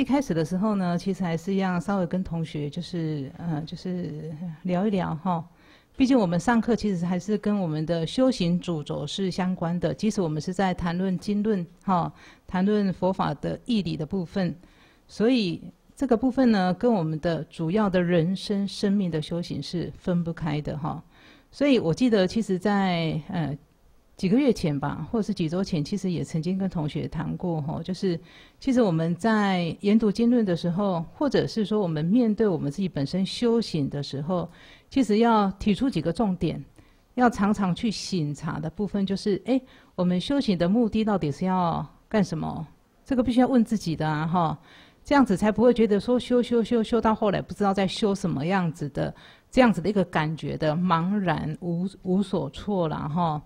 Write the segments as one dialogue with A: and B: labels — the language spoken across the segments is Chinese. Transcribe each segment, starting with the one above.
A: 一开始的时候呢，其实还是要稍微跟同学就是，呃，就是聊一聊哈。毕竟我们上课其实还是跟我们的修行主轴是相关的，即使我们是在谈论经论哈，谈论佛法的义理的部分，所以这个部分呢，跟我们的主要的人生生命的修行是分不开的哈。所以我记得，其实，在呃。几个月前吧，或者是几周前，其实也曾经跟同学谈过，哈，就是其实我们在研读经论的时候，或者是说我们面对我们自己本身修行的时候，其实要提出几个重点，要常常去醒察的部分，就是哎，我们修行的目的到底是要干什么？这个必须要问自己的，啊哈，这样子才不会觉得说修修修修到后来不知道在修什么样子的，这样子的一个感觉的茫然无无所措了，哈。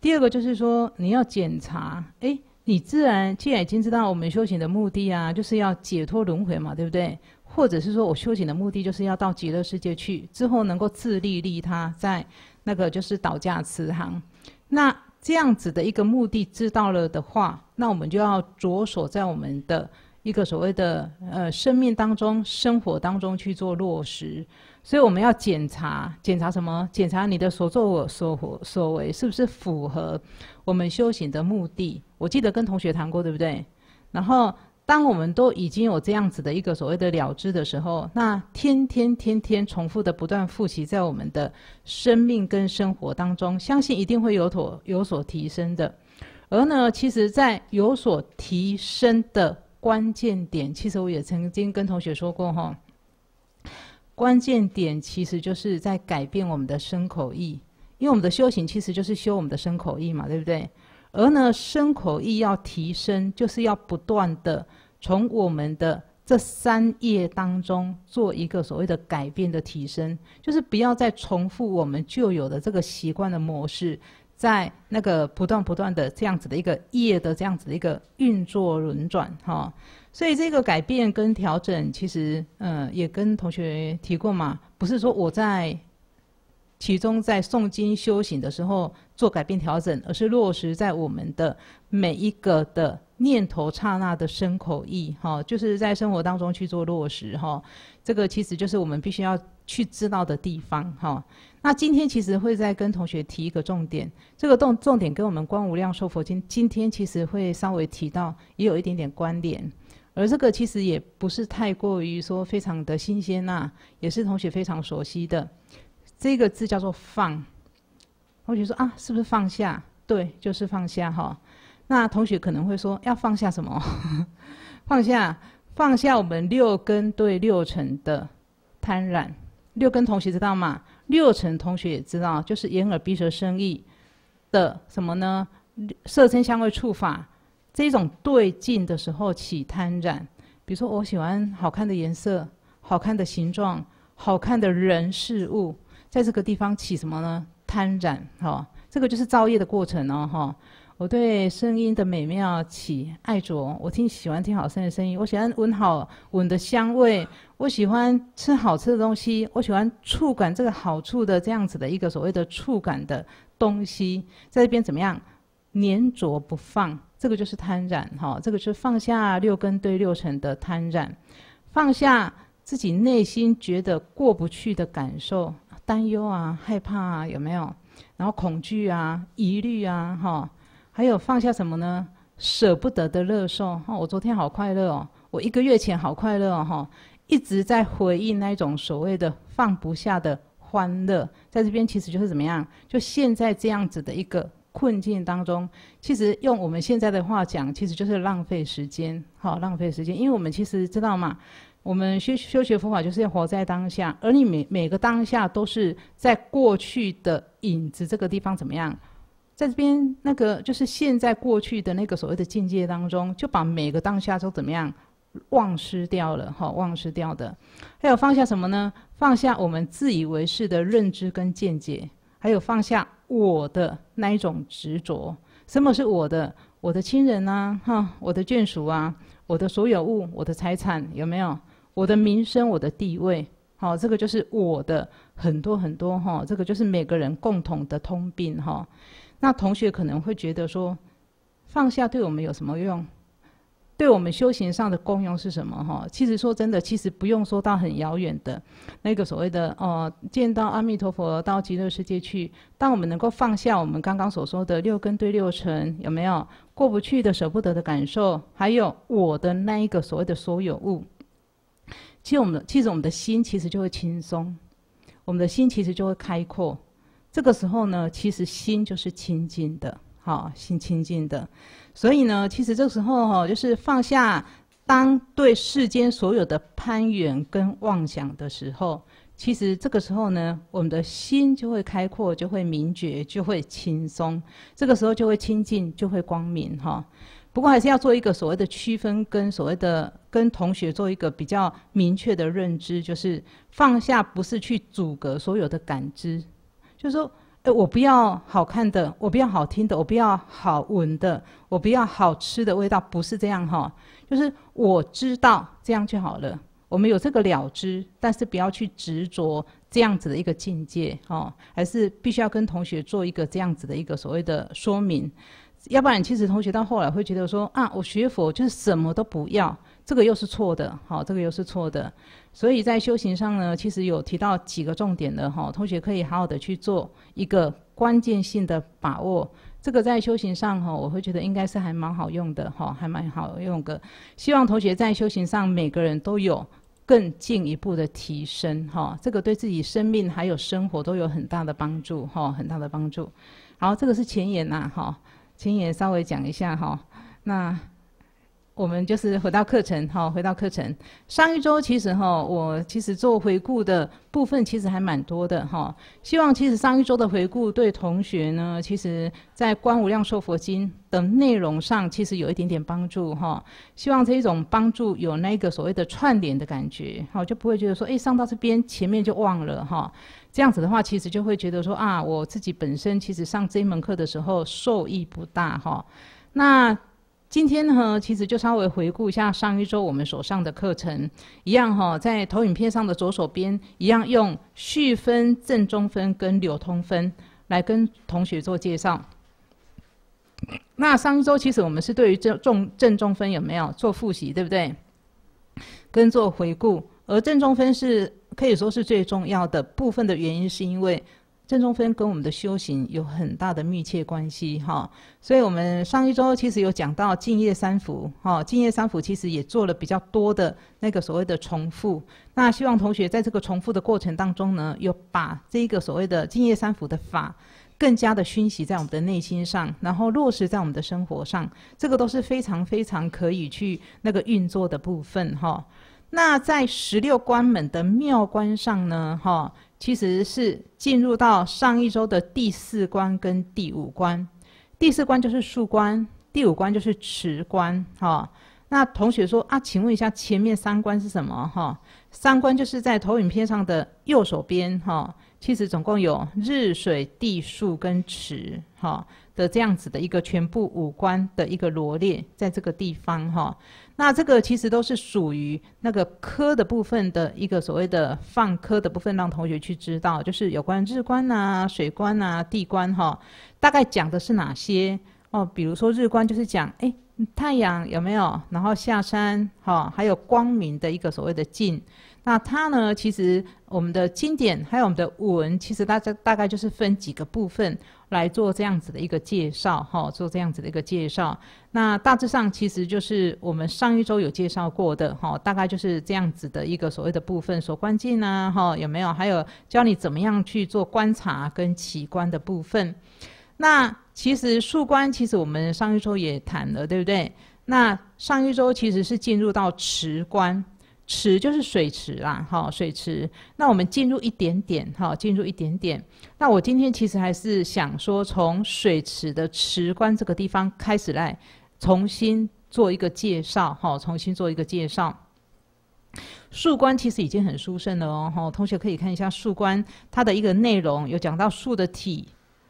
A: 第二个就是说，你要检查，哎，你自然既然已经知道我们修行的目的啊，就是要解脱轮回嘛，对不对？或者是说我修行的目的就是要到极乐世界去，之后能够自利利他，在那个就是倒驾慈航，那这样子的一个目的知道了的话，那我们就要着所在我们的一个所谓的呃生命当中、生活当中去做落实。所以我们要检查，检查什么？检查你的所作所所为是不是符合我们修行的目的？我记得跟同学谈过，对不对？然后，当我们都已经有这样子的一个所谓的了知的时候，那天天天天重复的不断复习，在我们的生命跟生活当中，相信一定会有所有所提升的。而呢，其实，在有所提升的关键点，其实我也曾经跟同学说过，哈。关键点其实就是在改变我们的身口意，因为我们的修行其实就是修我们的身口意嘛，对不对？而呢，身口意要提升，就是要不断的从我们的这三业当中做一个所谓的改变的提升，就是不要再重复我们旧有的这个习惯的模式，在那个不断不断的这样子的一个业的这样子的一个运作轮转，哈。所以这个改变跟调整，其实，嗯，也跟同学提过嘛。不是说我在其中在诵经修行的时候做改变调整，而是落实在我们的每一个的念头、刹那的身口意，哈，就是在生活当中去做落实，哈。这个其实就是我们必须要去知道的地方，哈。那今天其实会在跟同学提一个重点，这个重重点跟我们《观无量寿佛经》今天其实会稍微提到，也有一点点关联。而这个其实也不是太过于说非常的新鲜呐，也是同学非常熟悉的。这个字叫做“放”。同学说啊，是不是放下？对，就是放下哈。那同学可能会说，要放下什么？放下，放下我们六根对六尘的贪婪。六根同学知道吗？六尘同学也知道，就是眼耳鼻舌身意的什么呢？色身香味触法。这种对境的时候起贪染，比如说我喜欢好看的颜色、好看的形状、好看的人事物，在这个地方起什么呢？贪染，哈，这个就是造业的过程哦，哈。我对声音的美妙起爱着，我听喜欢听好声的声音，我喜欢闻好闻的香味，我喜欢吃好吃的东西，我喜欢触感这个好处的这样子的一个所谓的触感的东西，在这边怎么样粘着不放。这个就是贪染哈，这个是放下六根对六尘的贪染，放下自己内心觉得过不去的感受，担忧啊、害怕啊有没有？然后恐惧啊、疑虑啊哈，还有放下什么呢？舍不得的乐受哦，我昨天好快乐哦，我一个月前好快乐哈，一直在回忆那种所谓的放不下的欢乐，在这边其实就是怎么样？就现在这样子的一个。困境当中，其实用我们现在的话讲，其实就是浪费时间，哈，浪费时间。因为我们其实知道嘛，我们修修学佛法就是要活在当下，而你每每个当下都是在过去的影子这个地方怎么样？在这边那个就是现在过去的那个所谓的境界当中，就把每个当下都怎么样忘失掉了，哈，忘失掉的。还有放下什么呢？放下我们自以为是的认知跟见解。还有放下我的那一种执着，什么是我的？我的亲人啊，哈，我的眷属啊，我的所有物，我的财产有没有？我的名声，我的地位，好，这个就是我的很多很多哈，这个就是每个人共同的通病哈。那同学可能会觉得说，放下对我们有什么用？对我们修行上的功用是什么？哈，其实说真的，其实不用说到很遥远的，那个所谓的哦，见到阿弥陀佛到极乐世界去。当我们能够放下我们刚刚所说的六根对六尘，有没有过不去的舍不得的感受？还有我的那一个所谓的所有物，其实我们的，其实我们的心其实就会轻松，我们的心其实就会开阔。这个时候呢，其实心就是清净的，好，心清净的。所以呢，其实这时候哈，就是放下，当对世间所有的攀缘跟妄想的时候，其实这个时候呢，我们的心就会开阔，就会明觉，就会轻松。这个时候就会清净，就会光明哈。不过，还是要做一个所谓的区分，跟所谓的跟同学做一个比较明确的认知，就是放下不是去阻隔所有的感知，就说。我不要好看的，我不要好听的，我不要好闻的，我不要好吃的味道，不是这样哈。就是我知道这样就好了，我们有这个了知，但是不要去执着这样子的一个境界哦。还是必须要跟同学做一个这样子的一个所谓的说明，要不然其实同学到后来会觉得说啊，我学佛就是什么都不要，这个又是错的，好，这个又是错的。所以在修行上呢，其实有提到几个重点的哈，同学可以好好的去做一个关键性的把握。这个在修行上哈，我会觉得应该是还蛮好用的哈，还蛮好用的。希望同学在修行上每个人都有更进一步的提升哈，这个对自己生命还有生活都有很大的帮助哈，很大的帮助。好，这个是前言呐哈，前言稍微讲一下哈，那。我们就是回到课程，哈，回到课程。上一周其实哈，我其实做回顾的部分其实还蛮多的，哈。希望其实上一周的回顾对同学呢，其实在《观无量寿佛经》的内容上其实有一点点帮助，哈。希望这一种帮助有那个所谓的串联的感觉，好，就不会觉得说，哎，上到这边前面就忘了，哈。这样子的话，其实就会觉得说，啊，我自己本身其实上这门课的时候受益不大，哈。那。今天呢，其实就稍微回顾一下上一周我们所上的课程，一样哈，在投影片上的左手边，一样用序分、正中分跟流通分来跟同学做介绍。那上一周其实我们是对于这正正中分有没有做复习，对不对？跟做回顾，而正中分是可以说是最重要的部分的原因，是因为。郑中芬跟我们的修行有很大的密切关系哈，所以我们上一周其实有讲到敬业三福哈，敬业三福其实也做了比较多的那个所谓的重复。那希望同学在这个重复的过程当中呢，有把这个所谓的敬业三福的法更加的熏习在我们的内心上，然后落实在我们的生活上，这个都是非常非常可以去那个运作的部分哈。那在十六关门的妙关上呢哈。其实是进入到上一周的第四关跟第五关，第四关就是树关，第五关就是池关。哈，那同学说啊，请问一下前面三关是什么？哈，三关就是在投影片上的右手边。哈，其实总共有日、水、地、树跟池，哈。的这样子的一个全部五官的一个罗列，在这个地方哈，那这个其实都是属于那个科的部分的一个所谓的放科的部分，让同学去知道，就是有关日观呐、水观呐、地观哈，大概讲的是哪些哦，比如说日观就是讲哎。太阳有没有？然后下山，哈，还有光明的一个所谓的境。那它呢？其实我们的经典，还有我们的文，其实大家大概就是分几个部分来做这样子的一个介绍，哈，做这样子的一个介绍。那大致上其实就是我们上一周有介绍过的，哈，大概就是这样子的一个所谓的部分，所关键呢，哈，有没有？还有教你怎么样去做观察跟奇观的部分。那其实树冠，其实我们上一周也谈了，对不对？那上一周其实是进入到池冠，池就是水池啦，好，水池。那我们进入一点点，哈，进入一点点。那我今天其实还是想说，从水池的池冠这个地方开始来，重新做一个介绍，哈，重新做一个介绍。树冠其实已经很殊胜了哦，好，同学可以看一下树冠它的一个内容，有讲到树的体。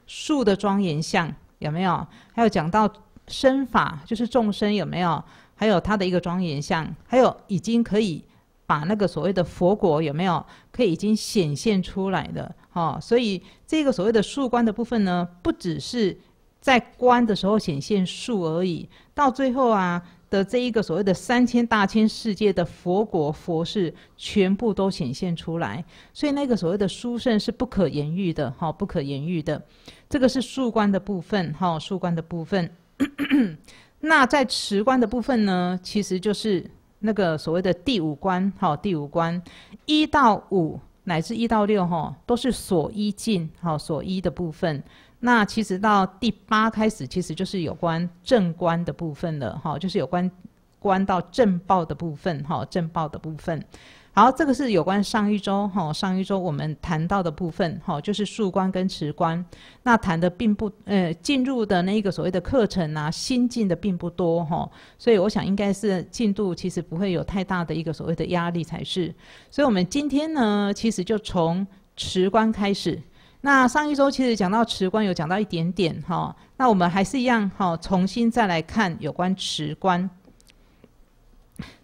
A: 树的庄严相有没有？还有讲到身法，就是众生有没有？还有他的一个庄严相，还有已经可以把那个所谓的佛果有没有？可以已经显现出来的哈。所以这个所谓的树观的部分呢，不只是在观的时候显现树而已，到最后啊的这一个所谓的三千大千世界的佛果佛事，全部都显现出来。所以那个所谓的殊胜是不可言喻的哈，不可言喻的。这个是树观的部分，哈，树观的部分。那在持观的部分呢，其实就是那个所谓的第五关，哈，第五关一到五乃至一到六，哈，都是所依境，哈，所依的部分。那其实到第八开始，其实就是有关正观的部分了，哈，就是有关观到正报的部分，哈，正报的部分。好，这个是有关上一周哈，上一周我们谈到的部分哈，就是树观跟持观，那谈的并不呃，进入的那个所谓的课程啊，新进的并不多哈，所以我想应该是进度其实不会有太大的一个所谓的压力才是。所以我们今天呢，其实就从持观开始。那上一周其实讲到持观有讲到一点点哈，那我们还是一样哈，重新再来看有关持观，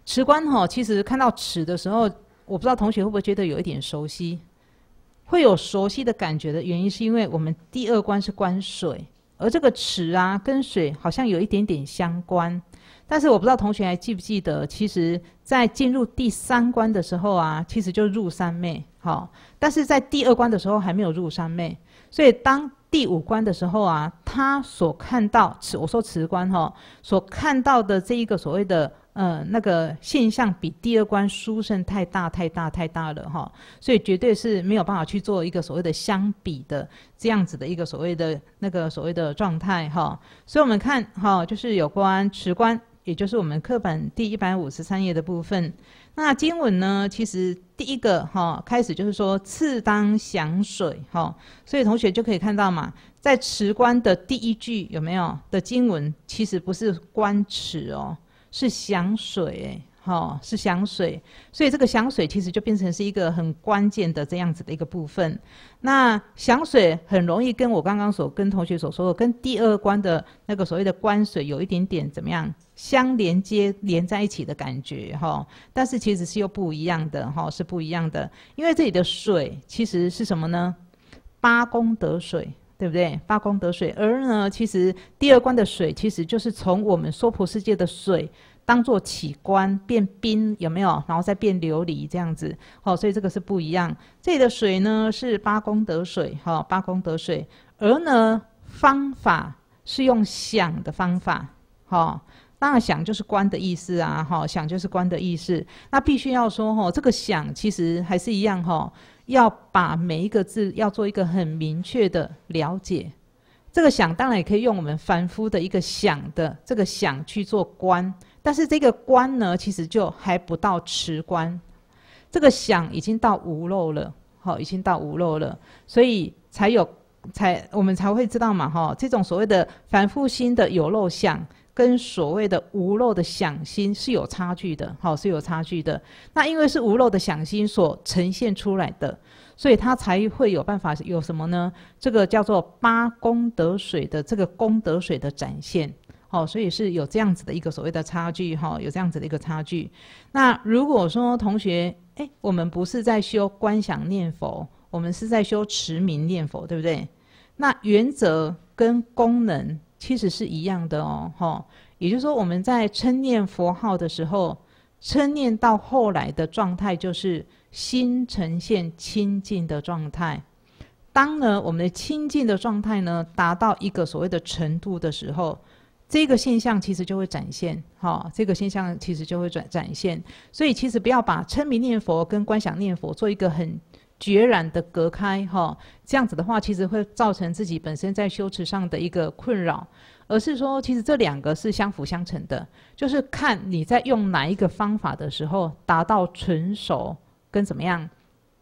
A: 持观哈，其实看到持的时候。我不知道同学会不会觉得有一点熟悉，会有熟悉的感觉的原因，是因为我们第二关是关水，而这个池啊跟水好像有一点点相关。但是我不知道同学还记不记得，其实在进入第三关的时候啊，其实就入三昧。好，但是在第二关的时候还没有入三昧，所以当。第五关的时候啊，他所看到此，我说辞关哈，所看到的这一个所谓的呃那个现象，比第二关书生太大太大太大了哈，所以绝对是没有办法去做一个所谓的相比的这样子的一个所谓的那个所谓的状态哈。所以我们看哈，就是有关辞关，也就是我们课本第一百五十三页的部分。那经文呢？其实第一个哈开始就是说次当响水哈，所以同学就可以看到嘛，在辞关的第一句有没有的经文？其实不是官池哦，是响水哦，是响水。所以这个响水其实就变成是一个很关键的这样子的一个部分。那响水很容易跟我刚刚所跟同学所说的，跟第二关的那个所谓的关水有一点点怎么样？相连接、连在一起的感觉，哈，但是其实是又不一样的，哈，是不一样的。因为这里的水其实是什么呢？八功德水，对不对？八功德水，而呢，其实第二关的水其实就是从我们娑婆世界的水当做起观变冰，有没有？然后再变琉璃这样子，哦，所以这个是不一样。这里的水呢是八功德水，哈，八功德水，而呢方法是用想的方法，哈。那想就是观的意思啊，哈，想就是观的意思。那必须要说，哈，这个想其实还是一样，哈，要把每一个字要做一个很明确的了解。这个想当然也可以用我们凡夫的一个想的这个想去做观，但是这个观呢，其实就还不到持观，这个想已经到无漏了，好，已经到无漏了，所以才有才我们才会知道嘛，哈，这种所谓的凡夫心的有漏想，跟所谓的无漏的想心是有差距的，好是有差距的。那因为是无漏的想心所呈现出来的，所以它才会有办法有什么呢？这个叫做八功德水的这个功德水的展现，好，所以是有这样子的一个所谓的差距，哈，有这样子的一个差距。那如果说同学，哎，我们不是在修观想念佛，我们是在修持名念佛，对不对？那原则跟功能。其实是一样的哦，哈，也就是说我们在称念佛号的时候，称念到后来的状态就是心呈现清净的状态。当呢，我们的清净的状态呢达到一个所谓的程度的时候，这个现象其实就会展现，哈，这个现象其实就会展展现。所以其实不要把称名念佛跟观想念佛做一个很。决然的隔开，哈，这样子的话，其实会造成自己本身在修持上的一个困扰，而是说，其实这两个是相辅相成的，就是看你在用哪一个方法的时候，达到纯手跟怎么样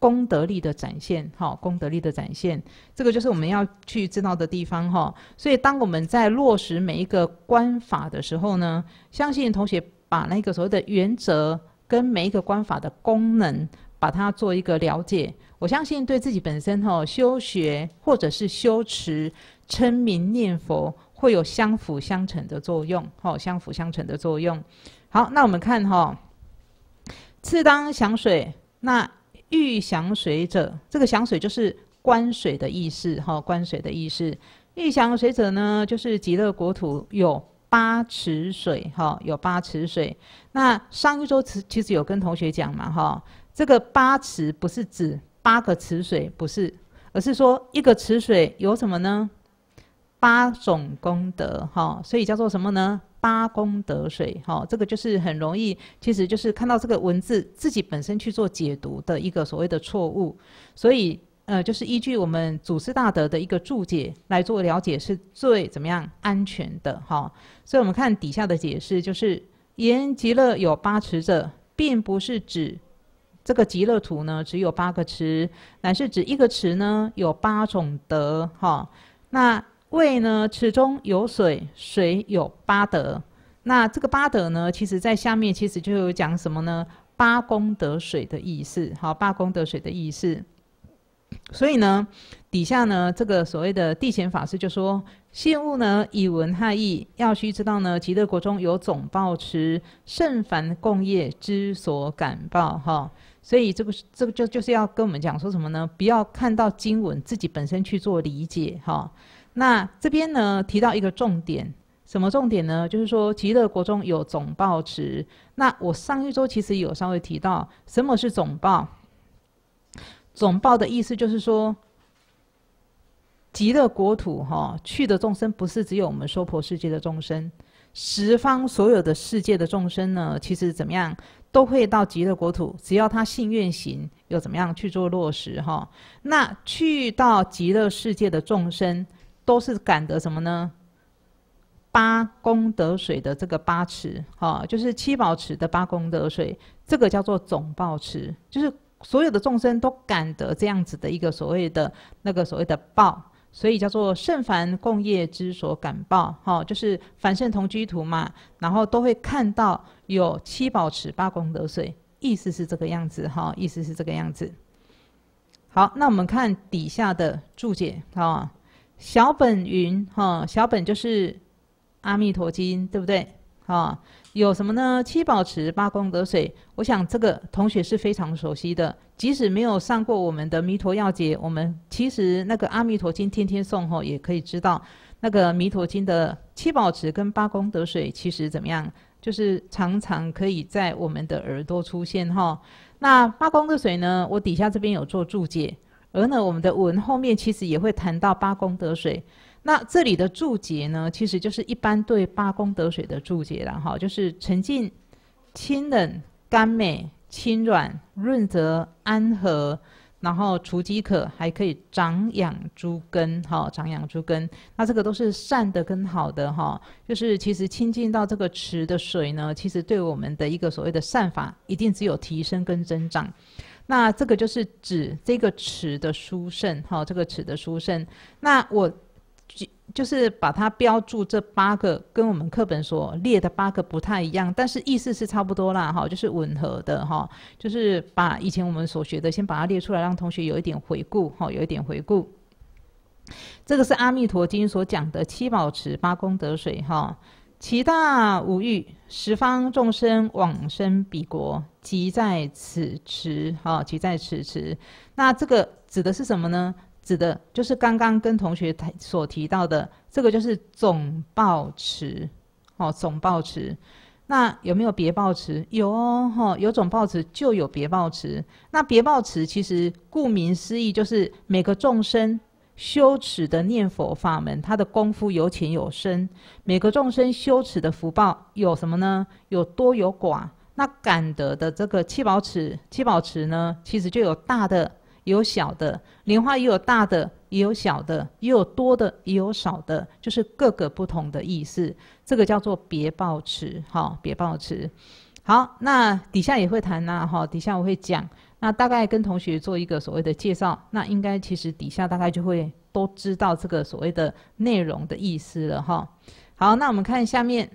A: 功德力的展现，哈，功德力的展现，这个就是我们要去知道的地方，哈。所以，当我们在落实每一个观法的时候呢，相信同学把那个所谓的原则跟每一个观法的功能，把它做一个了解。我相信对自己本身吼修学或者是修持称名念佛会有相辅相成的作用，吼相辅相成的作用。好，那我们看哈，次当享水，那欲享水者，这个享水就是观水的意思，哈，观水的意思。欲享水者呢，就是极乐国土有八池水，哈，有八池水。那上一周其实有跟同学讲嘛，哈，这个八池不是指八个池水不是，而是说一个池水有什么呢？八种功德哈，所以叫做什么呢？八功德水哈，这个就是很容易，其实就是看到这个文字自己本身去做解读的一个所谓的错误，所以呃，就是依据我们祖师大德的一个注解来做了解是最怎么样安全的哈，所以我们看底下的解释就是言极乐有八池者，并不是指。这个极乐图呢，只有八个池，乃是指一个池呢有八种德哈。那味呢，池中有水，水有八德。那这个八德呢，其实在下面其实就有讲什么呢？八功德水的意思，好，八功德水的意思。所以呢，底下呢，这个所谓的地贤法师就说：信物呢，以文害义，要须知道呢，极乐国中有总报持，甚凡共业之所感报哈。所以这个是这个就就是要跟我们讲说什么呢？不要看到经文自己本身去做理解哈。那这边呢提到一个重点，什么重点呢？就是说极乐国中有总报持。那我上一周其实有稍微提到，什么是总报？总报的意思就是说，极乐国土哈去的众生不是只有我们娑婆世界的众生，十方所有的世界的众生呢，其实怎么样？都会到极乐国土，只要他信愿行，又怎么样去做落实？哈，那去到极乐世界的众生，都是感得什么呢？八功德水的这个八池，哈，就是七宝池的八功德水，这个叫做总报池，就是所有的众生都感得这样子的一个所谓的那个所谓的报，所以叫做圣凡共业之所感报，哈，就是凡圣同居图嘛，然后都会看到。有七宝池，八功德水，意思是这个样子哈，意思是这个样子。好，那我们看底下的注解哈，小本云哈，小本就是阿弥陀经，对不对？哈，有什么呢？七宝池，八功德水。我想这个同学是非常熟悉的，即使没有上过我们的弥陀要解，我们其实那个阿弥陀经天天诵哈，也可以知道那个弥陀经的七宝池跟八功德水其实怎么样。就是常常可以在我们的耳朵出现哈，那八功德水呢？我底下这边有做注解，而呢我们的文后面其实也会谈到八功德水，那这里的注解呢，其实就是一般对八功德水的注解了哈，就是沉静、清冷、甘美、轻软、润泽、安和。然后除饥渴，还可以长养猪根，哈，长养猪根。那这个都是善的跟好的，哈，就是其实亲近到这个池的水呢，其实对我们的一个所谓的善法，一定只有提升跟增长。那这个就是指这个池的殊胜，哈，这个池的殊胜。那我。就是把它标注这八个跟我们课本所列的八个不太一样，但是意思是差不多啦，哈，就是吻合的，哈，就是把以前我们所学的先把它列出来，让同学有一点回顾，哈，有一点回顾。这个是《阿弥陀经》所讲的七宝池八功德水，哈，其大无欲，十方众生往生彼国，即在此池，哈，即在此池。那这个指的是什么呢？指的就是刚刚跟同学谈所提到的，这个就是总报持，哦，总报持。那有没有别报持？有哦，哈，有总报持就有别报持。那别报持其实顾名思义，就是每个众生修持的念佛法门，他的功夫有浅有深。每个众生修持的福报有什么呢？有多有寡。那感得的这个七宝池，七宝池呢，其实就有大的。有小的莲花，也有大的，也有小的，也有多的，也有少的，就是各个不同的意思。这个叫做别抱持，好，别抱持。好，那底下也会谈呐，哈，底下我会讲。那大概跟同学做一个所谓的介绍，那应该其实底下大概就会都知道这个所谓的内容的意思了，哈。好，那我们看下面，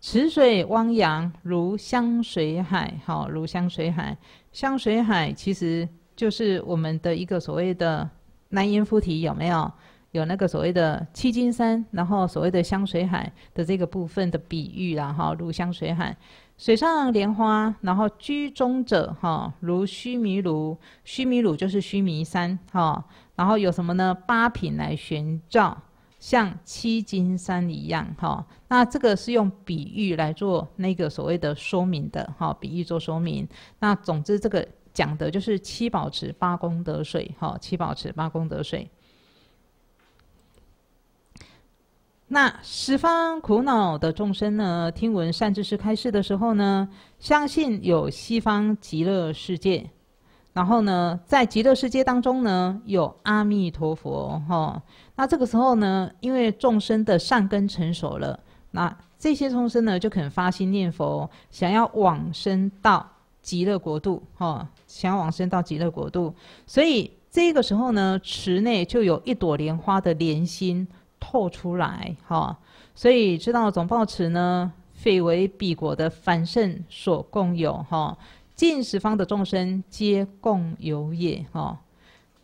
A: 池水汪洋如香水海，好，如香水海，香水海其实。就是我们的一个所谓的南阎附提有没有？有那个所谓的七金山，然后所谓的香水海的这个部分的比喻，啦，哈，如香水海，水上莲花，然后居中者哈如须弥如须弥如就是须弥山哈，然后有什么呢？八品来玄照，像七金山一样哈。那这个是用比喻来做那个所谓的说明的哈，比喻做说明。那总之这个。讲的就是七宝池八功德水，哈，七宝池八功德水。那十方苦恼的众生呢，听闻善知识开示的时候呢，相信有西方极乐世界，然后呢，在极乐世界当中呢，有阿弥陀佛，哈。那这个时候呢，因为众生的善根成熟了，那这些众生呢，就肯发心念佛，想要往生到。极乐国度，哈，想要往生到极乐国度，所以这个时候呢，池内就有一朵莲花的莲心透出来，哈，所以知道总抱池呢，非为彼国的凡圣所共有，哈，尽十方的众生皆共有也，哈，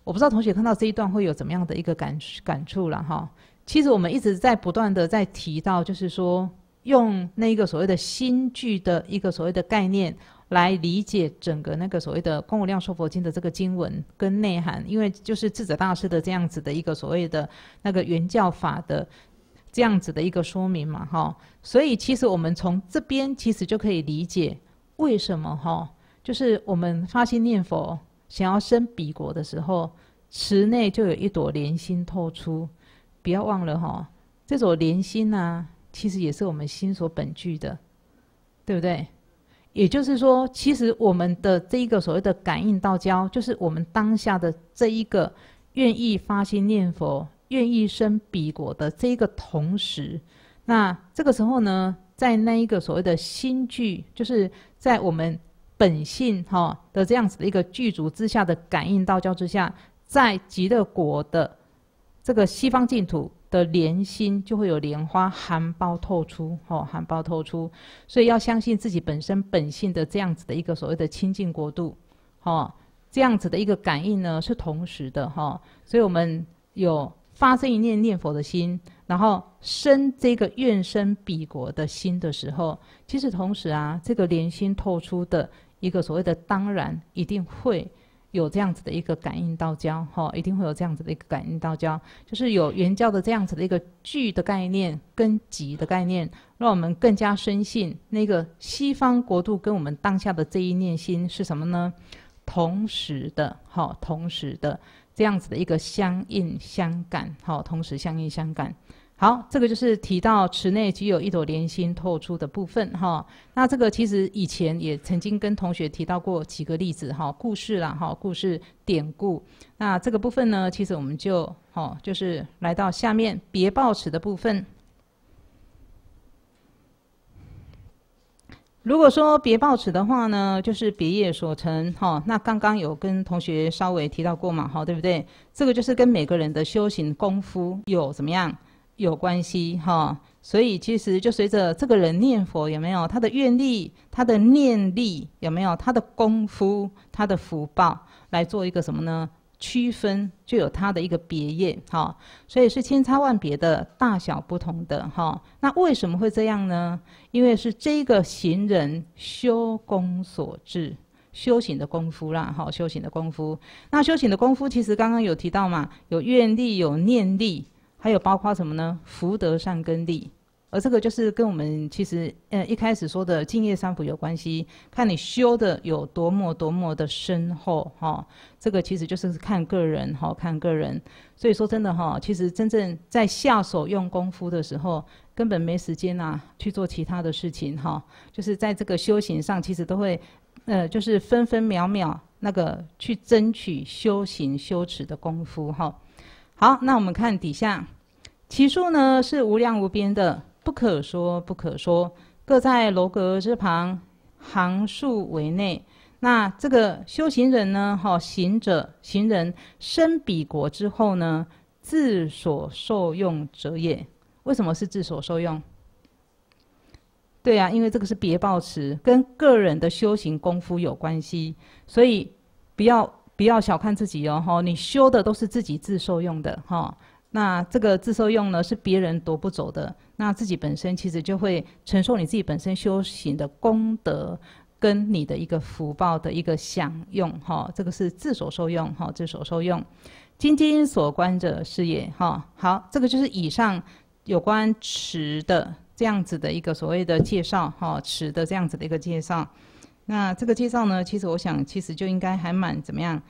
A: 我不知道同学看到这一段会有怎么样的一个感感触了，哈，其实我们一直在不断的在提到，就是说用那个所谓的新句的一个所谓的概念。来理解整个那个所谓的《供无量寿佛经》的这个经文跟内涵，因为就是智者大师的这样子的一个所谓的那个原教法的这样子的一个说明嘛，哈。所以其实我们从这边其实就可以理解为什么哈，就是我们发心念佛想要生彼国的时候，池内就有一朵莲心透出。不要忘了哈，这朵莲心呢，其实也是我们心所本具的，对不对？也就是说，其实我们的这一个所谓的感应道交，就是我们当下的这一个愿意发心念佛、愿意生彼国的这一个同时，那这个时候呢，在那一个所谓的心具，就是在我们本性哈的这样子的一个具足之下的感应道交之下，在极乐国的这个西方净土。的莲心就会有莲花含苞透出，哦，含苞透出，所以要相信自己本身本性的这样子的一个所谓的清净国度，哦，这样子的一个感应呢是同时的，哦。所以我们有发生一念念佛的心，然后生这个愿生彼国的心的时候，其实同时啊，这个莲心透出的一个所谓的当然一定会。有这样子的一个感应道交，哈，一定会有这样子的一个感应道交，就是有原教的这样子的一个聚的概念跟集的概念，让我们更加深信那个西方国度跟我们当下的这一念心是什么呢？同时的，哈，同时的这样子的一个相应相感，哈，同时相应相感。好，这个就是提到池内只有一朵莲心透出的部分哈。那这个其实以前也曾经跟同学提到过几个例子哈，故事啦哈，故事典故。那这个部分呢，其实我们就哈，就是来到下面别报池的部分。如果说别报池的话呢，就是别业所成哈。那刚刚有跟同学稍微提到过嘛哈，对不对？这个就是跟每个人的修行功夫有怎么样？有关系哈，所以其实就随着这个人念佛有没有他的愿力、他的念力有没有他的功夫、他的福报来做一个什么呢？区分就有他的一个别业哈，所以是千差万别的大小不同的哈。那为什么会这样呢？因为是这个行人修功所致，修行的功夫啦，哈，修行的功夫。那修行的功夫其实刚刚有提到嘛，有愿力，有念力。还有包括什么呢？福德善根力，而这个就是跟我们其实，呃一开始说的敬业三福有关系。看你修的有多么多么的深厚，哈，这个其实就是看个人，哈，看个人。所以说真的，哈，其实真正在下手用功夫的时候，根本没时间啊去做其他的事情，哈，就是在这个修行上，其实都会，呃，就是分分秒秒那个去争取修行修持的功夫，哈。好，那我们看底下，奇数呢是无量无边的，不可说不可说，各在楼阁之旁，行数为内。那这个修行人呢，哈行者行人生彼国之后呢，自所受用者也。为什么是自所受用？对呀，因为这个是别报持，跟个人的修行功夫有关系，所以不要。不要小看自己哦，哈！你修的都是自己自受用的，哈。那这个自受用呢，是别人夺不走的。那自己本身其实就会承受你自己本身修行的功德跟你的一个福报的一个享用，哈。这个是自所受用，哈，自所受用。精金所观者是也，哈。好，这个就是以上有关持的这样子的一个所谓的介绍，哈，持的这样子的一个介绍。那这个介绍呢，其实我想，其实就应该还蛮怎么样，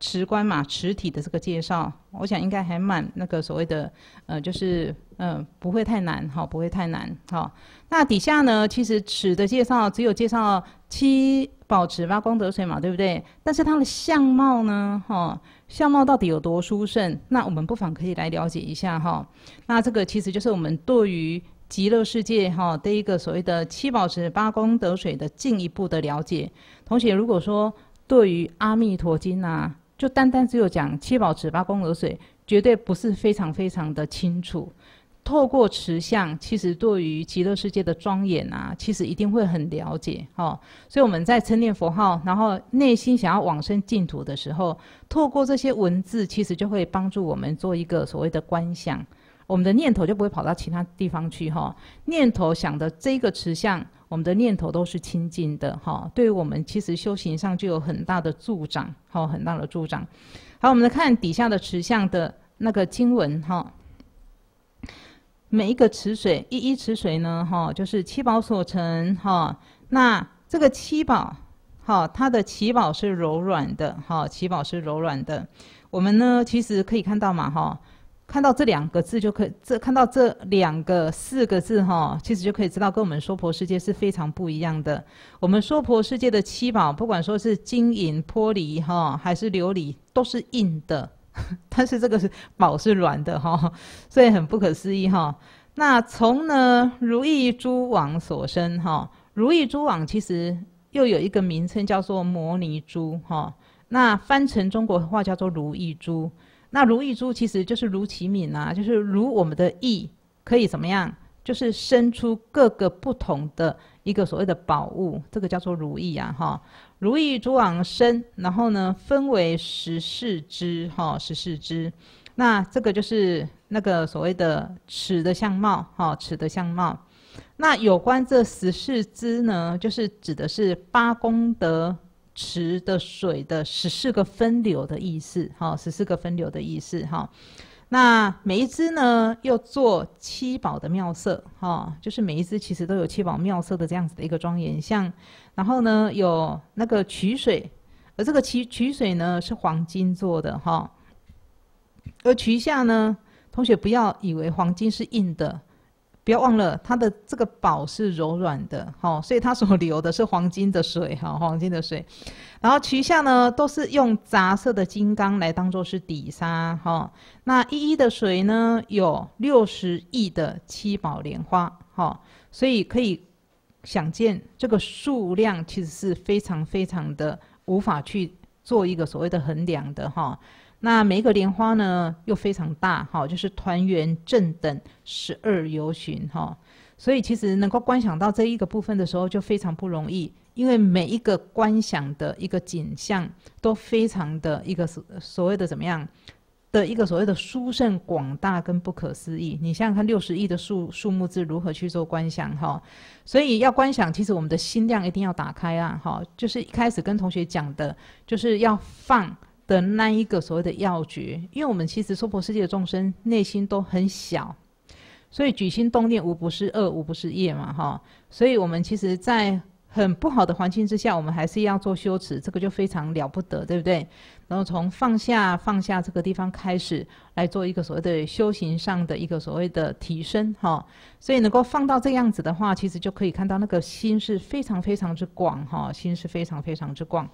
A: 持官嘛，持体的这个介绍，我想应该还蛮那个所谓的，呃，就是，嗯，不会太难哈，不会太难哈。那底下呢，其实持的介绍只有介绍七宝持八光得水嘛，对不对？但是它的相貌呢，哈，相貌到底有多殊胜，那我们不妨可以来了解一下哈。那这个其实就是我们对于。极乐世界哈，的一个所谓的七宝池八功德水的进一步的了解。同学，如果说对于阿弥陀经呐，就单单只有讲七宝池八功德水，绝对不是非常非常的清楚。透过持相，其实对于极乐世界的庄严呐，其实一定会很了解哈。所以我们在称念佛号，然后内心想要往生净土的时候，透过这些文字，其实就会帮助我们做一个所谓的观想。我们的念头就不会跑到其他地方去哈，念头想的这个持相，我们的念头都是清净的哈，对于我们其实修行上就有很大的助长哈，很大的助长。好，我们来看底下的持相的那个经文哈，每一个池水一一池水呢哈，就是七宝所成哈，那这个七宝哈，它的七宝是柔软的哈，七宝是柔软的，我们呢其实可以看到嘛哈。看到这两个字就可，以，这看到这两个四个字哈，其实就可以知道跟我们娑婆世界是非常不一样的。我们娑婆世界的七宝，不管说是金银、玻璃哈，还是琉璃，都是硬的，但是这个是宝是软的哈，所以很不可思议哈。那从呢如意珠网所生哈，如意珠网其实又有一个名称叫做摩尼珠哈，那翻成中国话叫做如意珠。那如意珠其实就是如其名呐，就是如我们的意可以怎么样，就是生出各个不同的一个所谓的宝物，这个叫做如意啊哈。如意珠往生，然后呢分为十四支哈，十四支。那这个就是那个所谓的齿的相貌哈，齿的相貌。那有关这十四支呢，就是指的是八功德。池的水的十四个分流的意思，哈，十四个分流的意思，哈。那每一只呢，又做七宝的妙色，哈，就是每一只其实都有七宝妙色的这样子的一个庄严像。然后呢，有那个取水，而这个取取水呢是黄金做的，哈。而取下呢，同学不要以为黄金是硬的。不要忘了，它的这个宝是柔软的，好，所以它所流的是黄金的水，哈，黄金的水，然后渠下呢都是用杂色的金刚来当做是底沙，哈，那一一的水呢有六十亿的七宝莲花，哈，所以可以想见这个数量其实是非常非常的无法去做一个所谓的衡量的，哈。那每一个莲花呢，又非常大，哈，就是团圆正等十二游巡，哈，所以其实能够观想到这一个部分的时候，就非常不容易，因为每一个观想的一个景象都非常的一个所谓的怎么样的一个所谓的殊胜广大跟不可思议。你想想看，六十亿的数数目字如何去做观想，哈，所以要观想，其实我们的心量一定要打开啊，哈，就是一开始跟同学讲的，就是要放。的那一个所谓的要诀，因为我们其实娑婆世界的众生内心都很小，所以举心动念无不是恶，无不是业嘛，哈。所以我们其实，在很不好的环境之下，我们还是要做修持，这个就非常了不得，对不对？然后从放下放下这个地方开始，来做一个所谓的修行上的一个所谓的提升，哈。所以能够放到这样子的话，其实就可以看到那个心是非常非常之广，哈，心是非常非常之广。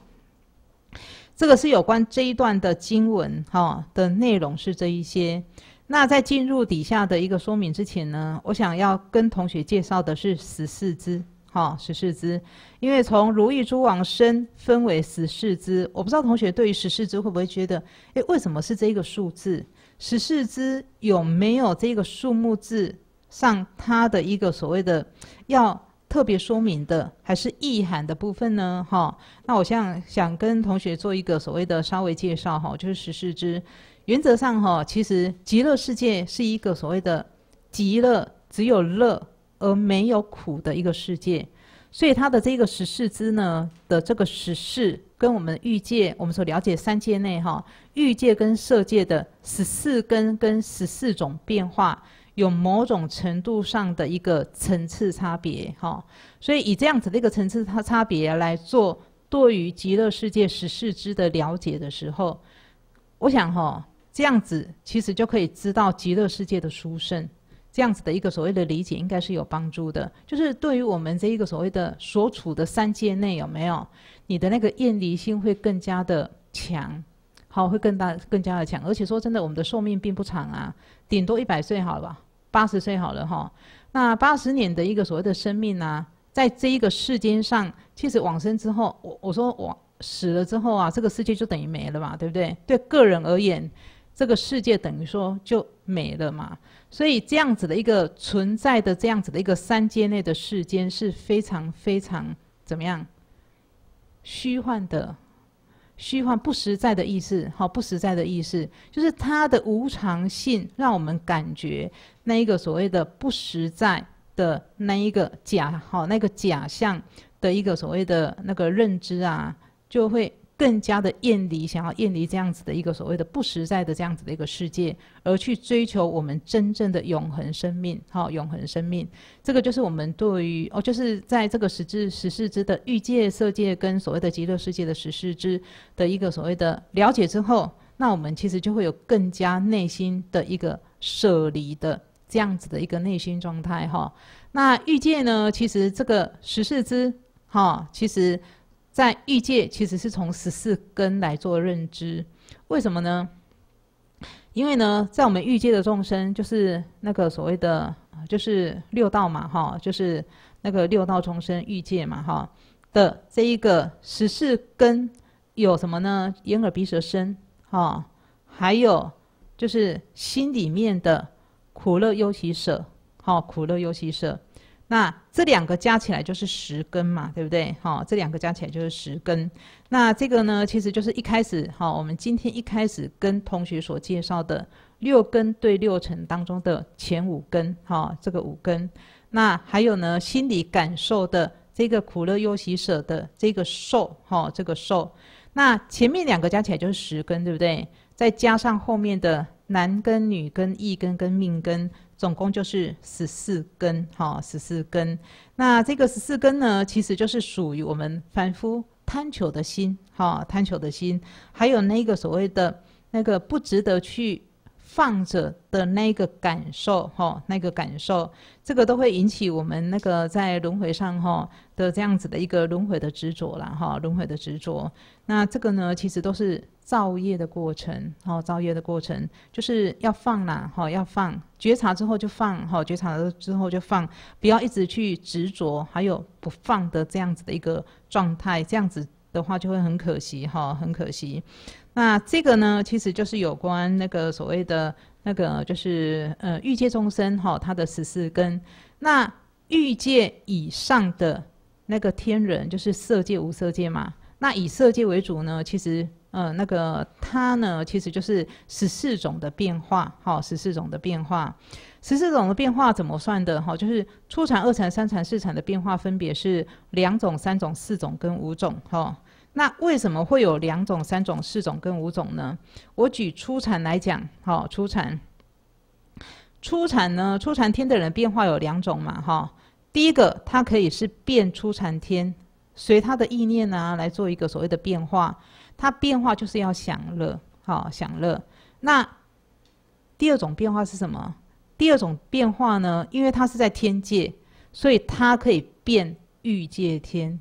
A: 这个是有关这一段的经文，哈的内容是这一些。那在进入底下的一个说明之前呢，我想要跟同学介绍的是十四支，哈，十四支。因为从如意珠往深，分为十四支，我不知道同学对于十四支会不会觉得，哎，为什么是这个数字？十四支有没有这个数目字上它的一个所谓的要？特别说明的还是意涵的部分呢，哈。那我像想跟同学做一个所谓的稍微介绍，哈，就是十四支。原则上，哈，其实极乐世界是一个所谓的极乐，只有乐而没有苦的一个世界。所以它的这个十四支呢的这个十四，跟我们欲界我们所了解三界内哈欲界跟色界的十四根跟十四种变化。有某种程度上的一个层次差别，哈，所以以这样子的一个层次差差别来做对于极乐世界十四支的了解的时候，我想哈，这样子其实就可以知道极乐世界的殊胜，这样子的一个所谓的理解应该是有帮助的。就是对于我们这一个所谓的所处的三界内有没有你的那个厌离心会更加的强，好，会更大，更加的强。而且说真的，我们的寿命并不长啊。顶多一百岁好了吧，八十岁好了哈。那八十年的一个所谓的生命呢，在这一个世间上，其实往生之后，我我说我死了之后啊，这个世界就等于没了嘛，对不对？对个人而言，这个世界等于说就没了嘛。所以这样子的一个存在的这样子的一个三界内的世间是非常非常怎么样，虚幻的。虚幻不实在的意思，好不实在的意思，就是它的无常性，让我们感觉那一个所谓的不实在的那一个假好那个假象的一个所谓的那个认知啊，就会。更加的厌离，想要厌离这样子的一个所谓的不实在的这样子的一个世界，而去追求我们真正的永恒生命。哈，永恒生命，这个就是我们对于哦，就是在这个十字、十四之的欲界、色界跟所谓的极乐世界的十四之的一个所谓的了解之后，那我们其实就会有更加内心的一个舍离的这样子的一个内心状态。哈，那欲界呢，其实这个十四之，哈，其实。在欲界其实是从十四根来做认知，为什么呢？因为呢，在我们欲界的众生，就是那个所谓的，就是六道嘛，哈，就是那个六道众生欲界嘛，哈的这一个十四根有什么呢？眼耳鼻舌身，哈，还有就是心里面的苦乐忧喜舍，好，苦乐忧喜舍。那这两个加起来就是十根嘛，对不对？好，这两个加起来就是十根。那这个呢，其实就是一开始，好，我们今天一开始跟同学所介绍的六根对六层当中的前五根，哈，这个五根。那还有呢，心理感受的这个苦乐忧喜舍的这个受，哈，这个受。那前面两个加起来就是十根，对不对？再加上后面的男根、女根、意根跟命根。总共就是十四根，哈，十四根。那这个十四根呢，其实就是属于我们凡夫贪求的心，哈，贪求的心，还有那个所谓的那个不值得去放着的那个感受，哈，那个感受，这个都会引起我们那个在轮回上，哈的这样子的一个轮回的执着了，哈，轮回的执着。那这个呢，其实都是。造业的过程，哦，造业的过程就是要放啦，好，要放觉察之后就放，好，觉察了之后就放，不要一直去执着，还有不放的这样子的一个状态，这样子的话就会很可惜，哈，很可惜。那这个呢，其实就是有关那个所谓的那个就是呃欲界众生，哈，它的十四根。那欲界以上的那个天人，就是色界、无色界嘛。那以色界为主呢，其实。呃，那个它呢，其实就是十四种的变化，哈十四种的变化。十四种的变化怎么算的？哈，就是初产、二产、三产、四产的变化，分别是两种、三种、四种跟五种，哈。那为什么会有两种、三种、四种跟五种呢？我举初产来讲，哈，初产，初产呢，初产天的人变化有两种嘛，哈。第一个，它可以是变初产天，随他的意念啊，来做一个所谓的变化。它变化就是要享乐，好享乐。那第二种变化是什么？第二种变化呢？因为它是在天界，所以它可以变欲界天。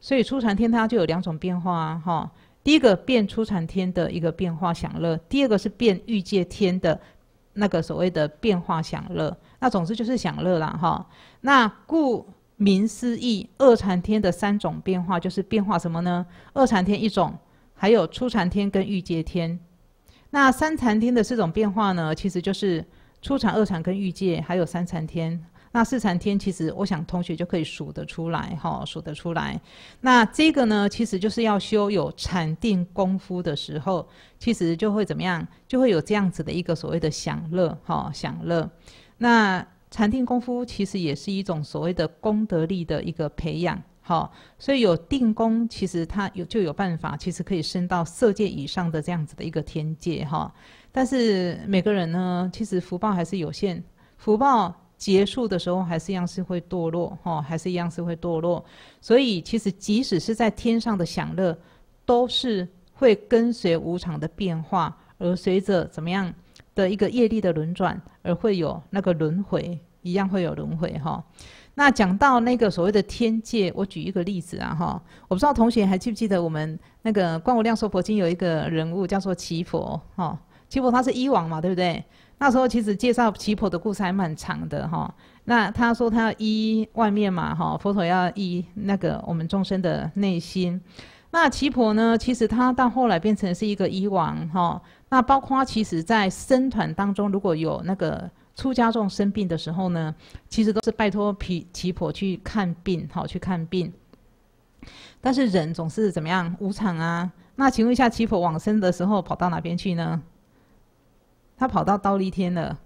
A: 所以初禅天它就有两种变化啊，哈。第一个变初禅天的一个变化享乐，第二个是变欲界天的那个所谓的变化享乐。那总之就是享乐啦，哈。那故。明思义，二禅天的三种变化就是变化什么呢？二禅天一种，还有初禅天跟欲界天。那三禅天的四种变化呢？其实就是初禅、二禅跟欲界，还有三禅天。那四禅天其实，我想同学就可以数得出来，哈，数得出来。那这个呢，其实就是要修有禅定功夫的时候，其实就会怎么样？就会有这样子的一个所谓的享乐，哈，享乐。那禅定功夫其实也是一种所谓的功德力的一个培养，好，所以有定功，其实它有就有办法，其实可以升到色界以上的这样子的一个天界，哈。但是每个人呢，其实福报还是有限，福报结束的时候还是一样是会堕落，哈，还是一样是会堕落。所以其实即使是在天上的享乐，都是会跟随无常的变化，而随着怎么样的一个业力的轮转，而会有那个轮回。一样会有轮回哈，那讲到那个所谓的天界，我举一个例子啊哈，我不知道同学还记不记得我们那个《观无量寿佛经》有一个人物叫做奇婆哈，奇婆他是医王嘛，对不对？那时候其实介绍奇婆的故事还蛮长的哈。那他说他依外面嘛哈，佛陀要依那个我们众生的内心。那奇婆呢，其实他到后来变成是一个医王哈。那包括其实在僧团当中如果有那个。出家众生病的时候呢，其实都是拜托皮奇婆去看病，好去看病。但是人总是怎么样无常啊？那请问一下，奇婆往生的时候跑到哪边去呢？他跑到刀立天了，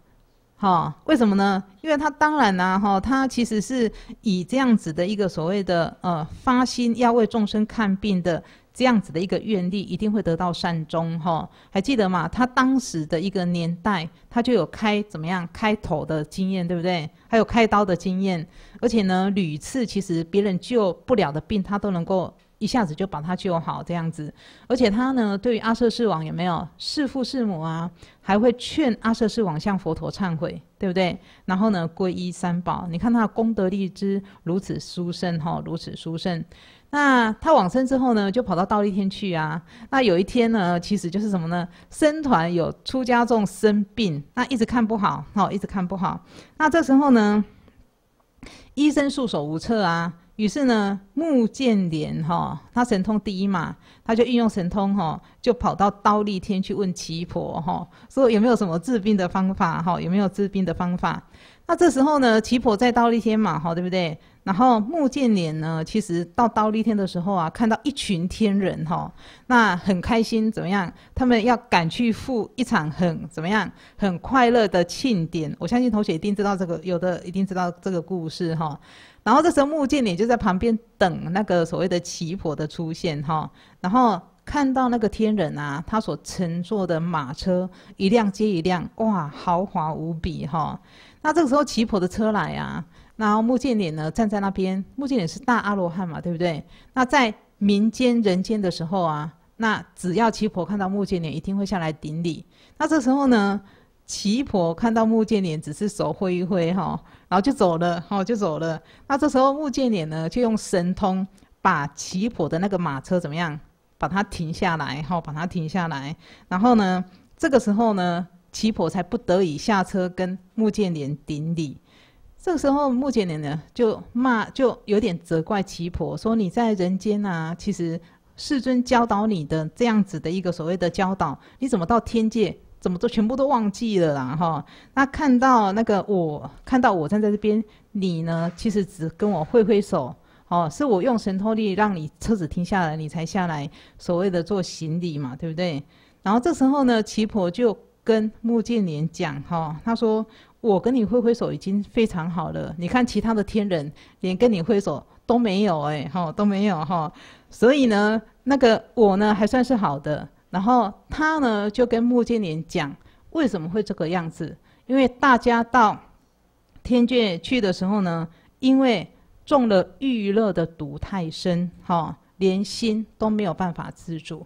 A: 哈？为什么呢？因为他当然啦，哈，他其实是以这样子的一个所谓的呃发心，要为众生看病的。这样子的一个愿力一定会得到善终哈，还记得吗？他当时的一个年代，他就有开怎么样开头的经验，对不对？还有开刀的经验，而且呢，屡次其实别人救不了的病，他都能够一下子就把他救好，这样子。而且他呢，对于阿舍世王有没有弑父弑母啊？还会劝阿舍世王向佛陀忏悔，对不对？然后呢，皈依三宝。你看他功德力之如此殊胜哈，如此殊胜。那他往生之后呢，就跑到倒立天去啊。那有一天呢，其实就是什么呢？僧团有出家众生病，那一直看不好，哈，一直看不好。那这时候呢，医生束手无策啊。于是呢，穆建连哈，他神通第一嘛，他就运用神通哈，就跑到倒立天去问奇婆哈，说有没有什么治病的方法？哈，有没有治病的方法？那这时候呢，奇婆在倒立天嘛，哈，对不对？然后穆建礼呢，其实到刀立天的时候啊，看到一群天人哈，那很开心怎么样？他们要赶去赴一场很怎么样很快乐的庆典。我相信同学一定知道这个，有的一定知道这个故事哈。然后这时候穆建礼就在旁边等那个所谓的奇婆的出现哈。然后看到那个天人啊，他所乘坐的马车一辆接一辆，哇，豪华无比哈。那这个时候奇婆的车来啊。然后木建连呢站在那边，木建连是大阿罗汉嘛，对不对？那在民间人间的时候啊，那只要奇婆看到木建连，一定会下来顶礼。那这时候呢，奇婆看到木建连只是手挥一挥哈，然后就走了，哈就走了。那这时候木建连呢，就用神通把奇婆的那个马车怎么样，把它停下来，哈把它停下来。然后呢，这个时候呢，奇婆才不得以下车跟木建连顶礼。这个时候，穆建连呢就骂，就有点责怪七婆说：“你在人间啊，其实世尊教导你的这样子的一个所谓的教导，你怎么到天界，怎么做全部都忘记了啦？哈，那看到那个我，看到我站在这边，你呢，其实只跟我挥挥手，哦，是我用神通力让你车子停下来，你才下来，所谓的做行礼嘛，对不对？然后这时候呢，七婆就跟穆建连讲，哈，他说。”我跟你挥挥手已经非常好了，你看其他的天人连跟你挥手都没有，哎，哈，都没有哈，所以呢，那个我呢还算是好的，然后他呢就跟穆建连讲为什么会这个样子，因为大家到天界去的时候呢，因为中了欲乐的毒太深，哈，连心都没有办法自主。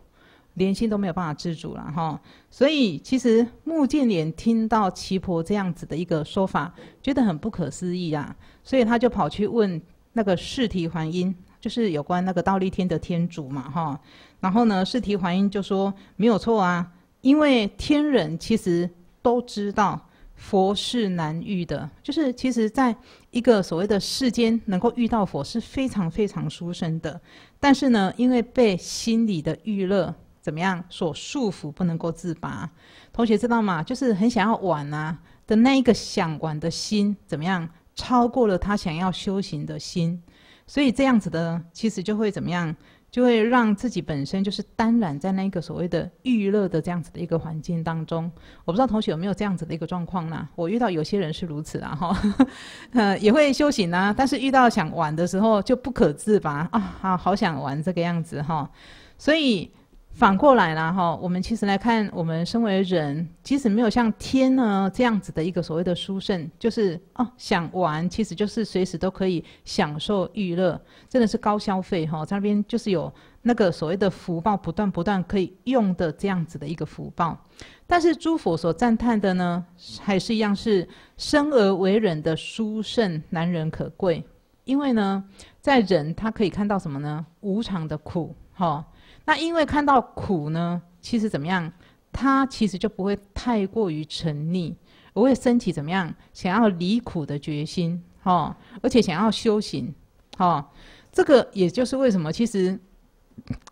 A: 连心都没有办法自主了哈，所以其实穆建连听到七婆这样子的一个说法，觉得很不可思议啊，所以他就跑去问那个释提桓因，就是有关那个倒立天的天主嘛哈。然后呢，释提桓因就说没有错啊，因为天人其实都知道佛是难遇的，就是其实在一个所谓的世间能够遇到佛是非常非常殊胜的，但是呢，因为被心理的欲乐怎么样？所束缚不能够自拔，同学知道吗？就是很想要玩啊的那一个想玩的心，怎么样超过了他想要修行的心，所以这样子的其实就会怎么样，就会让自己本身就是单染在那个所谓的娱乐的这样子的一个环境当中。我不知道同学有没有这样子的一个状况呢？我遇到有些人是如此啊，哈，呃，也会修行啊，但是遇到想玩的时候就不可自拔啊，好好想玩这个样子哈，所以。反过来了哈，我们其实来看，我们身为人，即使没有像天呢这样子的一个所谓的殊胜，就是哦想玩，其实就是随时都可以享受娱乐，真的是高消费哈，在那边就是有那个所谓的福报，不断不断可以用的这样子的一个福报。但是诸佛所赞叹的呢，还是一样是生而为人的殊胜，难人可贵，因为呢，在人他可以看到什么呢？无常的苦哈。那因为看到苦呢，其实怎么样，他其实就不会太过于沉溺，我会升起怎么样，想要离苦的决心，哈，而且想要修行，哈，这个也就是为什么，其实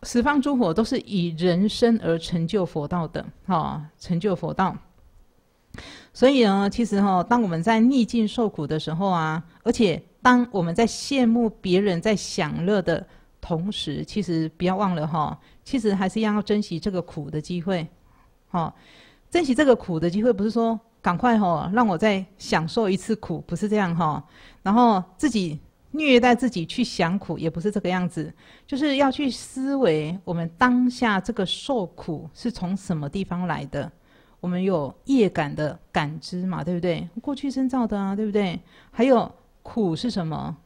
A: 十方诸佛都是以人生而成就佛道的，哈，成就佛道。所以呢，其实哈，当我们在逆境受苦的时候啊，而且当我们在羡慕别人在享乐的。同时，其实不要忘了哈，其实还是一样要珍惜这个苦的机会。哈，珍惜这个苦的机会，不是说赶快哈，让我再享受一次苦，不是这样哈。然后自己虐待自己去享苦，也不是这个样子。就是要去思维，我们当下这个受苦是从什么地方来的？我们有业感的感知嘛，对不对？过去深造的啊，对不对？还有苦是什么？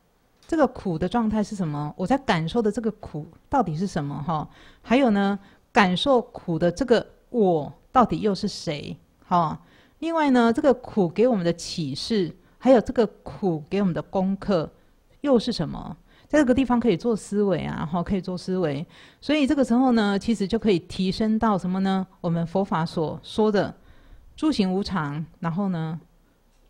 A: 这个苦的状态是什么？我在感受的这个苦到底是什么？哈，还有呢，感受苦的这个我到底又是谁？哈，另外呢，这个苦给我们的启示，还有这个苦给我们的功课又是什么？在这个地方可以做思维啊，哈，可以做思维。所以这个时候呢，其实就可以提升到什么呢？我们佛法所说的诸行无常，然后呢，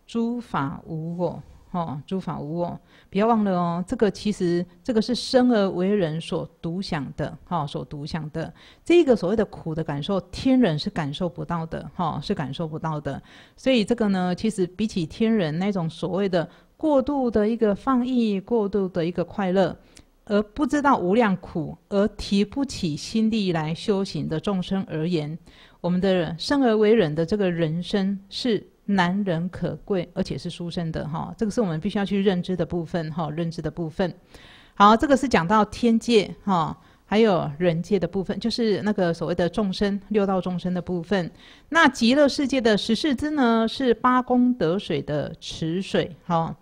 A: 诸法无我。哦，诸法无哦，不要忘了哦。这个其实，这个是生而为人所独享的，哈，所独享的。这一个所谓的苦的感受，天人是感受不到的，哈，是感受不到的。所以这个呢，其实比起天人那种所谓的过度的一个放逸、过度的一个快乐，而不知道无量苦而提不起心力来修行的众生而言，我们的生而为人的这个人生是。难人可贵，而且是书生的哈，这个是我们必须要去认知的部分哈，认知的部分。好，这个是讲到天界哈，还有人界的部分，就是那个所谓的众生六道众生的部分。那极乐世界的十四支呢，是八功德水的池水哈。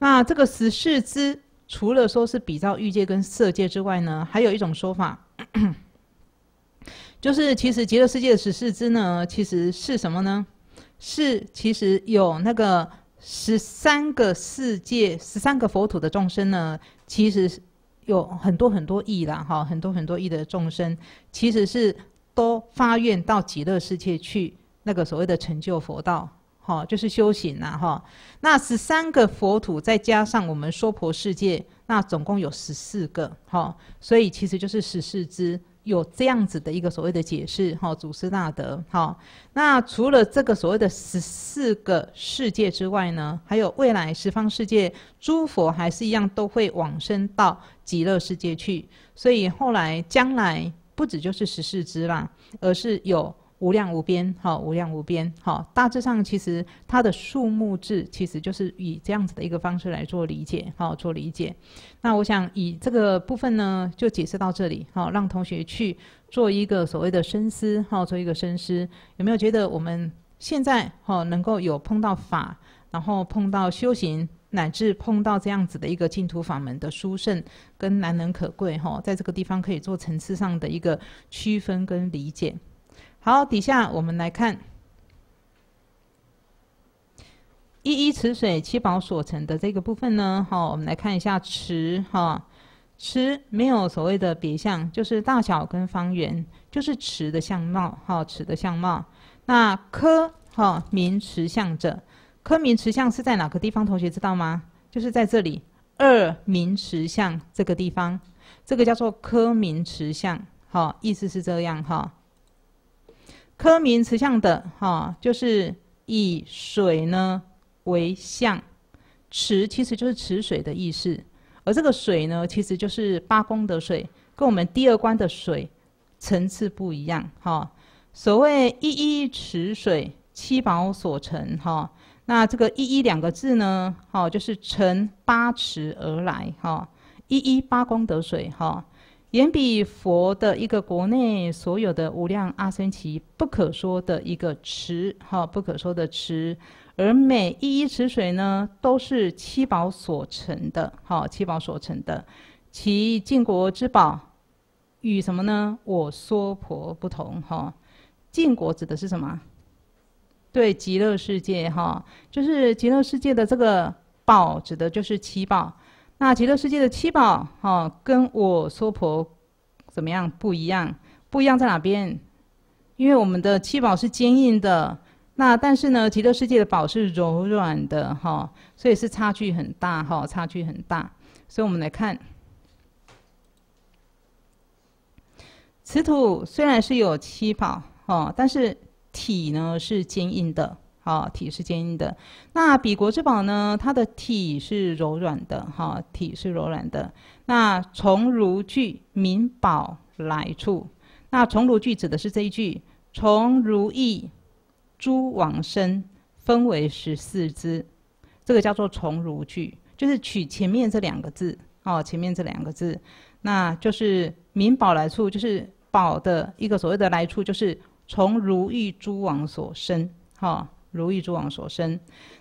A: 那这个十四支，除了说是比较欲界跟色界之外呢，还有一种说法，就是其实极乐世界的十四支呢，其实是什么呢？是，其实有那个十三个世界，十三个佛土的众生呢，其实有很多很多亿啦，哈，很多很多亿的众生，其实是都发愿到极乐世界去，那个所谓的成就佛道，哈，就是修行啦，哈。那十三个佛土再加上我们娑婆世界，那总共有十四个，哈，所以其实就是十四支。有这样子的一个所谓的解释，哈，祖师大德，哦。那除了这个所谓的十四个世界之外呢，还有未来十方世界，诸佛还是一样都会往生到极乐世界去。所以后来将来不止就是十世支啦，而是有。无量无边，哈，无量无边，哈。大致上，其实它的数目字其实就是以这样子的一个方式来做理解，哈，做理解。那我想以这个部分呢，就解释到这里，哈，让同学去做一个所谓的深思，哈，做一个深思。有没有觉得我们现在，哈，能够有碰到法，然后碰到修行，乃至碰到这样子的一个净土法门的殊胜跟难能可贵，哈，在这个地方可以做层次上的一个区分跟理解。好，底下我们来看“一一池水七宝所成”的这个部分呢。好，我们来看一下“池”哈，“池”没有所谓的别相，就是大小跟方圆，就是池的相貌。哈，池的相貌。那“科”哈，“名池相者”，“科名池相”是在哪个地方？同学知道吗？就是在这里，“二名池相”这个地方，这个叫做“科名池相”。好，意思是这样哈。科名词相的哈，就是以水呢为相，池其实就是池水的意思，而这个水呢，其实就是八功德水，跟我们第二关的水层次不一样哈。所谓一一池水七宝所成哈，那这个一一两个字呢，哈，就是乘八池而来哈，一一八功德水哈。远比佛的一个国内所有的无量阿僧祇不可说的一个池，哈，不可说的池，而每一一池水呢，都是七宝所成的，哈，七宝所成的，其净国之宝与什么呢？我娑婆不同，哈，净国指的是什么？对，极乐世界，哈，就是极乐世界的这个宝，指的就是七宝。那极乐世界的七宝，哈，跟我娑婆怎么样不一样？不一样在哪边？因为我们的七宝是坚硬的，那但是呢，极乐世界的宝是柔软的，哈，所以是差距很大，哈，差距很大。所以我们来看，此土虽然是有七宝，哦，但是体呢是坚硬的。啊，体是坚硬的。那比国之宝呢？它的体是柔软的。哈，体是柔软的。那从如句名宝来处，那从如句指的是这一句：从如意诸往生，分为十四支。这个叫做从如句，就是取前面这两个字。哦，前面这两个字，那就是名宝来处，就是宝的一个所谓的来处，就是从如意诸王所生。哈。如意珠网所生，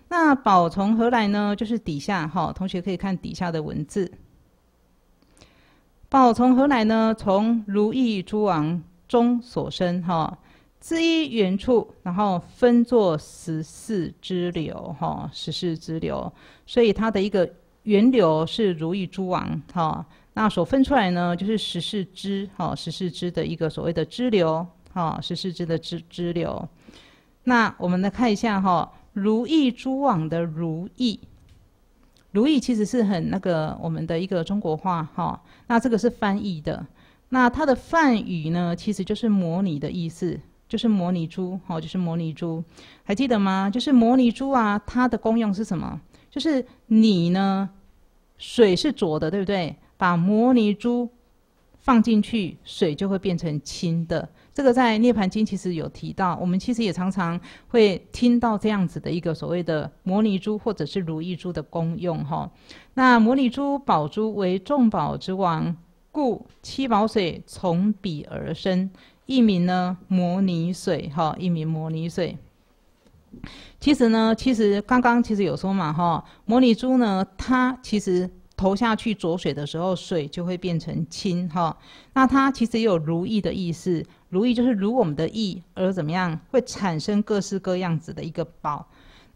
A: 那宝从何来呢？就是底下哈，同学可以看底下的文字。宝从何来呢？从如意珠网中所生哈，自一源处，然后分作十四支流哈，十四支流。所以它的一个源流是如意珠网哈，那所分出来呢，就是十四支哈，十四支的一个所谓的支流哈，十四支的支支流。那我们来看一下哈，如意蛛网的如意，如意其实是很那个我们的一个中国话哈。那这个是翻译的，那它的梵语呢，其实就是模拟的意思，就是模拟珠，哦，就是模拟珠，还记得吗？就是模拟珠啊，它的功用是什么？就是你呢，水是浊的，对不对？把模拟珠放进去，水就会变成清的。这个在《涅盘经》其实有提到，我们其实也常常会听到这样子的一个所谓的摩尼珠或者是如意珠的功用哈。那摩尼珠宝珠为众宝之王，故七宝水从彼而生，一名呢摩尼水哈，一名摩尼水。其实呢，其实刚刚其实有说嘛哈，摩尼珠呢，它其实投下去浊水的时候，水就会变成清哈。那它其实也有如意的意思。如意就是如我们的意而怎么样，会产生各式各样子的一个宝。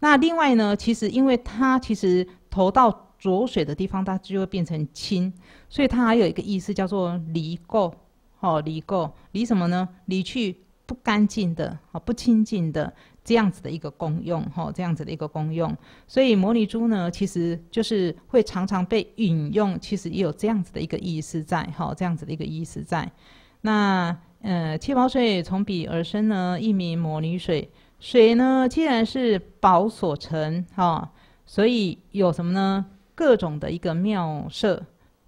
A: 那另外呢，其实因为它其实投到浊水的地方，它就会变成清，所以它还有一个意思叫做离垢，哦，离垢离什么呢？离去不干净的哦，不清净的这样子的一个功用，哦，这样子的一个功用。所以摩尼珠呢，其实就是会常常被引用，其实也有这样子的一个意思在，哦，这样子的一个意思在。那嗯，七宝水从彼而生呢，一名摩尼水。水呢，既然是宝所成，哈，所以有什么呢？各种的一个妙色。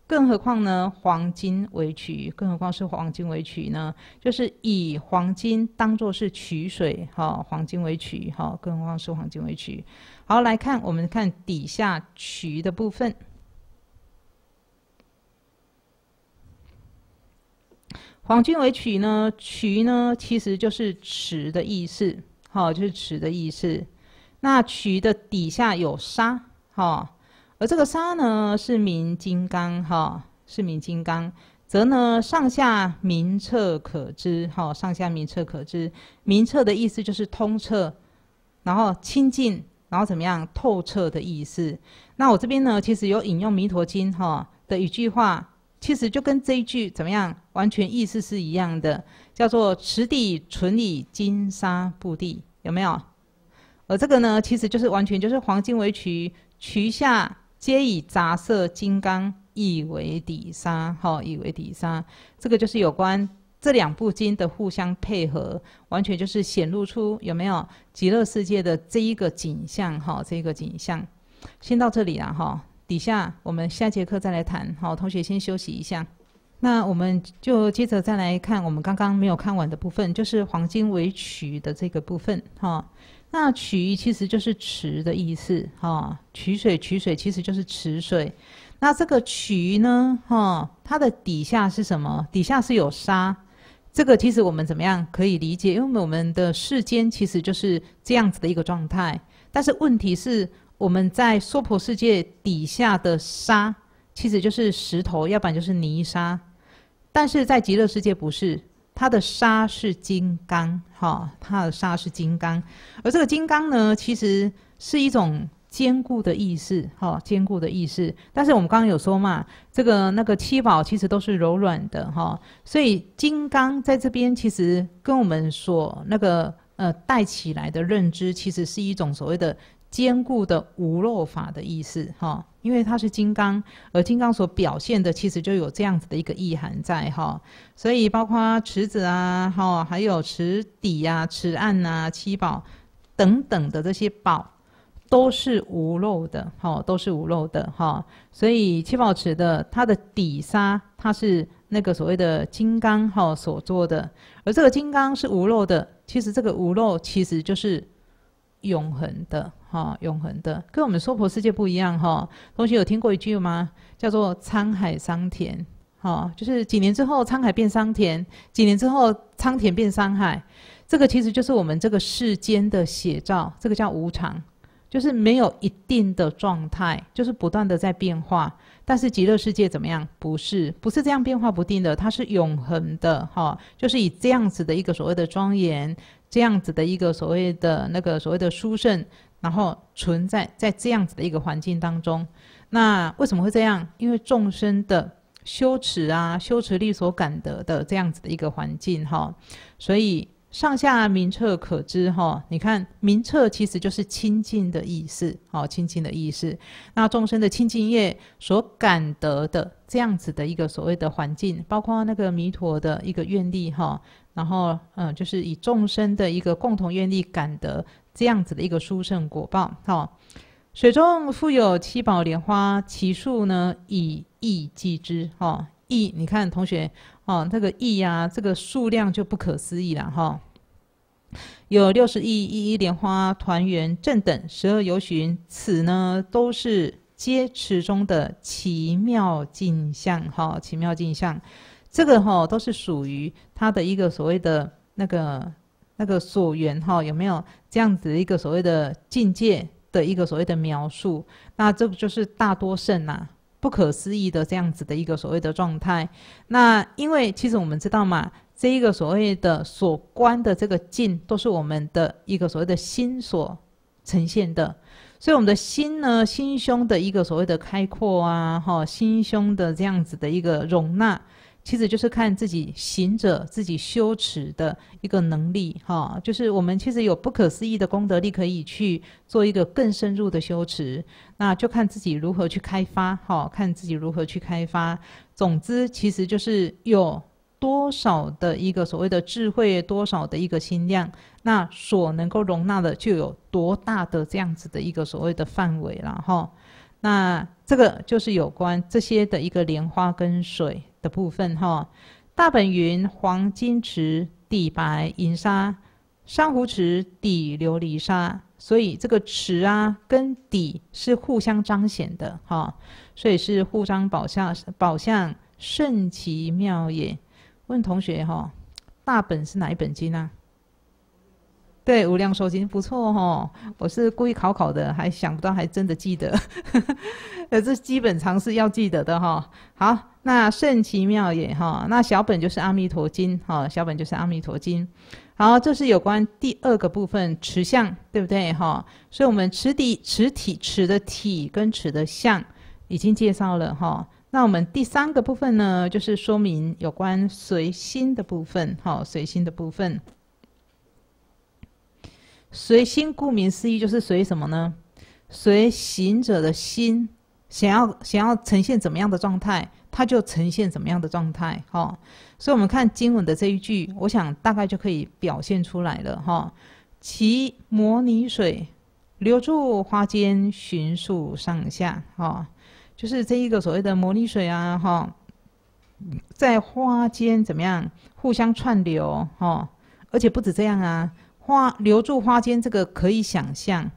A: 更何况呢，黄金为渠，更何况是黄金为渠呢？就是以黄金当做是渠水，哈，黄金为渠，哈，更何况是黄金为渠。好，来看我们看底下渠的部分。黄金为渠呢？渠呢其实就是池的意思，好，就是池的意思。那渠的底下有沙，哈，而这个沙呢是名金刚，哈，是名金刚，则呢上下明澈可知，哈，上下明澈可知。明澈的意思就是通澈，然后清净，然后怎么样透彻的意思。那我这边呢，其实有引用《弥陀经》哈的一句话。其实就跟这一句怎么样，完全意思是一样的，叫做池底存以金沙布地，有没有？而这个呢，其实就是完全就是黄金为渠，渠下皆以杂色金刚以为底沙，哈，以为底沙。这个就是有关这两部经的互相配合，完全就是显露出有没有极乐世界的这一个景象，哈，这个景象。先到这里了，哈。底下，我们下节课再来谈。好，同学先休息一下。那我们就接着再来看我们刚刚没有看完的部分，就是“黄金为渠”的这个部分。哈，那“渠”其实就是“池”的意思。哈，“取水”“取水”其实就是“池水”。那这个“渠”呢？哈，它的底下是什么？底下是有沙。这个其实我们怎么样可以理解？因为我们的世间其实就是这样子的一个状态。但是问题是。我们在娑婆世界底下的沙，其实就是石头，要不然就是泥沙。但是在极乐世界不是，它的沙是金刚，哈，它的沙是金刚。而这个金刚呢，其实是一种坚固的意思，哈，坚固的意思。但是我们刚刚有说嘛，这个那个七宝其实都是柔软的，哈，所以金刚在这边其实跟我们所那个呃带起来的认知，其实是一种所谓的。坚固的无漏法的意思，哈，因为它是金刚，而金刚所表现的其实就有这样子的一个意涵在，哈。所以包括池子啊，哈，还有池底呀、池岸呐、七宝等等的这些宝，都是无漏的，哦，都是无漏的，哈。所以七宝池的它的底沙，它是那个所谓的金刚，哈，所做的。而这个金刚是无漏的，其实这个无漏其实就是永恒的。哈，永恒的跟我们娑婆世界不一样哈。同学有听过一句吗？叫做“沧海桑田”。哈，就是几年之后沧海变桑田，几年之后桑田变沧海。这个其实就是我们这个世间的写照。这个叫无常，就是没有一定的状态，就是不断的在变化。但是极乐世界怎么样？不是，不是这样变化不定的，它是永恒的。哈，就是以这样子的一个所谓的庄严，这样子的一个所谓的那个所谓的殊胜。然后存在在这样子的一个环境当中，那为什么会这样？因为众生的羞耻啊、羞耻力所感得的这样子的一个环境哈，所以上下明澈可知哈。你看明澈其实就是清净的意思，哦，清净的意思。那众生的清净业所感得的这样子的一个所谓的环境，包括那个弥陀的一个愿力哈，然后嗯，就是以众生的一个共同愿力感得。这样子的一个殊胜果报，哈，水中富有七宝莲花，其数呢以亿计之，哈，亿，你看同学，哦，这个亿呀，这个数量就不可思议了，哈，有六十亿一一莲花团圆正等十二游巡，此呢都是皆池中的奇妙景象，哈，奇妙景象，这个哈都是属于它的一个所谓的那个那个所缘，哈，有没有？这样子一个所谓的境界的一个所谓的描述，那这不就是大多胜呐？不可思议的这样子的一个所谓的状态。那因为其实我们知道嘛，这一个所谓的所观的这个境，都是我们的一个所谓的心所呈现的。所以，我们的心呢，心胸的一个所谓的开阔啊，哈，心胸的这样子的一个容纳。其实就是看自己行者自己修持的一个能力，哈，就是我们其实有不可思议的功德力，可以去做一个更深入的修持，那就看自己如何去开发，哈，看自己如何去开发。总之，其实就是有多少的一个所谓的智慧，多少的一个心量，那所能够容纳的就有多大的这样子的一个所谓的范围了，哈。那这个就是有关这些的一个莲花跟水。的部分哈，大本云黄金池底白银沙，珊瑚池底琉璃沙，所以这个池啊跟底是互相彰显的哈，所以是互相宝相宝相甚奇妙也。问同学哈，大本是哪一本经啊？对，无量寿经不错哦。我是故意考考的，还想不到还真的记得，呃，这基本常识要记得的哈。好，那圣奇妙也哈，那小本就是阿弥陀经哈，小本就是阿弥陀经。好，这是有关第二个部分持相，对不对哈？所以我们持底、持体持的体跟持的相已经介绍了哈。那我们第三个部分呢，就是说明有关随心的部分哈，随心的部分。随心，顾名思义，就是随什么呢？随行者的心，想要想要呈现怎么样的状态，它就呈现怎么样的状态。哈，所以我们看经文的这一句，我想大概就可以表现出来了。哈，其摩尼水流注花间，寻树上下。哈，就是这一个所谓的摩尼水啊。哈，在花间怎么样互相串流？哈，而且不止这样啊。花留住花间，这个可以想象。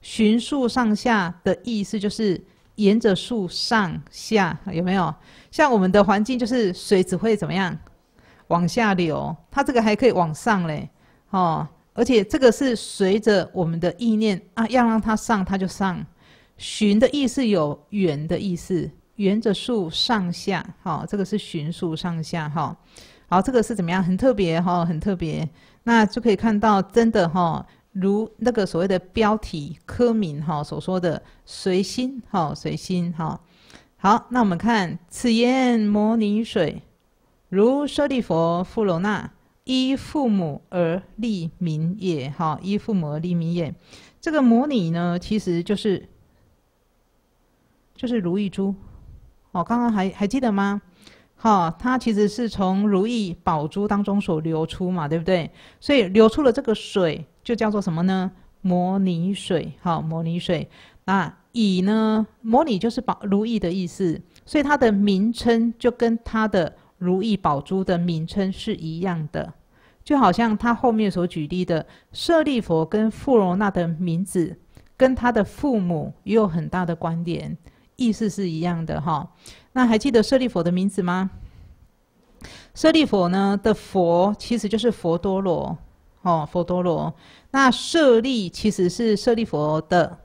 A: 循树上下的意思就是沿着树上下，有没有？像我们的环境就是水只会怎么样，往下流。它这个还可以往上嘞，哦，而且这个是随着我们的意念啊，要让它上，它就上。循的意思有圆的意思，沿着树上下，好，这个是循树上下，哈。好，这个是怎么样？很特别，哈，很特别。那就可以看到，真的哈，如那个所谓的标题科名哈所说的随心哈随心哈。好，那我们看此言摩尼水，如舍利佛富罗那依父母而立名也哈依父母而立名也。这个摩尼呢，其实就是就是如意珠。哦，刚刚还还记得吗？哦，它其实是从如意宝珠当中所流出嘛，对不对？所以流出了这个水就叫做什么呢？摩尼水。哈，摩尼水那以呢，摩尼就是宝如意的意思，所以它的名称就跟它的如意宝珠的名称是一样的。就好像它后面所举例的舍利佛跟富罗那的名字，跟他的父母也有很大的关联，意思是一样的哈。那还记得舍利佛的名字吗？舍利佛呢的佛其实就是佛多罗，哦，佛多罗。那舍利其实是舍利佛的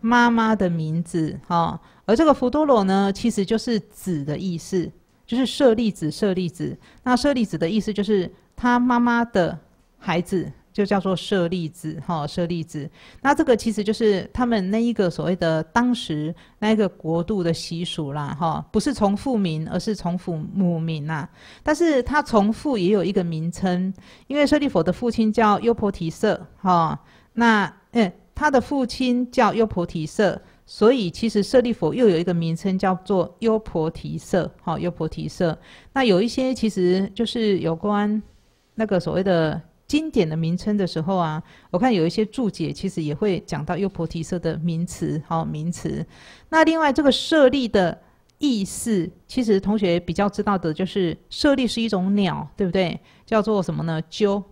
A: 妈妈的名字，哈。而这个佛多罗呢，其实就是子的意思，就是舍利子，舍利子。那舍利子的意思就是他妈妈的孩子。就叫做舍利子，哈，舍利子。那这个其实就是他们那一个所谓的当时那一个国度的习俗啦，哈，不是从父名，而是从父母名啦。但是他从父也有一个名称，因为舍利佛的父亲叫优婆提舍，哈，那诶，他的父亲叫优婆提舍，所以其实舍利佛又有一个名称叫做优婆提舍，哈，优婆提舍。那有一些其实就是有关那个所谓的。经典的名称的时候啊，我看有一些注解，其实也会讲到优婆提舍的名词，好名词。那另外这个舍利的意思，其实同学比较知道的就是舍利是一种鸟，对不对？叫做什么呢？鸠，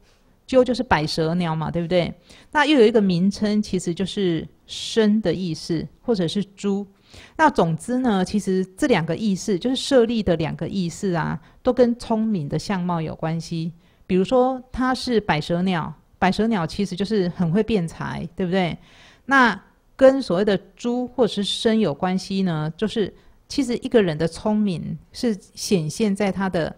A: 鸠就是百舌鸟嘛，对不对？那又有一个名称，其实就是生的意思，或者是猪。那总之呢，其实这两个意思，就是舍利的两个意思啊，都跟聪明的相貌有关系。比如说，它是百蛇鸟，百蛇鸟其实就是很会变财，对不对？那跟所谓的猪或者是生有关系呢？就是其实一个人的聪明是显现在他的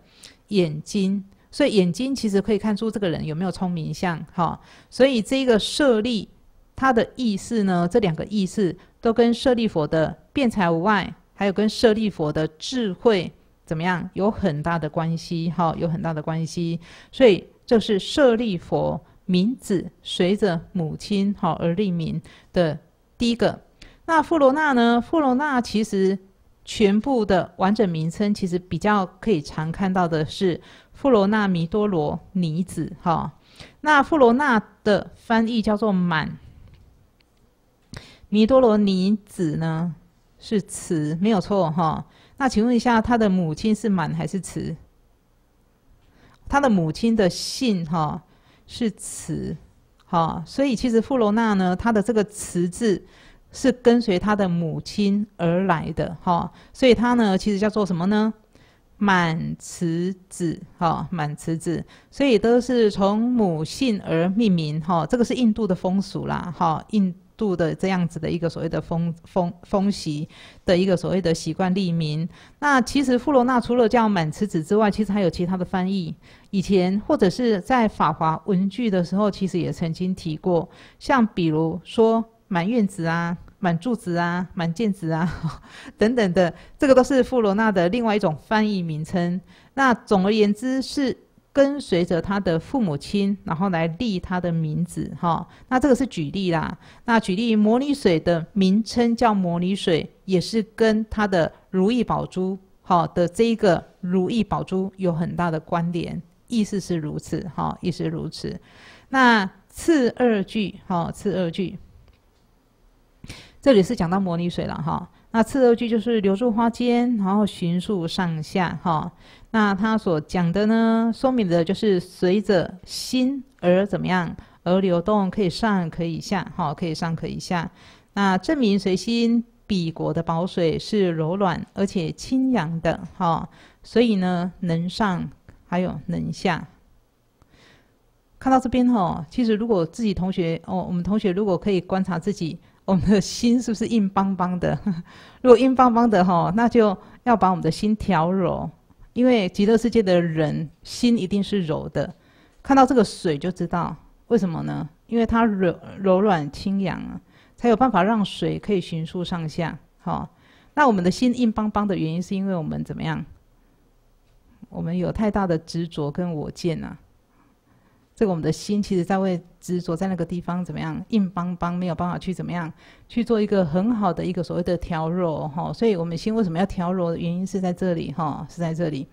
A: 眼睛，所以眼睛其实可以看出这个人有没有聪明相。哈，所以这个舍利他的意思呢，这两个意思都跟舍利佛的变财无碍，还有跟舍利佛的智慧。怎么样？有很大的关系，哈，有很大的关系。所以这是舍利佛名字随着母亲哈而立名的第一个。那富罗那呢？富罗那其实全部的完整名称其实比较可以常看到的是富罗那弥多罗尼子哈。那富罗那的翻译叫做满弥多罗尼子呢是慈没有错哈。那请问一下，他的母亲是满还是慈？他的母亲的姓哈是慈，哈，所以其实富罗娜呢，他的这个慈字是跟随他的母亲而来的，哈，所以他呢其实叫做什么呢？满慈子，哈，满慈子，所以都是从母姓而命名，哈，这个是印度的风俗啦，哈，印。度的这样子的一个所谓的风风风习的一个所谓的习惯利民。那其实富罗纳除了叫满池子之外，其实还有其他的翻译。以前或者是在法华文具的时候，其实也曾经提过，像比如说满院子啊、满柱子啊、满毽子啊等等的，这个都是富罗纳的另外一种翻译名称。那总而言之是。跟随着他的父母亲，然后来立他的名字，哈，那这个是举例啦。那举例摩尼水的名称叫摩尼水，也是跟他的如意宝珠，哈的这一个如意宝珠有很大的关联，意思是如此，哈，意思如此。那次二句，哈次二句，这里是讲到摩尼水了，哈。那次六句就是留住花间，然后循数上下哈。那他所讲的呢，说明的就是随着心而怎么样而流动，可以上可以下，哈，可以上可以下。那证明随心，彼果的保水是柔软而且清扬的，哈，所以呢能上还有能下。看到这边哈，其实如果自己同学哦，我们同学如果可以观察自己。我们的心是不是硬邦邦的？如果硬邦邦的哈，那就要把我们的心调柔，因为极乐世界的人心一定是柔的。看到这个水就知道，为什么呢？因为它柔柔软清扬啊，才有办法让水可以迅速上下。好，那我们的心硬邦邦的原因，是因为我们怎么样？我们有太大的执着跟我见啊。这个我们的心其实在为执着在那个地方怎么样硬邦邦，没有办法去怎么样去做一个很好的一个所谓的调柔哈。所以我们心为什么要调柔的原因是在这里哈，是在这里。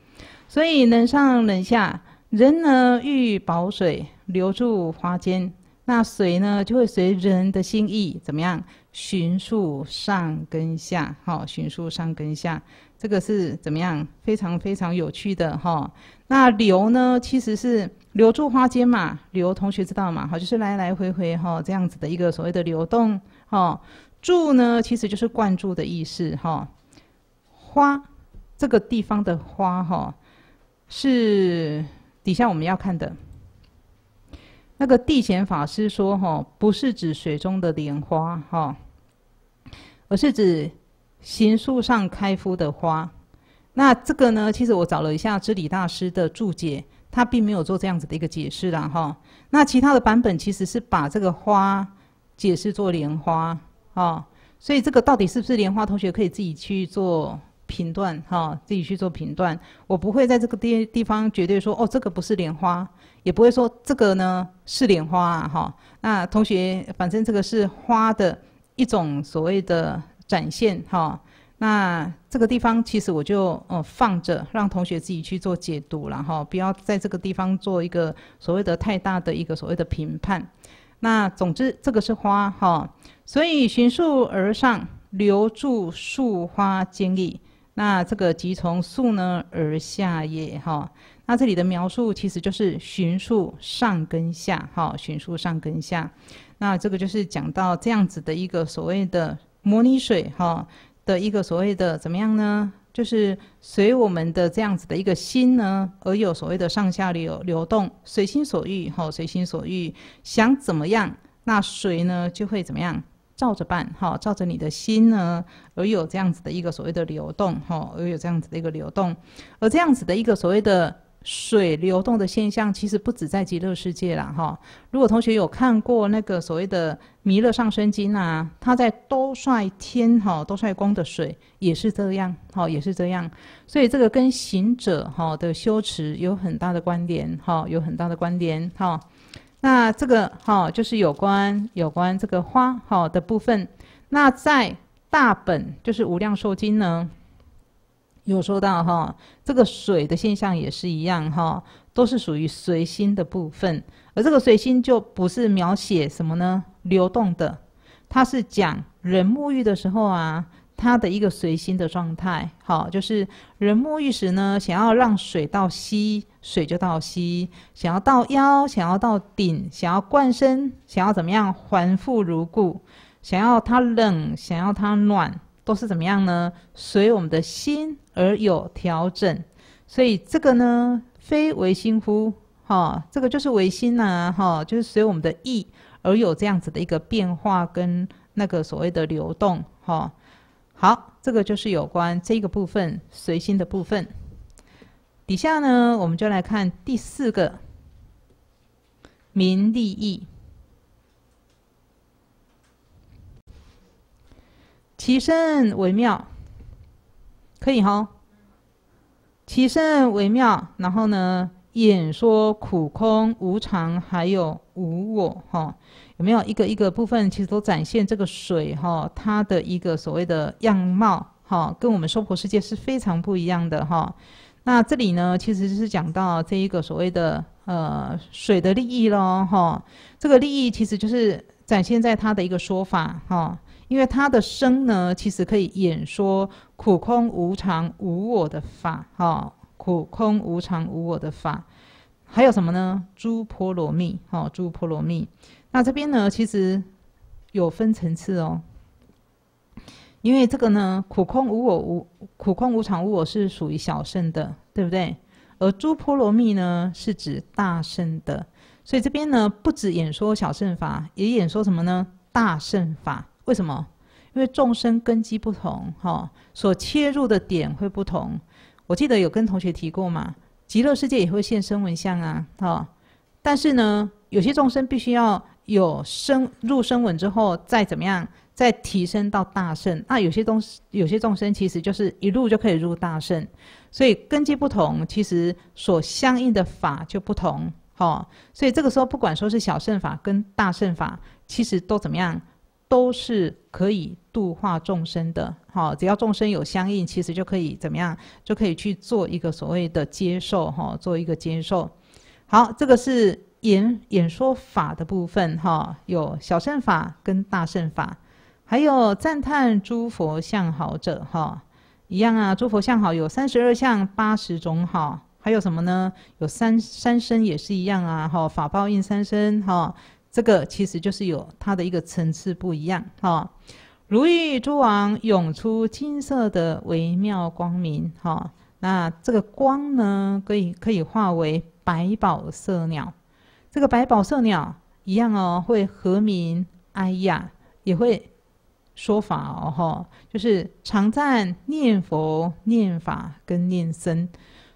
A: 所以能上能下，人呢欲保水留住花间，那水呢就会随人的心意怎么样循数上跟下哈，循数上跟下，这个是怎么样非常非常有趣的哈。那流呢其实是。留住花间嘛，留同学知道嘛？好，就是来来回回哈，这样子的一个所谓的流动。哈，住呢其实就是灌注的意思。哈，花这个地方的花哈，是底下我们要看的。那个地贤法师说哈，不是指水中的莲花哈，而是指行树上开敷的花。那这个呢，其实我找了一下知礼大师的注解。他并没有做这样子的一个解释啦，哈，那其他的版本其实是把这个花解释做莲花哈。所以这个到底是不是莲花，同学可以自己去做评断哈，自己去做评断，我不会在这个地地方绝对说哦这个不是莲花，也不会说这个呢是莲花啊哈，那同学反正这个是花的一种所谓的展现哈。那这个地方其实我就呃放着，让同学自己去做解读，然后不要在这个地方做一个所谓的太大的一个所谓的评判。那总之，这个是花哈，所以循树而上，留住树花坚丽。那这个即从树呢而下也哈。那这里的描述其实就是循树上跟下哈，循树上跟下。那这个就是讲到这样子的一个所谓的模拟水哈。的一个所谓的怎么样呢？就是随我们的这样子的一个心呢，而有所谓的上下流流动，随心所欲哈，随心所欲想怎么样，那谁呢就会怎么样，照着办哈，照着你的心呢而有这样子的一个所谓的流动哈，而有这样子的一个流动，而这样子的一个所谓的。水流动的现象其实不止在极乐世界了哈。如果同学有看过那个所谓的《弥勒上生经》啊，它在兜率天哈、兜率宫的水也是这样哈，也是这样。所以这个跟行者哈的修持有很大的关联哈，有很大的关联哈。那这个哈就是有关有关这个花哈的部分。那在大本就是《无量寿经》呢。有说到哈，这个水的现象也是一样哈，都是属于随心的部分。而这个随心就不是描写什么呢？流动的，它是讲人沐浴的时候啊，它的一个随心的状态。好，就是人沐浴时呢，想要让水到膝，水就到膝；想要到腰，想要到顶，想要灌身，想要怎么样，环复如故；想要它冷，想要它暖。是怎么样呢？随我们的心而有调整，所以这个呢，非唯心乎？哈，这个就是唯心呐，哈，就是随我们的意而有这样子的一个变化跟那个所谓的流动，哈。好，这个就是有关这个部分随心的部分。底下呢，我们就来看第四个名利益。其甚微妙，可以哈。其甚微妙，然后呢，演说苦空无常，还有无我哈，有没有一个一个部分？其实都展现这个水哈，它的一个所谓的样貌哈，跟我们娑婆世界是非常不一样的哈。那这里呢，其实就是讲到这一个所谓的呃水的利益咯。哈。这个利益其实就是展现在它的一个说法哈。因为他的生呢，其实可以演说苦空无常无我的法，哈，苦空无常无我的法，还有什么呢？诸婆罗蜜，哈，诸婆罗蜜。那这边呢，其实有分层次哦。因为这个呢，苦空无我无苦空无常无我是属于小圣的，对不对？而诸婆罗蜜呢，是指大圣的。所以这边呢，不止演说小圣法，也演说什么呢？大圣法。为什么？因为众生根基不同，哈，所切入的点会不同。我记得有跟同学提过嘛，极乐世界也会现声闻相啊，哈。但是呢，有些众生必须要有生入声闻之后，再怎么样，再提升到大圣。那有些东西，有些众生其实就是一路就可以入大圣。所以根基不同，其实所相应的法就不同，哈。所以这个时候，不管说是小圣法跟大圣法，其实都怎么样。都是可以度化众生的，好，只要众生有相应，其实就可以怎么样，就可以去做一个所谓的接受，哈，做一个接受。好，这个是演演说法的部分，哈，有小胜法跟大胜法，还有赞叹诸佛相好者，哈，一样啊，诸佛相好有三十二相八十种好，还有什么呢？有三三身也是一样啊，哈，法报应三身，哈。这个其实就是有它的一个层次不一样哈。如意珠王涌出金色的微妙光明哈，那这个光呢，可以可以化为百宝色鸟。这个百宝色鸟一样哦，会和鸣，哎呀，也会说法哦哈，就是常赞念佛、念法跟念僧。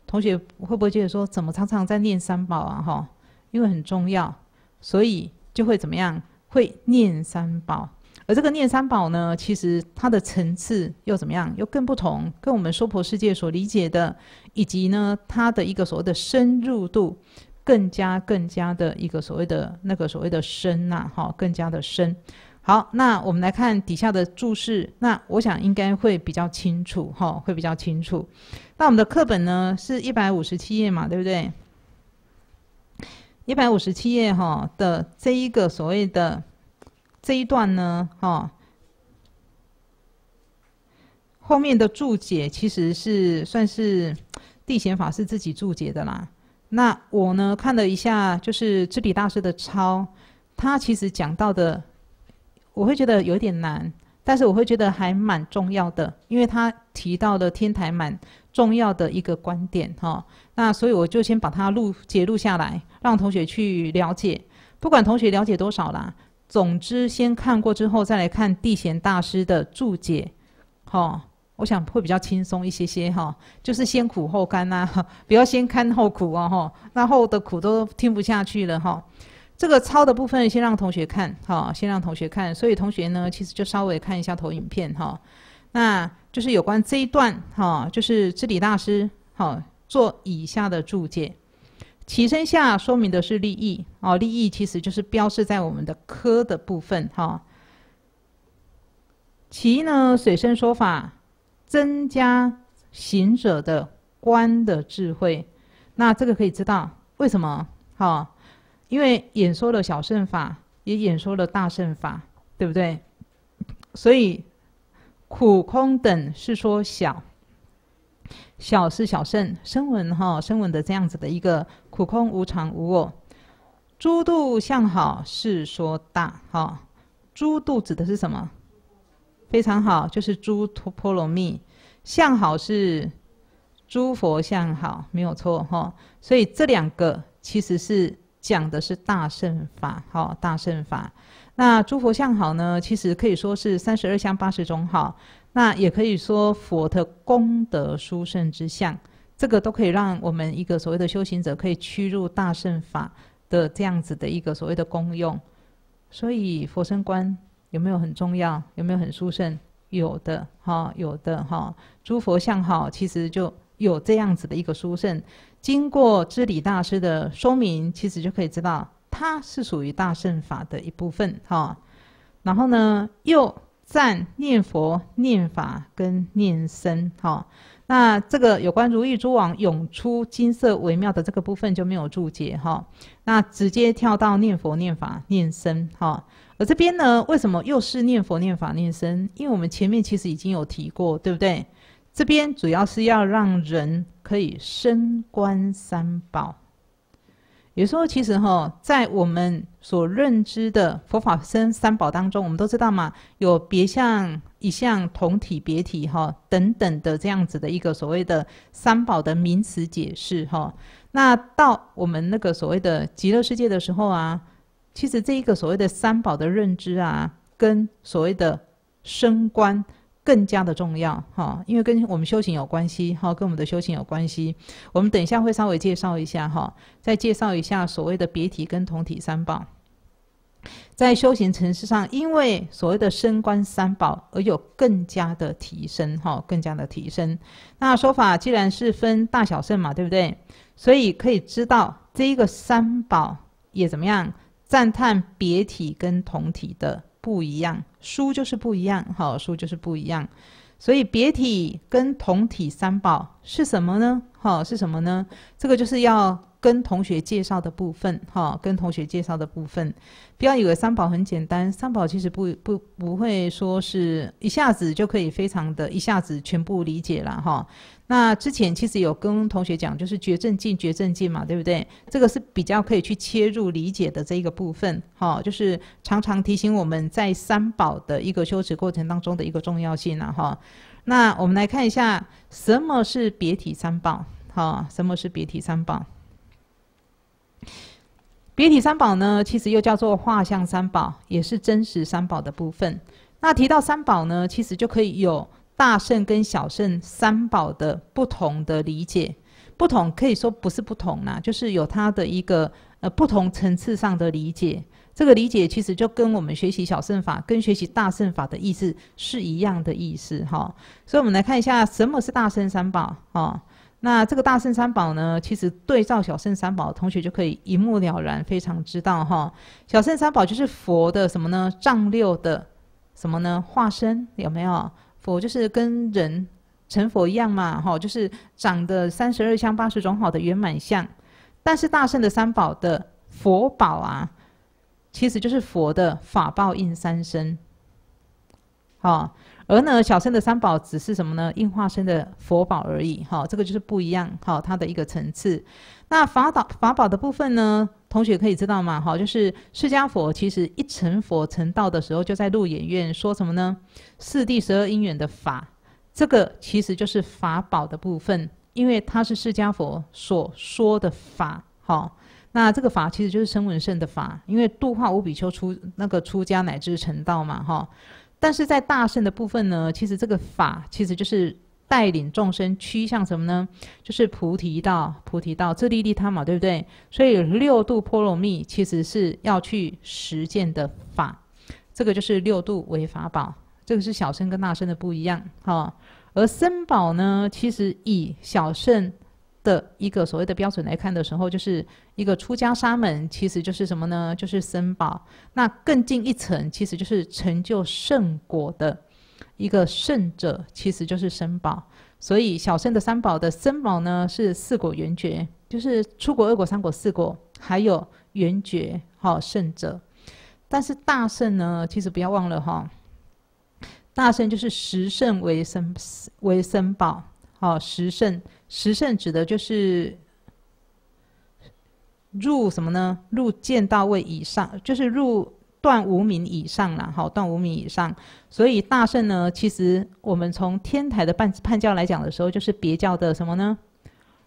A: 同学会不会觉得说，怎么常常在念三宝啊哈？因为很重要，所以。就会怎么样？会念三宝，而这个念三宝呢，其实它的层次又怎么样？又更不同，跟我们娑婆世界所理解的，以及呢，它的一个所谓的深入度，更加更加的一个所谓的那个所谓的深啊，哈，更加的深。好，那我们来看底下的注释，那我想应该会比较清楚，哈，会比较清楚。那我们的课本呢，是一百五十七页嘛，对不对？一百五十七页哈的这一个所谓的这一段呢哈，后面的注解其实是算是地显法师自己注解的啦。那我呢看了一下，就是智体大师的抄，他其实讲到的我会觉得有点难，但是我会觉得还蛮重要的，因为他提到了天台蛮重要的一个观点哈。那所以我就先把它录截录下来。让同学去了解，不管同学了解多少啦，总之先看过之后再来看地贤大师的注解，好，我想会比较轻松一些些哈，就是先苦后甘呐，不要先甘后苦哦哈，那后的苦都听不下去了哈。这个抄的部分先让同学看哈，先让同学看，所以同学呢其实就稍微看一下投影片哈，那就是有关这一段哈，就是智理大师哈，做以下的注解。其身下说明的是利益哦，利益其实就是标示在我们的科的部分哈。其呢，水生说法增加行者的观的智慧，那这个可以知道为什么？哦？因为演说了小胜法，也演说了大胜法，对不对？所以苦空等是说小。小是小圣，声闻哈，声闻的这样子的一个苦空无常无我。诸度向好是说大哈，诸度指的是什么？非常好，就是诸波罗蜜。向好是诸佛向好，没有错哈。所以这两个其实是讲的是大圣法哈，大圣法。那诸佛向好呢，其实可以说是三十二相八十种哈。那也可以说佛的功德殊胜之相，这个都可以让我们一个所谓的修行者可以驱入大圣法的这样子的一个所谓的功用。所以佛身观有没有很重要？有没有很殊胜？有的哈，有的哈，诸佛像哈，其实就有这样子的一个殊胜。经过知理大师的说明，其实就可以知道它是属于大圣法的一部分哈。然后呢，又。赞念佛念法跟念身，哈，那这个有关如意珠王涌出金色微妙的这个部分就没有注解，哈，那直接跳到念佛念法念身，哈，而这边呢，为什么又是念佛念法念身？因为我们前面其实已经有提过，对不对？这边主要是要让人可以升观三宝，有时候其实哈，在我们。所认知的佛法身三宝当中，我们都知道嘛，有别相、一相、同体、别体哈等等的这样子的一个所谓的三宝的名词解释哈。那到我们那个所谓的极乐世界的时候啊，其实这一个所谓的三宝的认知啊，跟所谓的升官。更加的重要哈，因为跟我们修行有关系哈，跟我们的修行有关系。我们等一下会稍微介绍一下哈，再介绍一下所谓的别体跟同体三宝。在修行层次上，因为所谓的升官三宝而有更加的提升，哈，更加的提升。那说法既然是分大小圣嘛，对不对？所以可以知道这一个三宝也怎么样赞叹别体跟同体的不一样，书就是不一样，哈，书就是不一样。所以别体跟同体三宝是什么呢？哈，是什么呢？这个就是要跟同学介绍的部分，哈，跟同学介绍的部分。不要以为三宝很简单，三宝其实不不不会说是一下子就可以非常的一下子全部理解了，哈。那之前其实有跟同学讲，就是绝症进绝症进嘛，对不对？这个是比较可以去切入理解的这一个部分，哈，就是常常提醒我们在三宝的一个修持过程当中的一个重要性了，哈。那我们来看一下，什么是别体三宝？哈，什么是别体三宝？别体三宝呢，其实又叫做画像三宝，也是真实三宝的部分。那提到三宝呢，其实就可以有。大圣跟小圣三宝的不同的理解，不同可以说不是不同啦，就是有它的一个呃不同层次上的理解。这个理解其实就跟我们学习小圣法跟学习大圣法的意思是一样的意思哈。所以我们来看一下什么是大圣三宝哈。那这个大圣三宝呢，其实对照小圣三宝，同学就可以一目了然，非常知道哈。小圣三宝就是佛的什么呢？丈六的什么呢？化身有没有？佛就是跟人成佛一样嘛，哈，就是长得三十二相八十种好的圆满相，但是大圣的三宝的佛宝啊，其实就是佛的法报应三身，好，而呢小圣的三宝只是什么呢？应化身的佛宝而已，哈，这个就是不一样，好，它的一个层次。那法宝法宝的部分呢？同学可以知道吗？哈，就是释迦佛其实一成佛成道的时候，就在鹿演院说什么呢？四地十二因缘的法，这个其实就是法宝的部分，因为它是释迦佛所说的法。好，那这个法其实就是声闻圣的法，因为度化五比丘出那个出家乃至成道嘛。哈，但是在大圣的部分呢，其实这个法其实就是。带领众生趋向什么呢？就是菩提道，菩提道自利利他嘛，对不对？所以六度波罗蜜其实是要去实践的法，这个就是六度为法宝。这个是小圣跟大圣的不一样哈。而僧宝呢，其实以小圣的一个所谓的标准来看的时候，就是一个出家沙门，其实就是什么呢？就是僧宝。那更进一层，其实就是成就圣果的。一个圣者其实就是三宝，所以小圣的三宝的三宝呢是四果圆觉，就是出果、二果、三果、四果，还有圆觉好，圣者。但是大圣呢，其实不要忘了哈，大圣就是十圣为生为生宝，好十圣十圣指的就是入什么呢？入见到位以上，就是入。段无名以上了，好，段无名以上，所以大圣呢，其实我们从天台的判判教来讲的时候，就是别教的什么呢？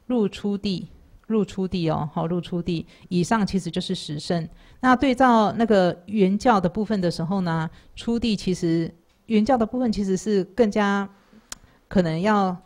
A: 入初地，入初地哦，好，入初地以上其实就是十圣。那对照那个原教的部分的时候呢，初地其实原教的部分其实是更加可能要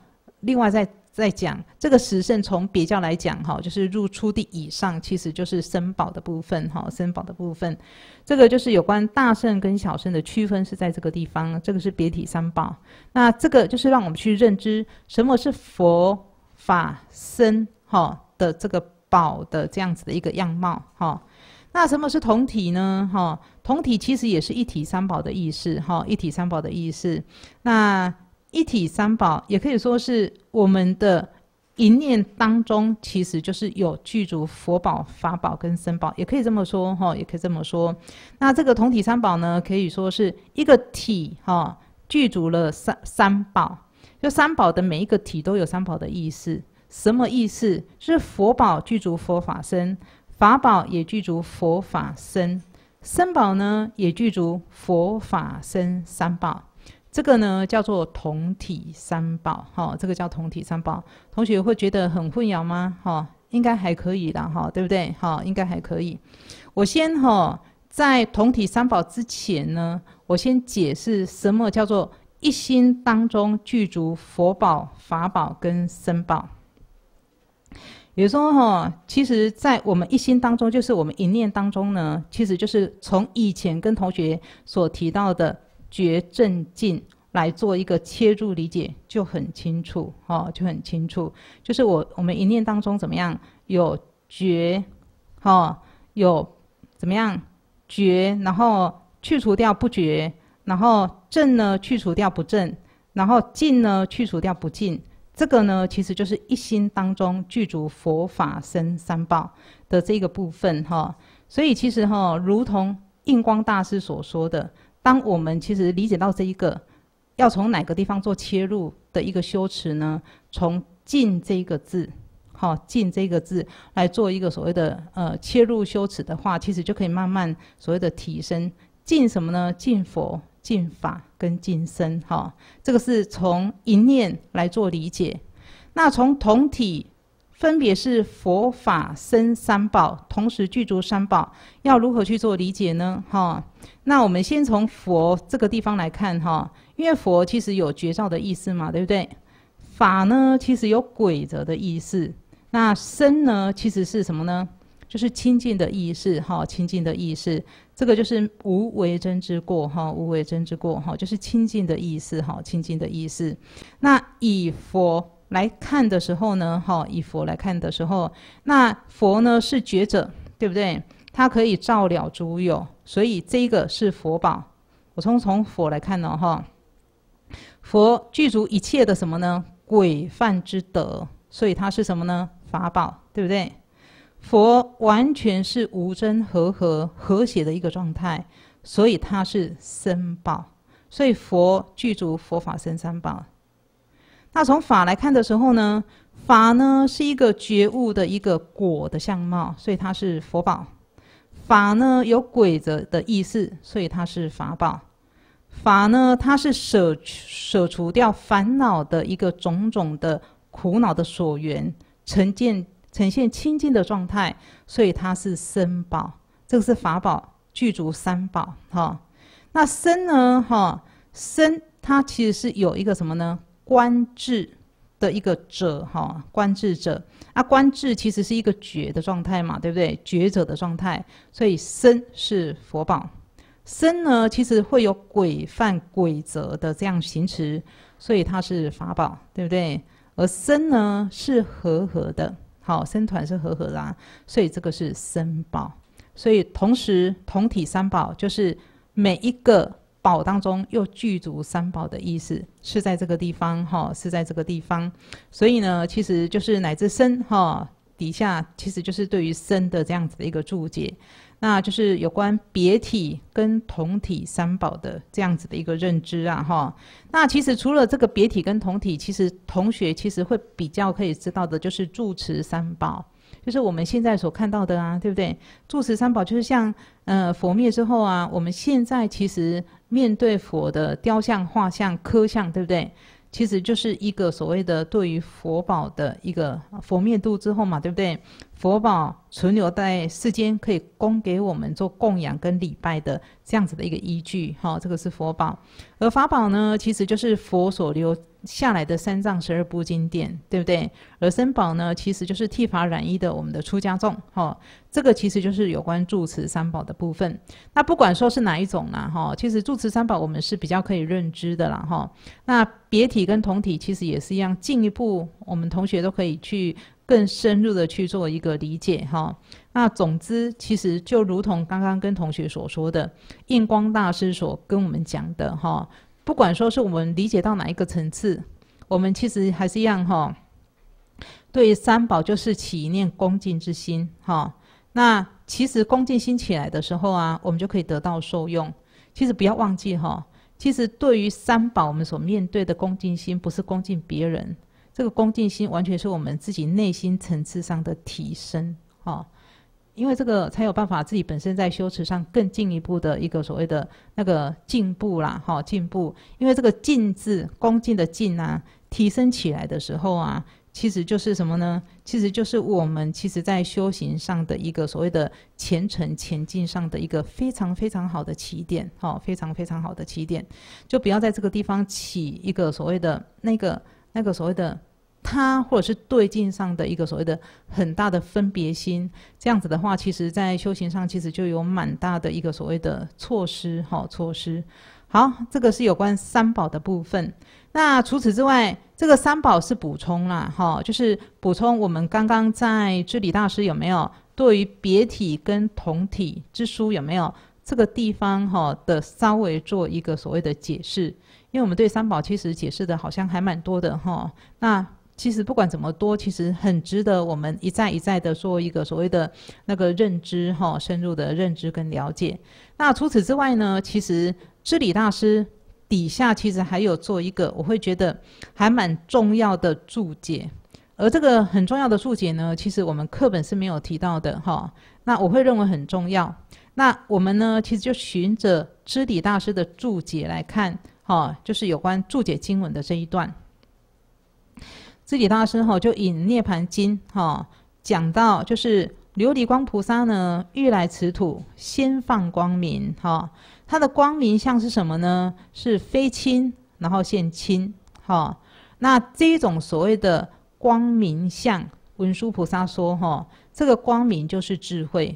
A: 另外再在讲这个十圣，从比较来讲，哈，就是入出地以上，其实就是生宝的部分，哈，生宝的部分。这个就是有关大圣跟小圣的区分是在这个地方。这个是别体三宝，那这个就是让我们去认知什么是佛法身，哈的这个宝的这样子的一个样貌，哈。那什么是同体呢，哈？同体其实也是一体三宝的意思哈，一体三宝的意思。那一体三宝也可以说是我们的，一念当中其实就是有具足佛宝、法宝跟身宝，也可以这么说哈，也可以这么说。那这个同体三宝呢，可以说是一个体哈，具足了三三宝，就三宝的每一个体都有三宝的意思。什么意思？是佛宝具足佛法身，法宝也具足佛法身，身宝呢也具足佛法身三宝。这个呢叫做同体三宝，哈，这个叫同体三宝。同学会觉得很混淆吗？哈，应该还可以啦，哈，对不对？哈，应该还可以。我先哈，在同体三宝之前呢，我先解释什么叫做一心当中具足佛宝、法宝跟身宝。也如说，哈，其实在我们一心当中，就是我们一念当中呢，其实就是从以前跟同学所提到的。觉正净来做一个切入理解就很清楚，哈，就很清楚。就是我我们一念当中怎么样有觉，哈，有怎么样觉，然后去除掉不觉，然后正呢去除掉不正，然后净呢去除掉不净。这个呢其实就是一心当中具足佛法生三宝的这个部分，哈。所以其实哈，如同印光大师所说的。当我们其实理解到这一个，要从哪个地方做切入的一个修持呢？从“进”这一个字，哈，“进”这个字来做一个所谓的呃切入修持的话，其实就可以慢慢所谓的提升“进什么呢？进佛、进法跟进身，哈，这个是从一念来做理解，那从同体。分别是佛法僧三宝，同时具足三宝，要如何去做理解呢？哈，那我们先从佛这个地方来看哈，因为佛其实有绝照的意思嘛，对不对？法呢，其实有鬼则的意思，那身呢，其实是什么呢？就是清净的意思，哈，清净的意思，这个就是无为真之过，哈，无为真之过，哈，就是清净的意思，哈，清净的意思，那以佛。来看的时候呢，哈，以佛来看的时候，那佛呢是觉者，对不对？他可以照了诸有，所以这个是佛宝。我从从佛来看呢，哈，佛具足一切的什么呢？鬼犯之德，所以它是什么呢？法宝，对不对？佛完全是无真和合和谐的一个状态，所以它是身宝。所以佛具足佛法身三宝。那从法来看的时候呢，法呢是一个觉悟的一个果的相貌，所以它是佛宝。法呢有鬼则的意思，所以它是法宝。法呢，它是舍舍除掉烦恼的一个种种的苦恼的所缘，呈现呈现清净的状态，所以它是身宝。这个是法宝具足三宝。哈，那身呢？哈，身它其实是有一个什么呢？官制的一个者哈，官制者，啊，官制其实是一个觉的状态嘛，对不对？觉者的状态，所以身是佛宝，身呢其实会有鬼犯鬼则的这样行持，所以它是法宝，对不对？而身呢是和合的，好，身团是和合啦，所以这个是身宝，所以同时同体三宝就是每一个。宝当中又具足三宝的意思是在这个地方哈，是在这个地方，所以呢，其实就是乃至身哈底下其实就是对于身的这样子的一个注解，那就是有关别体跟同体三宝的这样子的一个认知啊哈。那其实除了这个别体跟同体，其实同学其实会比较可以知道的就是住持三宝，就是我们现在所看到的啊，对不对？住持三宝就是像呃佛灭之后啊，我们现在其实。面对佛的雕像、画像、科像，对不对？其实就是一个所谓的对于佛宝的一个佛面度之后嘛，对不对？佛宝存留在世间，可以供给我们做供养跟礼拜的这样子的一个依据，哈，这个是佛宝。而法宝呢，其实就是佛所留。下来的三藏十二部经典，对不对？而三宝呢，其实就是剃发染衣的我们的出家众，哈，这个其实就是有关住持三宝的部分。那不管说是哪一种啦，哈，其实住持三宝我们是比较可以认知的啦，哈。那别体跟同体其实也是一样，进一步我们同学都可以去更深入的去做一个理解，哈。那总之，其实就如同刚刚跟同学所说的，印光大师所跟我们讲的，哈。不管说是我们理解到哪一个层次，我们其实还是一样哈。对三宝就是起念恭敬之心哈。那其实恭敬心起来的时候啊，我们就可以得到受用。其实不要忘记哈，其实对于三宝我们所面对的恭敬心，不是恭敬别人，这个恭敬心完全是我们自己内心层次上的提升哈。因为这个才有办法自己本身在修持上更进一步的一个所谓的那个进步啦，哈，进步。因为这个“进”字，恭敬的“进”呐，提升起来的时候啊，其实就是什么呢？其实就是我们其实在修行上的一个所谓的前程前进上的一个非常非常好的起点，哈，非常非常好的起点。就不要在这个地方起一个所谓的那个那个所谓的。他或者是对境上的一个所谓的很大的分别心，这样子的话，其实在修行上其实就有蛮大的一个所谓的措施，哈，措施。好，这个是有关三宝的部分。那除此之外，这个三宝是补充啦，哈，就是补充我们刚刚在智理大师有没有对于别体跟同体之书有没有这个地方哈的稍微做一个所谓的解释，因为我们对三宝其实解释的好像还蛮多的哈，那。其实不管怎么多，其实很值得我们一再一再的做一个所谓的那个认知哈，深入的认知跟了解。那除此之外呢，其实知理大师底下其实还有做一个，我会觉得还蛮重要的注解。而这个很重要的注解呢，其实我们课本是没有提到的哈。那我会认为很重要。那我们呢，其实就循着知理大师的注解来看哈，就是有关注解经文的这一段。释迦大圣吼就引《涅盘经》哈讲到，就是琉璃光菩萨呢欲来此土，先放光明哈。他的光明相是什么呢？是非亲，然后现亲哈。那这一种所谓的光明相，文殊菩萨说哈，这个光明就是智慧。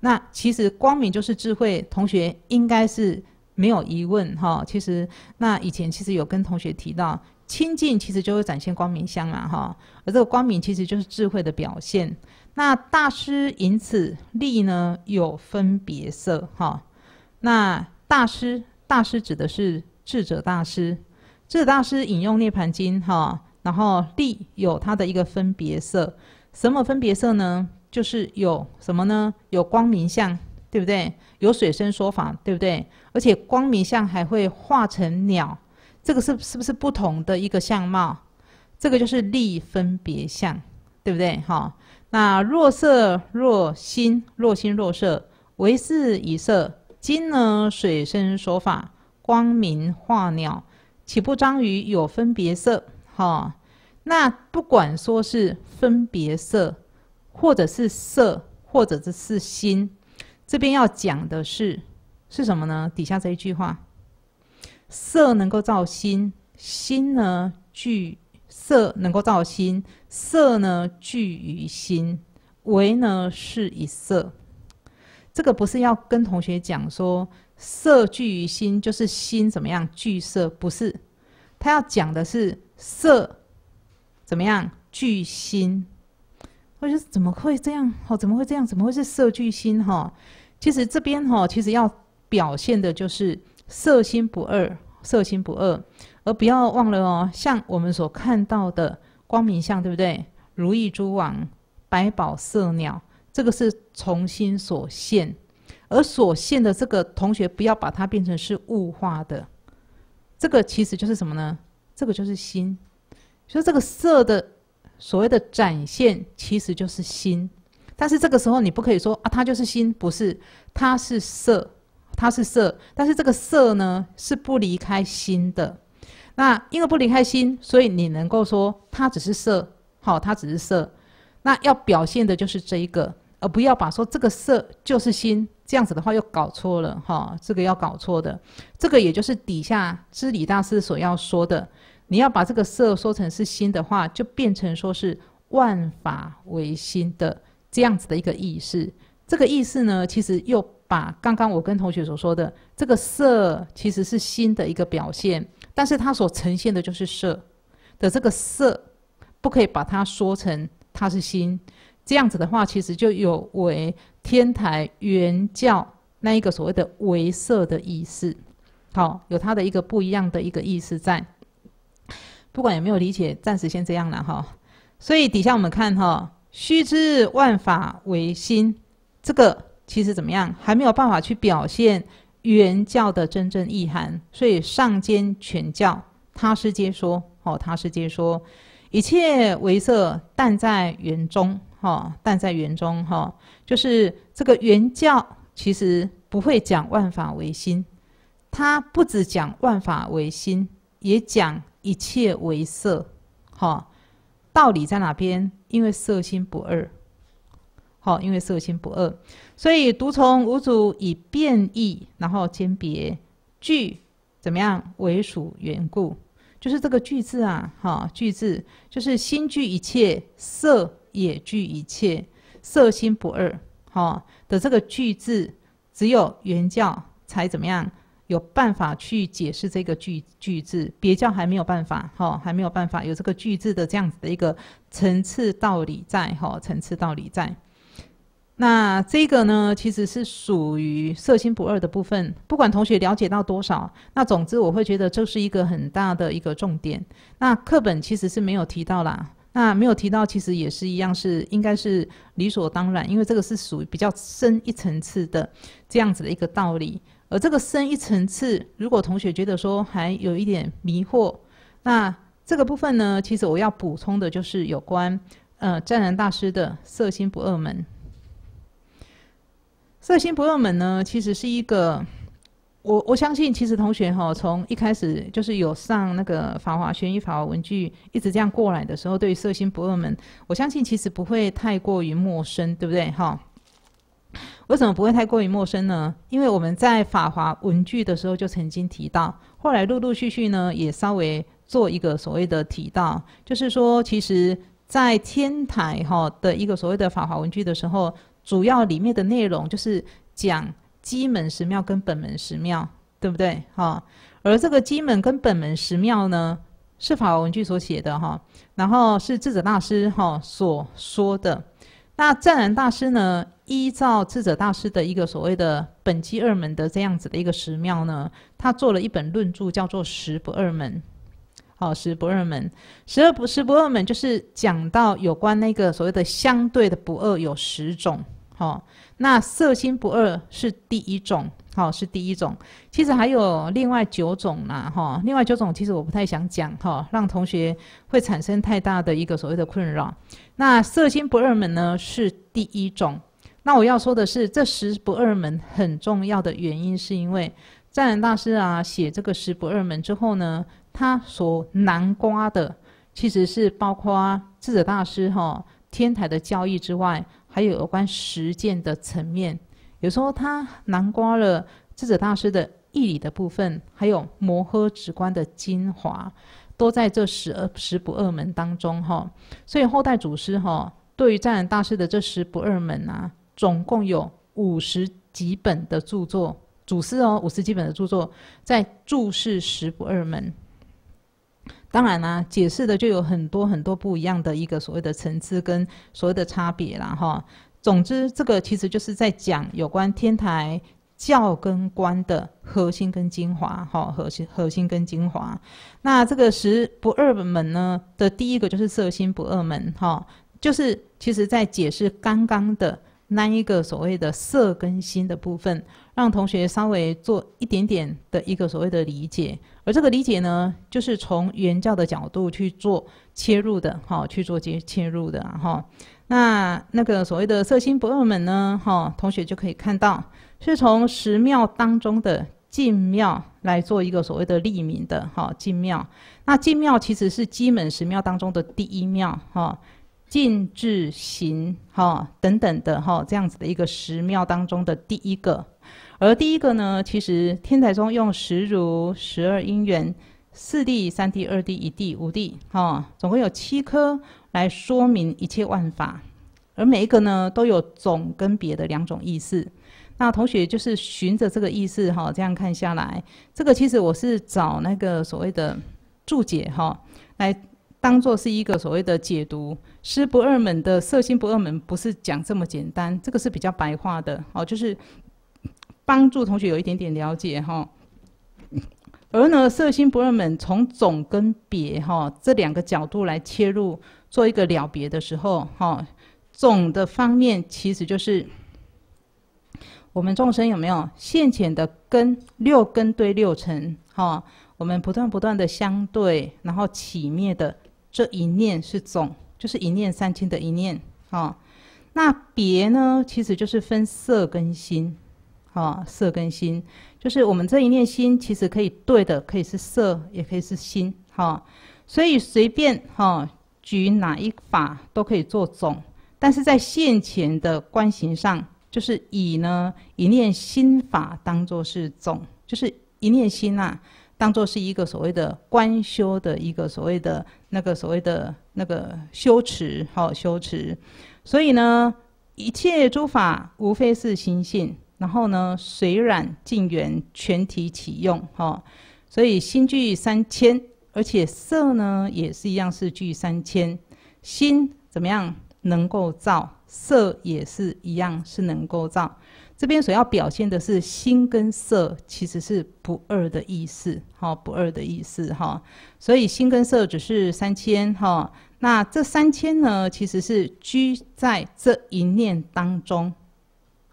A: 那其实光明就是智慧，同学应该是没有疑问哈。其实那以前其实有跟同学提到。清近其实就会展现光明相了哈，而这个光明其实就是智慧的表现。那大师因此力呢，有分别色哈。那大师，大师指的是智者大师，智者大师引用《涅盘经》哈，然后力有它的一个分别色，什么分别色呢？就是有什么呢？有光明相，对不对？有水声说法，对不对？而且光明相还会化成鸟。这个是是不是不同的一个相貌？这个就是立分别相，对不对？哈，那若色若心，若心若色，为是以色。今呢，水生说法，光明化鸟，岂不彰于有分别色？哈，那不管说是分别色，或者是色，或者是是心，这边要讲的是是什么呢？底下这一句话。色能够造心，心呢聚色能够造心，色呢聚于心，为呢是以色。这个不是要跟同学讲说色聚于心就是心怎么样聚色，不是他要讲的是色怎么样聚心。我得怎么会这样？哦，怎么会这样？怎么会是色聚心？哈，其实这边哈，其实要表现的就是。色心不二，色心不二，而不要忘了哦，像我们所看到的光明相，对不对？如意珠网、百宝色鸟，这个是从心所现，而所现的这个同学，不要把它变成是物化的，这个其实就是什么呢？这个就是心，所以这个色的所谓的展现，其实就是心。但是这个时候，你不可以说啊，它就是心，不是，它是色。它是色，但是这个色呢是不离开心的。那因为不离开心，所以你能够说它只是色，好，它只是色。那要表现的就是这一个，而不要把说这个色就是心，这样子的话又搞错了，哈，这个要搞错的。这个也就是底下知理大师所要说的，你要把这个色说成是心的话，就变成说是万法唯心的这样子的一个意思。这个意思呢，其实又把刚刚我跟同学所说的这个色，其实是心的一个表现，但是它所呈现的就是色的这个色，不可以把它说成它是心，这样子的话，其实就有违天台原教那一个所谓的唯色的意思。好，有它的一个不一样的一个意思在，不管有没有理解，暂时先这样了哈。所以底下我们看哈，须知万法为心。这个其实怎么样，还没有办法去表现原教的真正意涵，所以上间全教，他师皆说，哦，他师皆说，一切为色，但在圆中，哈，但在圆中，哈，就是这个原教其实不会讲万法为心，他不只讲万法为心，也讲一切为色，哈，道理在哪边？因为色心不二。好，因为色心不二，所以独从五祖以变异，然后兼别具怎么样为属缘故？就是这个具字啊，哈，具字，就是心具一切，色也具一切，色心不二，哈的这个具字，只有原教才怎么样有办法去解释这个具具字？别教还没有办法，哈，还没有办法有这个具字的这样子的一个层次道理在，哈，层次道理在。那这个呢，其实是属于色心不二的部分。不管同学了解到多少，那总之我会觉得这是一个很大的一个重点。那课本其实是没有提到啦。那没有提到，其实也是一样，是应该是理所当然，因为这个是属于比较深一层次的这样子的一个道理。而这个深一层次，如果同学觉得说还有一点迷惑，那这个部分呢，其实我要补充的就是有关呃湛然大师的色心不二门。色心不二门呢，其实是一个，我我相信，其实同学哈，从一开始就是有上那个法华玄义、法华文具，一直这样过来的时候，对于色心不二门，我相信其实不会太过于陌生，对不对哈？为什么不会太过于陌生呢？因为我们在法华文具的时候就曾经提到，后来陆陆续续呢，也稍微做一个所谓的提到，就是说，其实，在天台哈的一个所谓的法华文具的时候。主要里面的内容就是讲基门神庙跟本门神庙，对不对？哈，而这个基门跟本门神庙呢，是法文句所写的哈，然后是智者大师哈所说的。那湛然大师呢，依照智者大师的一个所谓的本基二门的这样子的一个神庙呢，他做了一本论著，叫做《十不二门》。好，《十不二门》，十不十不二门就是讲到有关那个所谓的相对的不二有十种。好，那色心不二是第一种，好是第一种。其实还有另外九种啦，哈，另外九种其实我不太想讲，哈，让同学会产生太大的一个所谓的困扰。那色心不二门呢是第一种。那我要说的是，这十不二门很重要的原因是因为湛然大师啊写这个十不二门之后呢，他所南瓜的其实是包括智者大师哈天台的教义之外。还有有关实践的层面，有时候他囊括了智者大师的义理的部分，还有摩诃止观的精华，都在这十二十不二门当中哈。所以后代祖师哈，对于湛然大师的这十不二门啊，总共有五十几本的著作，祖师哦，五十几本的著作在注释十不二门。当然啦，解释的就有很多很多不一样的一个所谓的层次跟所谓的差别啦。哈。总之，这个其实就是在讲有关天台教跟观的核心跟精华哈。核心核心跟精华，那这个十不二门呢的第一个就是色心不二门哈，就是其实在解释刚刚的那一个所谓的色跟心的部分，让同学稍微做一点点的一个所谓的理解。而这个理解呢，就是从原教的角度去做切入的，哈，去做切切入的，哈。那那个所谓的色心不二门呢，哈，同学就可以看到，是从十庙当中的进庙来做一个所谓的立名的，哈，进庙。那进庙其实是基本十庙当中的第一庙，哈，进智行，哈，等等的，哈，这样子的一个十庙当中的第一个。而第一个呢，其实天台宗用十如、十二因缘、四谛、三谛、二谛、一谛、五谛，哈，总共有七颗来说明一切万法。而每一个呢，都有总跟别的两种意思。那同学就是循着这个意思，哈，这样看下来，这个其实我是找那个所谓的注解，哈，来当做是一个所谓的解读。师不二门的色心不二门不是讲这么简单，这个是比较白话的，哦，就是。帮助同学有一点点了解哈。而呢，色心不二门从总跟别哈这两个角度来切入，做一个了别的时候哈，总的方面其实就是我们众生有没有现前的根六根对六尘哈，我们不断不断的相对，然后起灭的这一念是总，就是一念三清的一念哈。那别呢，其实就是分色跟心。啊，色跟心，就是我们这一念心，其实可以对的，可以是色，也可以是心。哈，所以随便哈，举哪一法都可以做总。但是在现前的观行上，就是以呢一念心法当作是总，就是一念心啊，当作是一个所谓的观修的一个所谓的那个所谓的那个修持，好修持。所以呢，一切诸法无非是心性。然后呢，水染净圆全体启用哈，所以心聚三千，而且色呢也是一样是聚三千，心怎么样能够造，色也是一样是能够造。这边所要表现的是心跟色其实是不二的意思，好，不二的意思哈。所以心跟色只是三千哈，那这三千呢其实是居在这一念当中。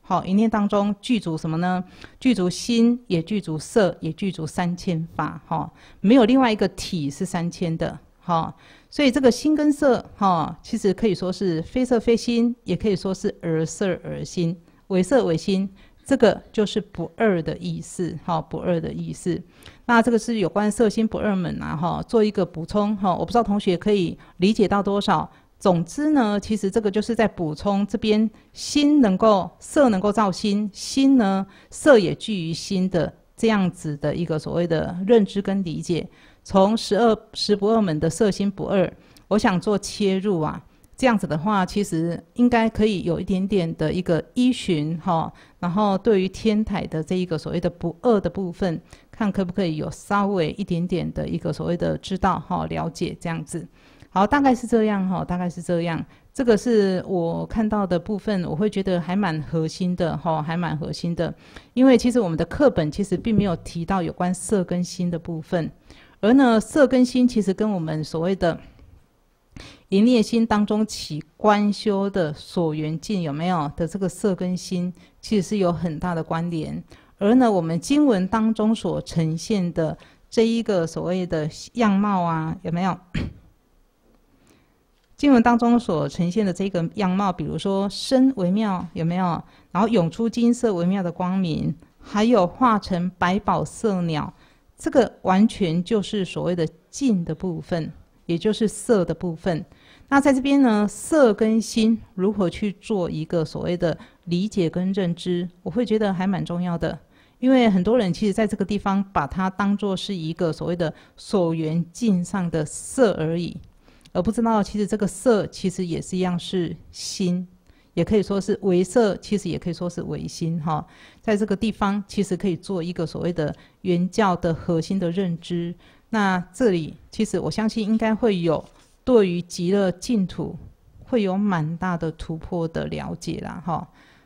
A: 好，一念当中具足什么呢？具足心也，具足色也，具足三千法。哈，没有另外一个体是三千的。哈，所以这个心跟色，哈，其实可以说是非色非心，也可以说是而色而心，为色为心。这个就是不二的意思。哈，不二的意思。那这个是有关色心不二门啊。哈，做一个补充。哈，我不知道同学可以理解到多少。总之呢，其实这个就是在补充这边心能够色能够造心，心呢色也聚于心的这样子的一个所谓的认知跟理解。从十二十不二门的色心不二，我想做切入啊，这样子的话，其实应该可以有一点点的一个依循哈。然后对于天台的这一个所谓的不二的部分，看可不可以有稍微一点点的一个所谓的知道哈，了解这样子。好，大概是这样哈，大概是这样。这个是我看到的部分，我会觉得还蛮核心的哈，还蛮核心的。因为其实我们的课本其实并没有提到有关色跟心的部分，而呢，色跟心其实跟我们所谓的，一念心当中起观修的所缘境有没有的这个色跟心，其实是有很大的关联。而呢，我们经文当中所呈现的这一个所谓的样貌啊，有没有？经文当中所呈现的这个样貌，比如说身微妙有没有？然后涌出金色微妙的光明，还有化成百宝色鸟，这个完全就是所谓的净的部分，也就是色的部分。那在这边呢，色跟心如何去做一个所谓的理解跟认知，我会觉得还蛮重要的，因为很多人其实在这个地方把它当作是一个所谓的所缘境上的色而已。而不知道，其实这个色其实也是一样是心，也可以说是唯色，其实也可以说是唯心。哈，在这个地方，其实可以做一个所谓的原教的核心的认知。那这里，其实我相信应该会有对于极乐净土会有蛮大的突破的了解啦哈，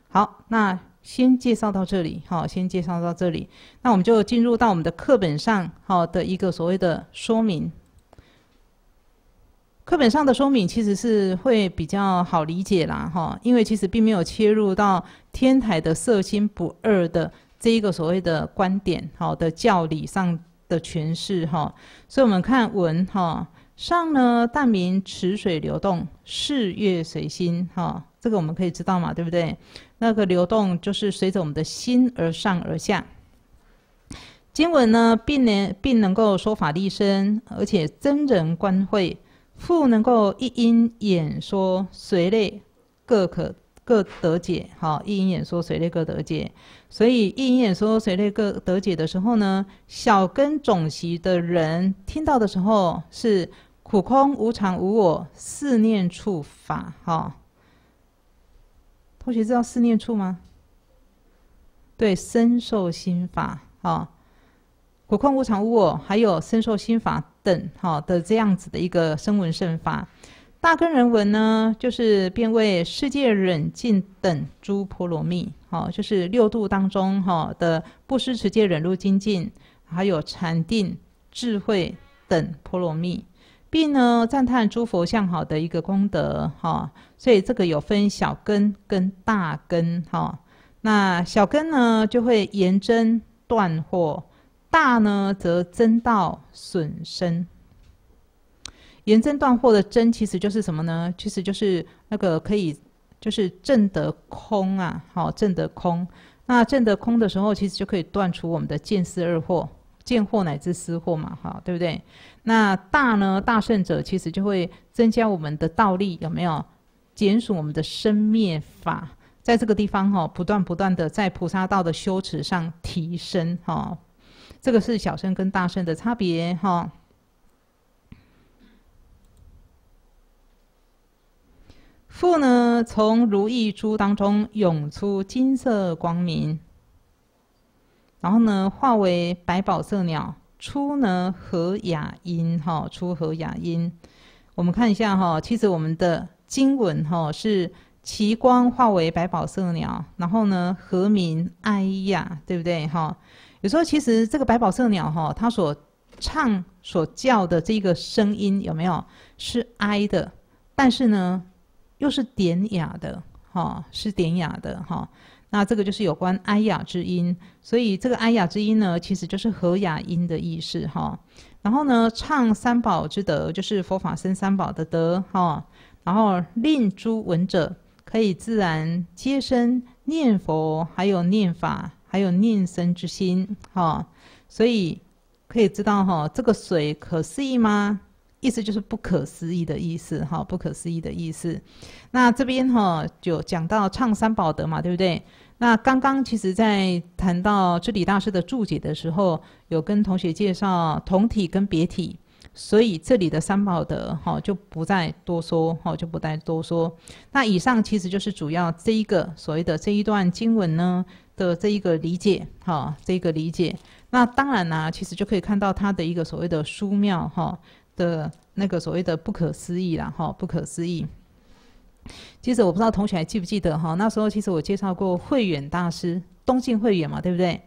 A: 好，那先介绍到这里。哈，先介绍到这里。那我们就进入到我们的课本上，哈的一个所谓的说明。课本上的说明其实是会比较好理解啦，哈，因为其实并没有切入到天台的色心不二的这一个所谓的观点，好的教理上的诠释，哈，所以我们看文，哈上呢，大明池水流动，事月随心，哈，这个我们可以知道嘛，对不对？那个流动就是随着我们的心而上而下。经文呢，并能并能够说法立身，而且真人观会。父能够一因演说随类各可各得解，哈，一因演说随类各得解。所以一因演说随类各得解的时候呢，小根种习的人听到的时候是苦空无常无我四念处法，哈。同学知道四念处吗？对，身受心法，啊，苦空无常无我，还有身受心法。等好，的这样子的一个声闻圣法，大根人文呢，就是变为世界忍进等诸婆罗蜜，好，就是六度当中哈的不施、持戒、忍辱、精进，还有禅定、智慧等婆罗蜜，并呢赞叹诸佛相好的一个功德，哈，所以这个有分小根跟大根，哈，那小根呢就会延真断惑。大呢，则增道损身。严真断惑的真，其实就是什么呢？其实就是那个可以，就是正得空啊，好，正得空。那正得空的时候，其实就可以断除我们的见思二惑，见惑乃至思惑嘛，哈，对不对？那大呢，大胜者其实就会增加我们的道力，有没有？减损我们的生灭法，在这个地方哈，不断不断的在菩萨道的修持上提升哈。这个是小声跟大声的差别，哈。父呢，从如意珠当中涌出金色光明，然后呢，化为百宝色鸟。出呢，和雅音，哈，出和雅音。我们看一下，哈，其实我们的经文，哈，是奇光化为百宝色鸟，然后呢，和鸣哀呀，对不对，哈？有时候其实这个百宝色鸟哈，它所唱所叫的这个声音有没有是哀的？但是呢，又是典雅的哈，是典雅的哈。那这个就是有关哀雅之音。所以这个哀雅之音呢，其实就是和雅音的意思哈。然后呢，唱三宝之德，就是佛法僧三宝的德哈。然后令诸闻者可以自然皆生念佛，还有念法。还有念生之心，哈，所以可以知道，哈，这个水可思议吗？意思就是不可思议的意思，哈，不可思议的意思。那这边，哈，就讲到唱三宝德嘛，对不对？那刚刚其实在谈到智里大师的注解的时候，有跟同学介绍同体跟别体，所以这里的三宝德，哈，就不再多说，哈，就不再多说。那以上其实就是主要这一个所谓的这一段经文呢。的这一个理解，哈，这一个理解，那当然呢，其实就可以看到他的一个所谓的书庙，哈的那个所谓的不可思议了，哈，不可思议。接着，我不知道同学还记不记得哈，那时候其实我介绍过慧远大师，东晋慧远嘛，对不对？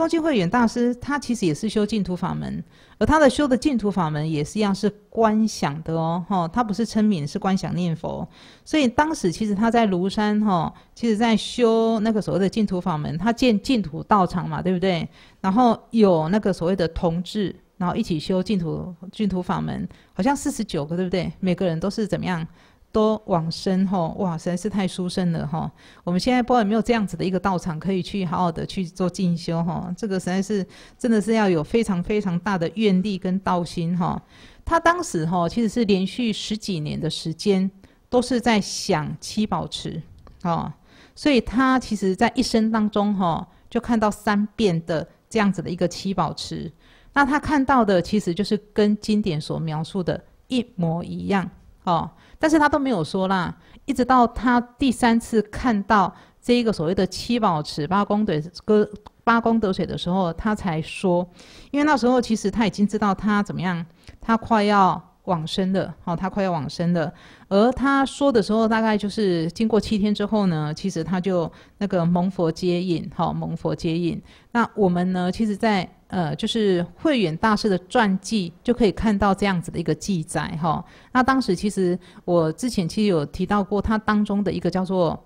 A: 高静慧远大师，他其实也是修净土法门，而他的修的净土法门也是一样是观想的哦，哈，他不是称名，是观想念佛。所以当时其实他在庐山，哈，其实在修那个所谓的净土法门，他建净土道场嘛，对不对？然后有那个所谓的同志。然后一起修净土净土法门，好像四十九个，对不对？每个人都是怎么样？都往生哈哇，实在是太殊胜了哈！我们现在不管有没有这样子的一个道场，可以去好好的去做进修哈。这个实在是真的是要有非常非常大的愿力跟道心哈。他当时哈其实是连续十几年的时间都是在想七宝池哦，所以他其实在一生当中哈就看到三遍的这样子的一个七宝池。那他看到的其实就是跟经典所描述的一模一样哦。但是他都没有说啦，一直到他第三次看到这一个所谓的七宝池八功德、八八功德水的时候，他才说，因为那时候其实他已经知道他怎么样，他快要往生了，好，他快要往生了。而他说的时候，大概就是经过七天之后呢，其实他就那个蒙佛接引，哦，蒙佛接引。那我们呢，其实在。呃，就是慧远大师的传记就可以看到这样子的一个记载哈。那当时其实我之前其实有提到过，他当中的一个叫做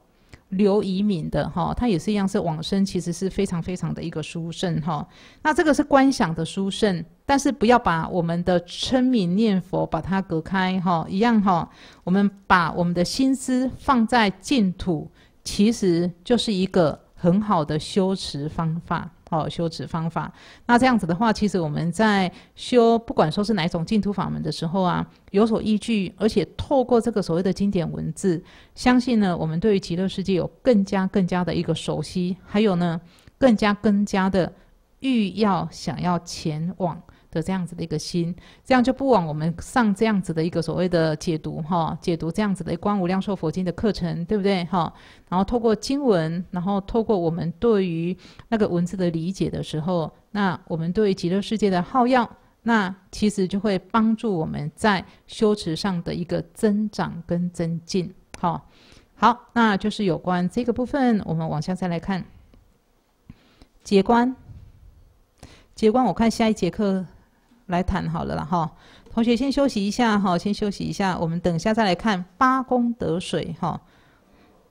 A: 刘仪敏的哈，他也是一样是往生，其实是非常非常的一个殊胜哈。那这个是观想的殊胜，但是不要把我们的称名念佛把它隔开哈，一样哈。我们把我们的心思放在净土，其实就是一个很好的修持方法。好，修持方法。那这样子的话，其实我们在修，不管说是哪一种净土法门的时候啊，有所依据，而且透过这个所谓的经典文字，相信呢，我们对于极乐世界有更加更加的一个熟悉，还有呢，更加更加的欲要想要前往。的这样子的一个心，这样就不枉我们上这样子的一个所谓的解读哈，解读这样子的《观无量寿佛经》的课程，对不对哈？然后透过经文，然后透过我们对于那个文字的理解的时候，那我们对于极乐世界的浩耀，那其实就会帮助我们在修持上的一个增长跟增进。好，好，那就是有关这个部分，我们往下再来看。结观，结观，我看下一节课。来谈好了啦，哈，同学先休息一下哈，先休息一下，我们等一下再来看八功德水哈。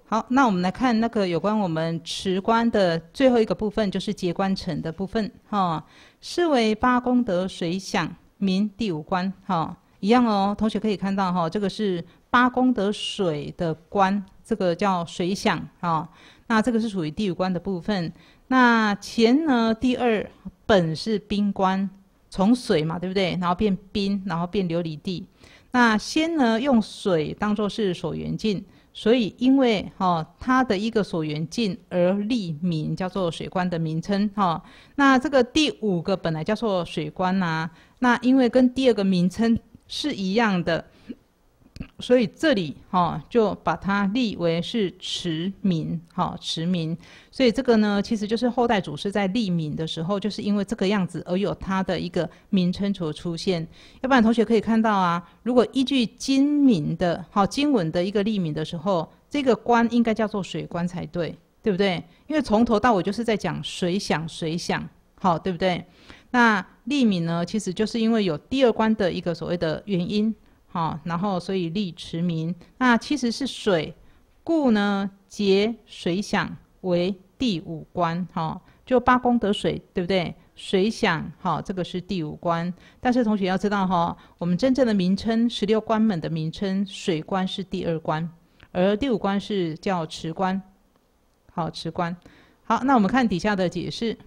A: 好，那我们来看那个有关我们持观的最后一个部分，就是结观城的部分哈。是为八功德水想名第五观哈，一样哦。同学可以看到哈，这个是八功德水的观，这个叫水想啊。那这个是属于第五观的部分。那前呢，第二本是兵观，从水嘛，对不对？然后变冰，然后变琉璃地。那先呢，用水当做是所缘境，所以因为哈，它的一个所缘境而立名，叫做水观的名称哈。那这个第五个本来叫做水观呐，那因为跟第二个名称是一样的。所以这里哈就把它立为是持名哈持名，所以这个呢其实就是后代祖师在立名的时候，就是因为这个样子而有它的一个名称所出现。要不然同学可以看到啊，如果依据今名的好经文的一个立名的时候，这个官应该叫做水官才对，对不对？因为从头到尾就是在讲水响水响，好对不对？那立名呢，其实就是因为有第二关的一个所谓的原因。好，然后所以立驰名，那其实是水，故呢结水想为第五关，哈，就八功德水，对不对？水想，好，这个是第五关。但是同学要知道，哈，我们真正的名称，十六关门的名称，水关是第二关，而第五关是叫池关，好，池关。好，那我们看底下的解释，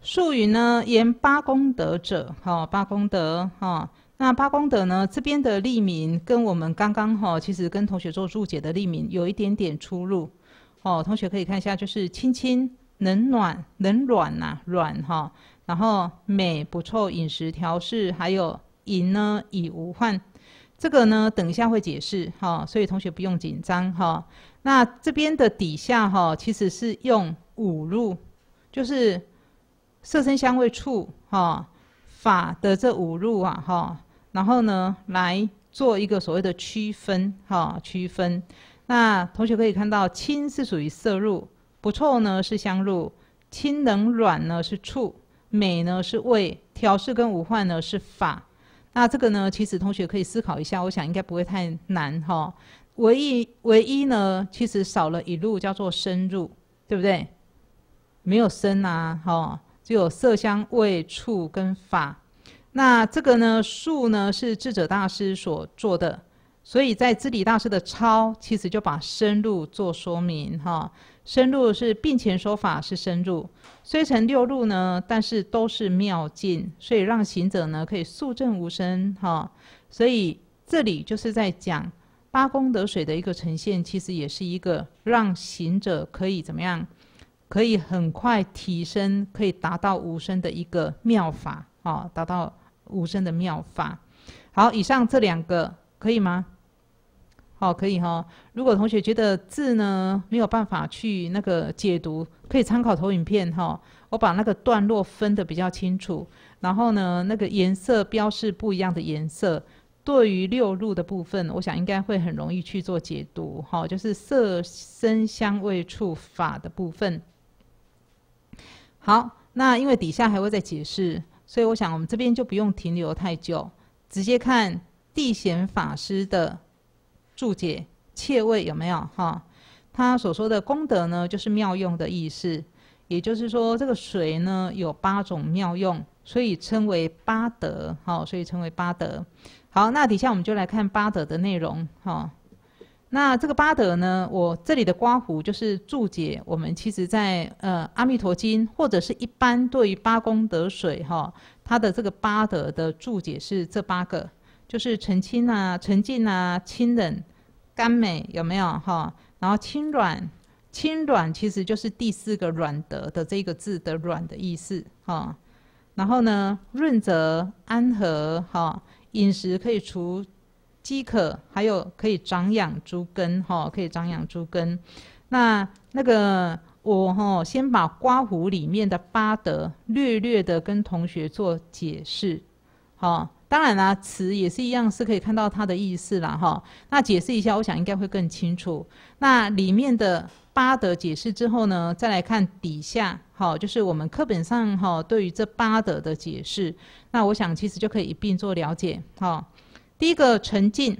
A: 术语呢言八功德者，好，八功德，哈。那八功德呢？这边的利民跟我们刚刚哈，其实跟同学做注解的利民有一点点出入，哦，同学可以看一下，就是亲亲冷暖冷暖呐暖哈，然后美不臭饮食调试，还有饮呢以无患，这个呢等一下会解释哈，所以同学不用紧张哈。那这边的底下哈，其实是用五入，就是色身香味触哈法的这五入啊哈。然后呢，来做一个所谓的区分，哈，区分。那同学可以看到，清是属于色入，不臭呢是香入，清冷软呢是触，美呢是味，调适跟无患呢是法。那这个呢，其实同学可以思考一下，我想应该不会太难，哈。唯一唯一呢，其实少了一路叫做深入，对不对？没有深啊，哈，只有色香味触跟法。那这个呢？术呢是智者大师所做的，所以在智理大师的抄，其实就把深入做说明。哈，深入是并前说法是深入，虽成六路呢，但是都是妙境，所以让行者呢可以速证无生。哈，所以这里就是在讲八功德水的一个呈现，其实也是一个让行者可以怎么样，可以很快提升，可以达到无生的一个妙法。啊，达到。无声的妙法，好，以上这两个可以吗？好，可以哈。如果同学觉得字呢没有办法去那个解读，可以参考投影片哈。我把那个段落分的比较清楚，然后呢，那个颜色标示不一样的颜色，对于六路的部分，我想应该会很容易去做解读哈。就是色、声、香味、触、法的部分。好，那因为底下还会再解释。所以我想，我们这边就不用停留太久，直接看地显法师的注解切位有没有哈？他所说的功德呢，就是妙用的意思，也就是说，这个水呢有八种妙用，所以称为八德。好，所以称为八德。好，那底下我们就来看八德的内容。好。那这个八德呢？我这里的刮胡就是注解。我们其实在呃《阿弥陀经》或者是一般对于八功德水哈，它的这个八德的注解是这八个，就是澄清啊、沉静啊、清冷、甘美有没有哈？然后清软，清软其实就是第四个软德的这个字的软的意思哈。然后呢，润泽、安和哈，饮食可以除。饥渴，还有可以长养猪根，哈，可以长养猪根。那那个我哈，先把《瓜胡里面的八德略略的跟同学做解释，好，当然啦，词也是一样，是可以看到它的意思啦。哈。那解释一下，我想应该会更清楚。那里面的八德解释之后呢，再来看底下，好，就是我们课本上哈，对于这八德的解释，那我想其实就可以一并做了解，哈。第一个沉浸，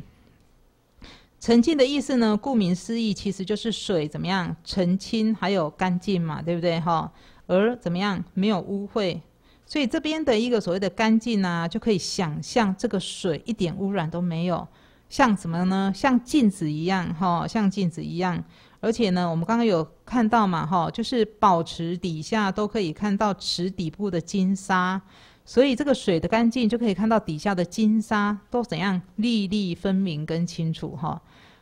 A: 沉浸的意思呢，顾名思义，其实就是水怎么样澄清，还有干净嘛，对不对？哈，而怎么样没有污秽，所以这边的一个所谓的干净呢，就可以想象这个水一点污染都没有，像什么呢？像镜子一样，哈，像镜子一样。而且呢，我们刚刚有看到嘛，哈，就是保持底下都可以看到池底部的金沙。所以这个水的干净就可以看到底下的金沙都怎样粒粒分明跟清楚哈，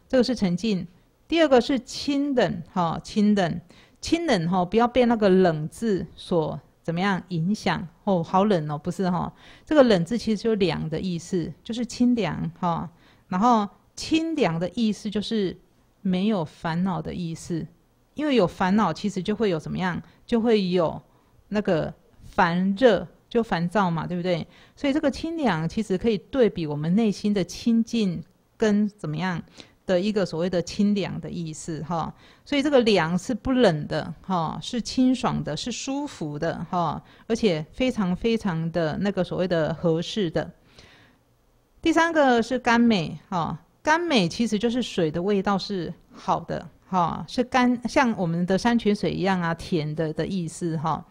A: 这个是沉静，第二个是清冷哈，清冷清冷哈，不要被那个冷字所怎么样影响哦。好冷哦，不是哈。这个冷字其实就凉的意思，就是清凉哈。然后清凉的意思就是没有烦恼的意思，因为有烦恼其实就会有什么样，就会有那个烦热。就烦躁嘛，对不对？所以这个清凉其实可以对比我们内心的清净跟怎么样的一个所谓的清凉的意思哈。所以这个凉是不冷的哈，是清爽的，是舒服的哈，而且非常非常的那个所谓的合适的。第三个是甘美哈，甘美其实就是水的味道是好的哈，是甘像我们的山泉水一样啊，甜的的意思哈。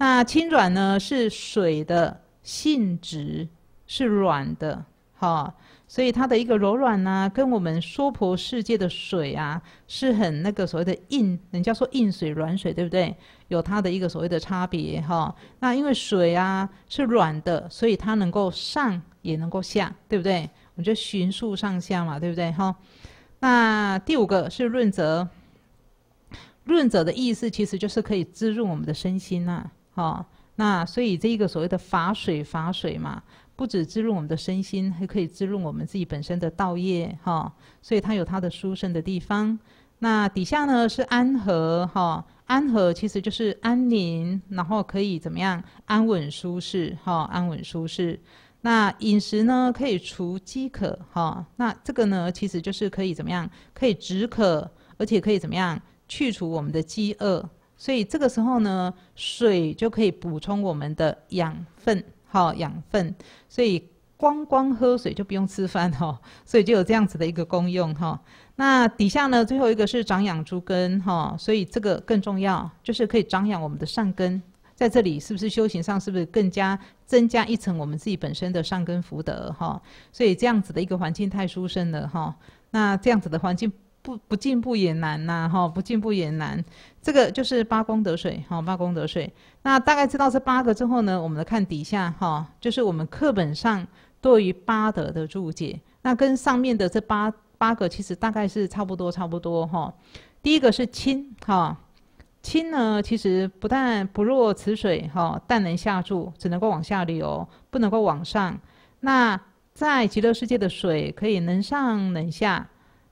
A: 那轻软呢？是水的性质是软的，哈，所以它的一个柔软呢，跟我们娑婆世界的水啊，是很那个所谓的硬，人家说硬水软水，对不对？有它的一个所谓的差别，哈。那因为水啊是软的，所以它能够上也能够下，对不对？我们就循数上下嘛，对不对？哈。那第五个是润泽，润泽的意思其实就是可以滋润我们的身心啊。哦，那所以这个所谓的法水法水嘛，不止滋润我们的身心，还可以滋润我们自己本身的道业哈。所以它有它的殊胜的地方。那底下呢是安和哈，安和其实就是安宁，然后可以怎么样安稳舒适哈，安稳舒适。那饮食呢可以除饥渴哈，那这个呢其实就是可以怎么样，可以止渴，而且可以怎么样去除我们的饥饿。所以这个时候呢，水就可以补充我们的养分，哈，养分。所以光光喝水就不用吃饭哦，所以就有这样子的一个功用，哈。那底下呢，最后一个是长养足根，哈，所以这个更重要，就是可以长养我们的上根。在这里，是不是修行上是不是更加增加一层我们自己本身的上根福德，哈？所以这样子的一个环境太殊胜了，哈。那这样子的环境。不不进步也难呐，哈！不进步也难，这个就是八功德水，哈！八功德水。那大概知道这八个之后呢，我们来看底下，哈，就是我们课本上对于八德的注解。那跟上面的这八八个其实大概是差不多，差不多，哈。第一个是亲，哈。亲呢，其实不但不若此水，哈，但能下注，只能够往下流，不能够往上。那在极乐世界的水可以能上能下。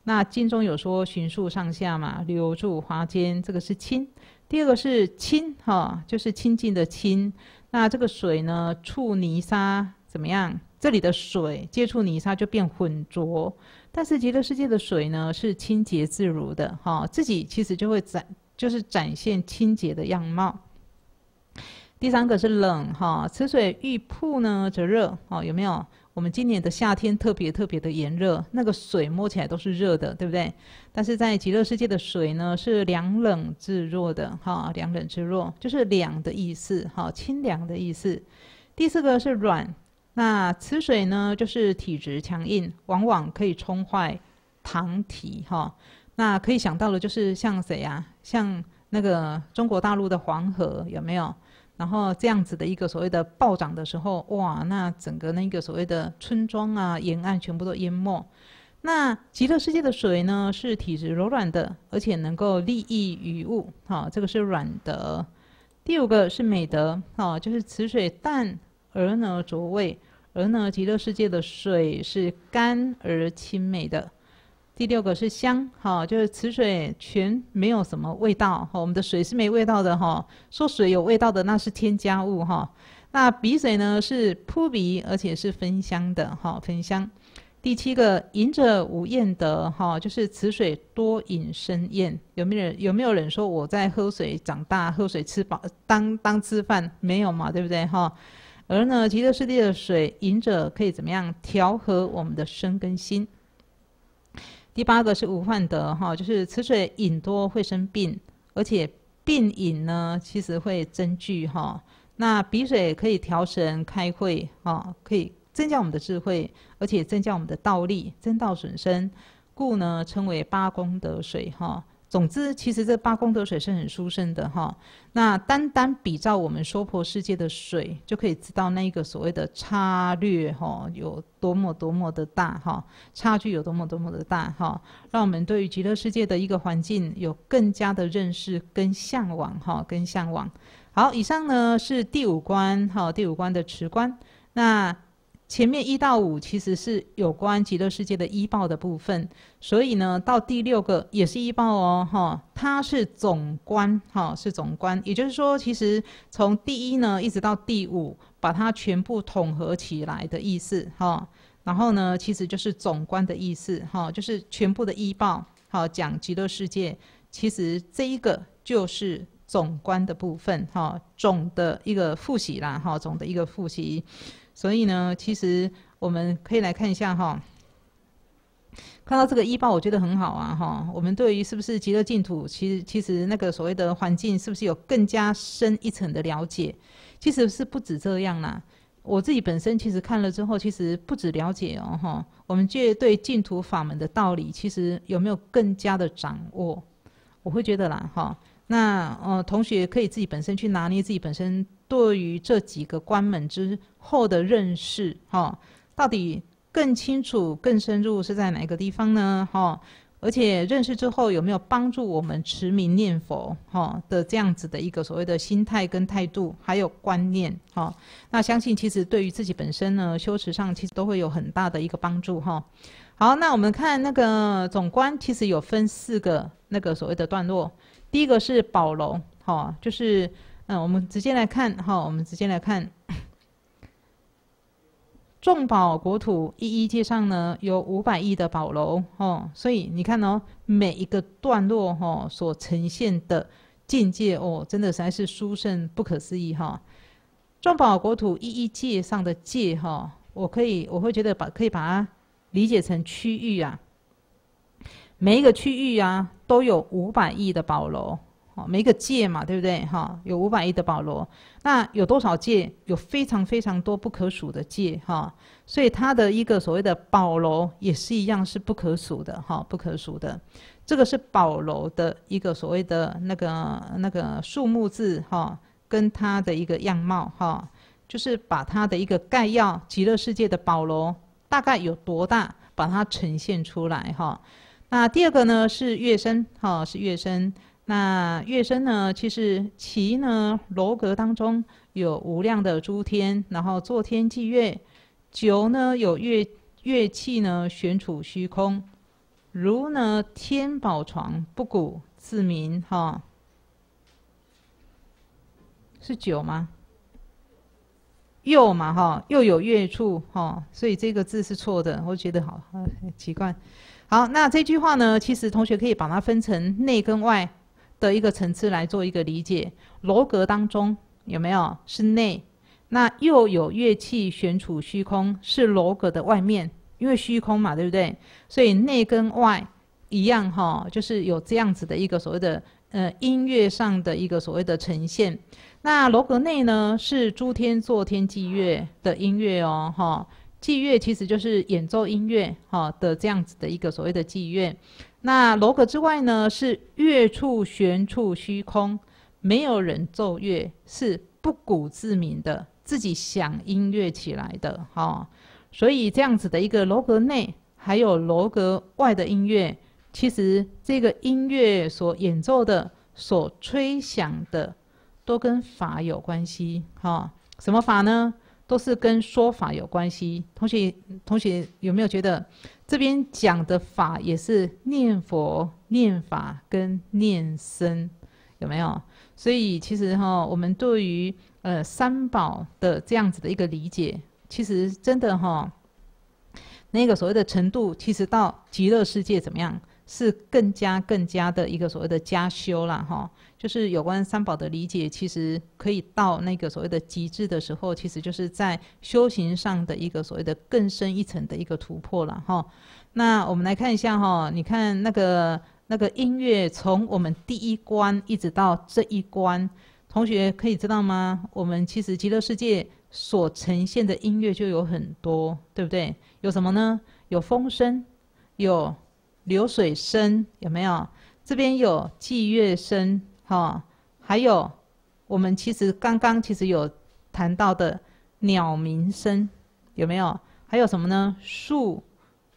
A: 那经中有说，循树上下嘛，流注花间，这个是清。第二个是清，哈，就是清净的清。那这个水呢，触泥沙怎么样？这里的水接触泥沙就变浑浊，但是极乐世界的水呢，是清洁自如的，哈，自己其实就会展，就是展现清洁的样貌。第三个是冷，哈，此水遇瀑呢则热，哦，有没有？我们今年的夏天特别特别的炎热，那个水摸起来都是热的，对不对？但是在极乐世界的水呢，是凉冷自弱的，哈，凉冷自弱就是凉的意思，哈，清凉的意思。第四个是软，那池水呢就是体质强硬，往往可以冲坏塘体，哈。那可以想到的就是像谁啊？像那个中国大陆的黄河，有没有？然后这样子的一个所谓的暴涨的时候，哇，那整个那个所谓的村庄啊，沿岸全部都淹没。那极乐世界的水呢，是体质柔软的，而且能够利益于物，好，这个是软的。第五个是美德，啊，就是此水淡而呢浊味，而呢极乐世界的水是甘而清美的。第六个是香，哈，就是此水全没有什么味道，哈，我们的水是没味道的，哈，说水有味道的那是添加物，哈，那鼻水呢是扑鼻，而且是芬香的，哈，芬香。第七个饮者无厌得，哈，就是此水多饮生厌，有没有人有没有人说我在喝水长大，喝水吃饱当当吃饭没有嘛，对不对，哈？而呢极乐世界的水饮者可以怎么样调和我们的身跟心？第八个是五患德哈，就是此水饮多会生病，而且病饮呢，其实会增聚哈。那鼻水可以调神开会啊，可以增加我们的智慧，而且增加我们的道力，增道损身，故呢称为八功德水哈。总之，其实这八功德水是很殊胜的哈。那单单比照我们娑婆世界的水，就可以知道那个所谓的差略哈有多么多么的大哈，差距有多么多么的大哈，让我们对于极乐世界的一个环境有更加的认识跟向往哈，跟向往。好，以上呢是第五关哈，第五关的持关那。前面一到五其实是有关极乐世界的依报的部分，所以呢，到第六个也是依报哦，哈，它是总观，哈，是总观，也就是说，其实从第一呢一直到第五，把它全部统合起来的意思，哈，然后呢，其实就是总观的意思，哈，就是全部的依报，好讲极乐世界，其实这一个就是总观的部分，哈，总的一个复习啦，哈，总的一个复习。所以呢，其实我们可以来看一下哈。看到这个一报，我觉得很好啊哈。我们对于是不是极乐净土，其实其实那个所谓的环境是不是有更加深一层的了解？其实是不止这样啦。我自己本身其实看了之后，其实不止了解哦哈。我们对对净土法门的道理，其实有没有更加的掌握？我会觉得啦哈。那呃，同学可以自己本身去拿捏自己本身。对于这几个关门之后的认识，哈，到底更清楚、更深入是在哪个地方呢？哈，而且认识之后有没有帮助我们持名念佛，哈的这样子的一个所谓的心态跟态度，还有观念，哈？那相信其实对于自己本身呢，修持上其实都会有很大的一个帮助，哈。好，那我们看那个总观，其实有分四个那个所谓的段落，第一个是宝楼，哈，就是。嗯，我们直接来看哈，我们直接来看。众宝国土一一界上呢，有五百亿的宝楼哦，所以你看哦，每一个段落哈所呈现的境界哦，真的实在是殊胜不可思议哈。众宝国土一一界上的界哈，我可以我会觉得把可以把它理解成区域啊，每一个区域啊都有五百亿的宝楼。哦，每一个界嘛，对不对？哈，有五百亿的保罗，那有多少界？有非常非常多不可数的界，哈。所以他的一个所谓的保罗也是一样是不可数的，哈，不可数的。这个是保罗的一个所谓的那个那个数目字，哈，跟他的一个样貌，哈，就是把他的一个概要，极乐世界的保罗大概有多大，把它呈现出来，哈。那第二个呢是月生，哈，是月生。那月声呢？其实其呢楼阁当中有无量的诸天，然后坐天祭月。九呢有月乐器呢悬处虚空，如呢天宝床不鼓自鸣哈。是九吗？又嘛哈又有月处哈，所以这个字是错的，我觉得好很奇怪。好，那这句话呢，其实同学可以把它分成内跟外。的一个层次来做一个理解，楼阁当中有没有是内？那又有乐器悬处虚空，是楼阁的外面，因为虚空嘛，对不对？所以内跟外一样哈，就是有这样子的一个所谓的呃音乐上的一个所谓的呈现。那楼阁内呢，是诸天作天祭乐的音乐哦，哈，祭乐其实就是演奏音乐哈的这样子的一个所谓的祭乐。那楼阁之外呢？是乐处玄处虚空，没有人奏乐，是不鼓自鸣的，自己响音乐起来的，哈。所以这样子的一个楼阁内，还有楼阁外的音乐，其实这个音乐所演奏的、所吹响的，都跟法有关系，哈。什么法呢？都是跟说法有关系。同学，同学有没有觉得这边讲的法也是念佛、念法跟念身，有没有？所以其实哈，我们对于呃三宝的这样子的一个理解，其实真的哈，那个所谓的程度，其实到极乐世界怎么样，是更加更加的一个所谓的加修了哈。就是有关三宝的理解，其实可以到那个所谓的极致的时候，其实就是在修行上的一个所谓的更深一层的一个突破了哈。那我们来看一下哈，你看那个那个音乐，从我们第一关一直到这一关，同学可以知道吗？我们其实极乐世界所呈现的音乐就有很多，对不对？有什么呢？有风声，有流水声，有没有？这边有霁月声。哈，还有，我们其实刚刚其实有谈到的鸟鸣声，有没有？还有什么呢？树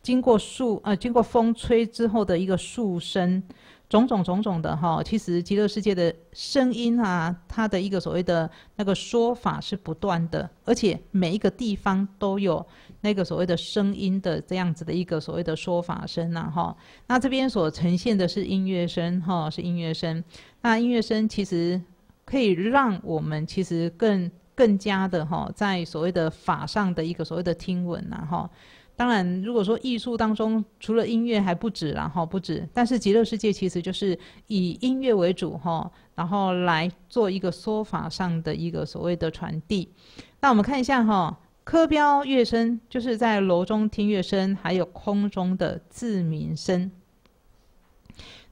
A: 经过树啊，经过风吹之后的一个树声，种种种种的哈。其实极乐世界的声音啊，它的一个所谓的那个说法是不断的，而且每一个地方都有。那个所谓的声音的这样子的一个所谓的说法声，然哈。那这边所呈现的是音乐声，哈，是音乐声。那音乐声其实可以让我们其实更更加的哈，在所谓的法上的一个所谓的听闻，然哈。当然如果说艺术当中除了音乐还不止，然后不止，但是极乐世界其实就是以音乐为主，哈，然后来做一个说法上的一个所谓的传递。那我们看一下，哈。科标乐声就是在楼中听乐声，还有空中的自鸣声。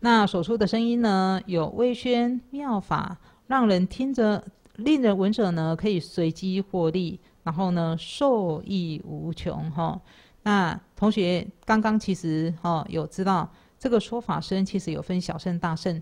A: 那所出的声音呢，有微宣妙法，让人听着，令人闻者呢可以随机获利，然后呢受益无穷。哈，那同学刚刚其实哈有知道，这个说法声其实有分小圣大圣。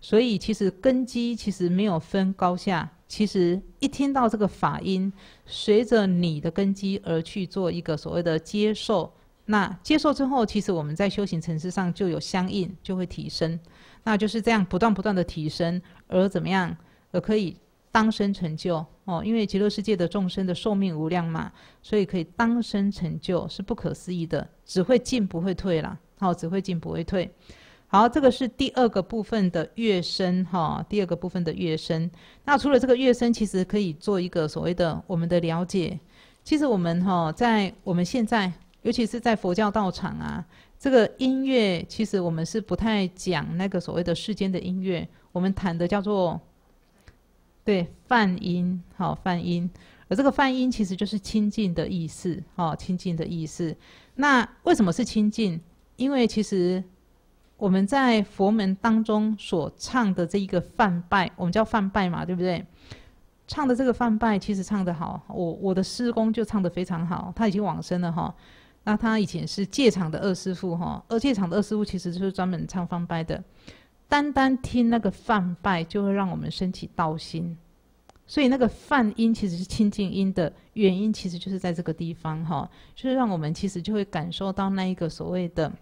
A: 所以其实根基其实没有分高下，其实一听到这个法音，随着你的根基而去做一个所谓的接受，那接受之后，其实我们在修行层次上就有相应，就会提升，那就是这样不断不断的提升，而怎么样，而可以当生成就哦，因为极乐世界的众生的寿命无量嘛，所以可以当生成就，是不可思议的，只会进不会退啦，好，只会进不会退。好，这个是第二个部分的乐声，哈，第二个部分的乐声。那除了这个乐声，其实可以做一个所谓的我们的了解。其实我们哈，在我们现在，尤其是在佛教道场啊，这个音乐其实我们是不太讲那个所谓的世间的音乐，我们谈的叫做对梵音，好梵音。而这个梵音其实就是清净的意思，哈，清净的意思。那为什么是清净？因为其实。我们在佛门当中所唱的这一个梵拜，我们叫梵拜嘛，对不对？唱的这个梵拜其实唱得好，我我的师公就唱得非常好。他已经往生了哈，那他以前是戒场的二师父哈，二戒场的二师父其实就是专门唱梵拜的。单单听那个梵拜，就会让我们升起道心。所以那个梵音其实是清净音的原因，其实就是在这个地方哈，就是让我们其实就会感受到那一个所谓的。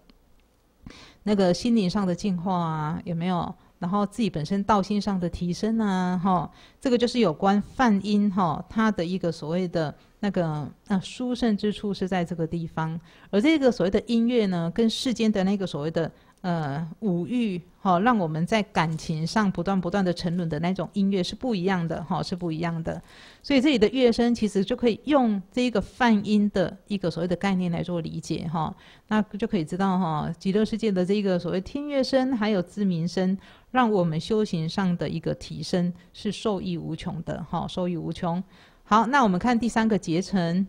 A: 那个心灵上的净化啊，有没有？然后自己本身道心上的提升啊，哈，这个就是有关梵音哈，它的一个所谓的那个啊殊胜之处是在这个地方。而这个所谓的音乐呢，跟世间的那个所谓的。呃，五欲哈，让我们在感情上不断不断的沉沦的那种音乐是不一样的哈，是不一样的。所以这里的乐声其实就可以用这一个泛音的一个所谓的概念来做理解哈，那就可以知道哈，极乐世界的这一个所谓听乐声还有自鸣声，让我们修行上的一个提升是受益无穷的哈，受益无穷。好，那我们看第三个结成。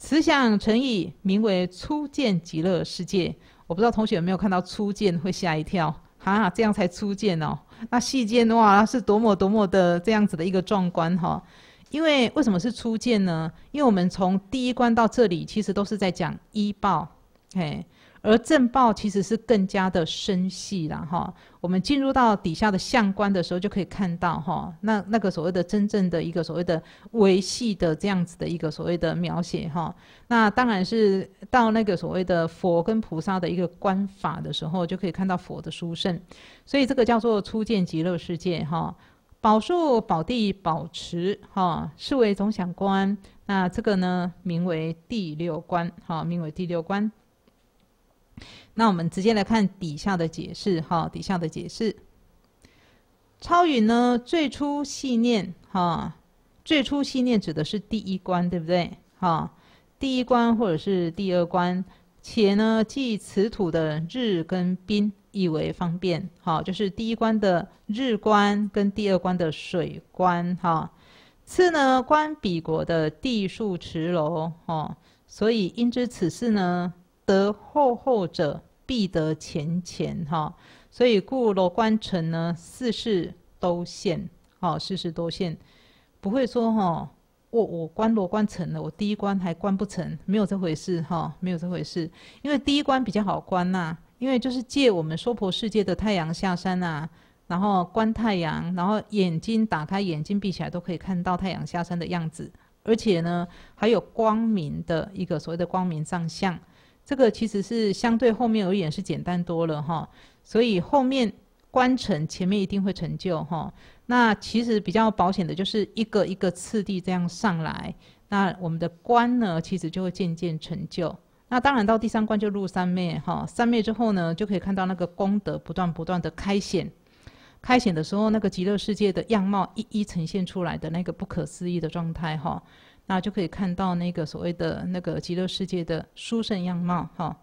A: 慈祥诚意，名为初见极乐世界。我不知道同学有没有看到初见会吓一跳，哈，这样才初见哦。那细见的话，是多么多么的这样子的一个壮观哈。因为为什么是初见呢？因为我们从第一关到这里，其实都是在讲医报，嘿。而正报其实是更加的深细了哈。我们进入到底下的相观的时候，就可以看到哈，那那个所谓的真正的一个所谓的维系的这样子的一个所谓的描写哈。那当然是到那个所谓的佛跟菩萨的一个观法的时候，就可以看到佛的殊胜。所以这个叫做初见极乐世界哈，宝树宝地宝池哈，是为总想观。那这个呢，名为第六观哈，名为第六观。那我们直接来看底下的解释，哈，底下的解释。超云呢，最初信念，哈，最初信念指的是第一关，对不对？哈，第一关或者是第二关，且呢，即此土的日跟冰以为方便，哈，就是第一关的日关跟第二关的水关，哈。次呢，观彼国的地数池楼，哈，所以因知此事呢。得厚厚者，必得浅浅哈。所以，故罗关城呢，四世都现哦，四世都现，不会说哈，我我关罗关城了，我第一关还关不成，没有这回事哈，没有这回事。因为第一关比较好关呐，因为就是借我们娑婆世界的太阳下山呐，然后观太阳，然后眼睛打开，眼睛闭起来都可以看到太阳下山的样子，而且呢，还有光明的一个所谓的光明上相。这个其实是相对后面而言是简单多了哈，所以后面关成前面一定会成就哈。那其实比较保险的就是一个一个次第这样上来，那我们的关呢其实就会渐渐成就。那当然到第三关就入三昧哈，三昧之后呢就可以看到那个功德不断不断的开显，开显的时候那个极乐世界的样貌一一呈现出来的那个不可思议的状态哈。那就可以看到那个所谓的那个极乐世界的殊胜样貌，哈。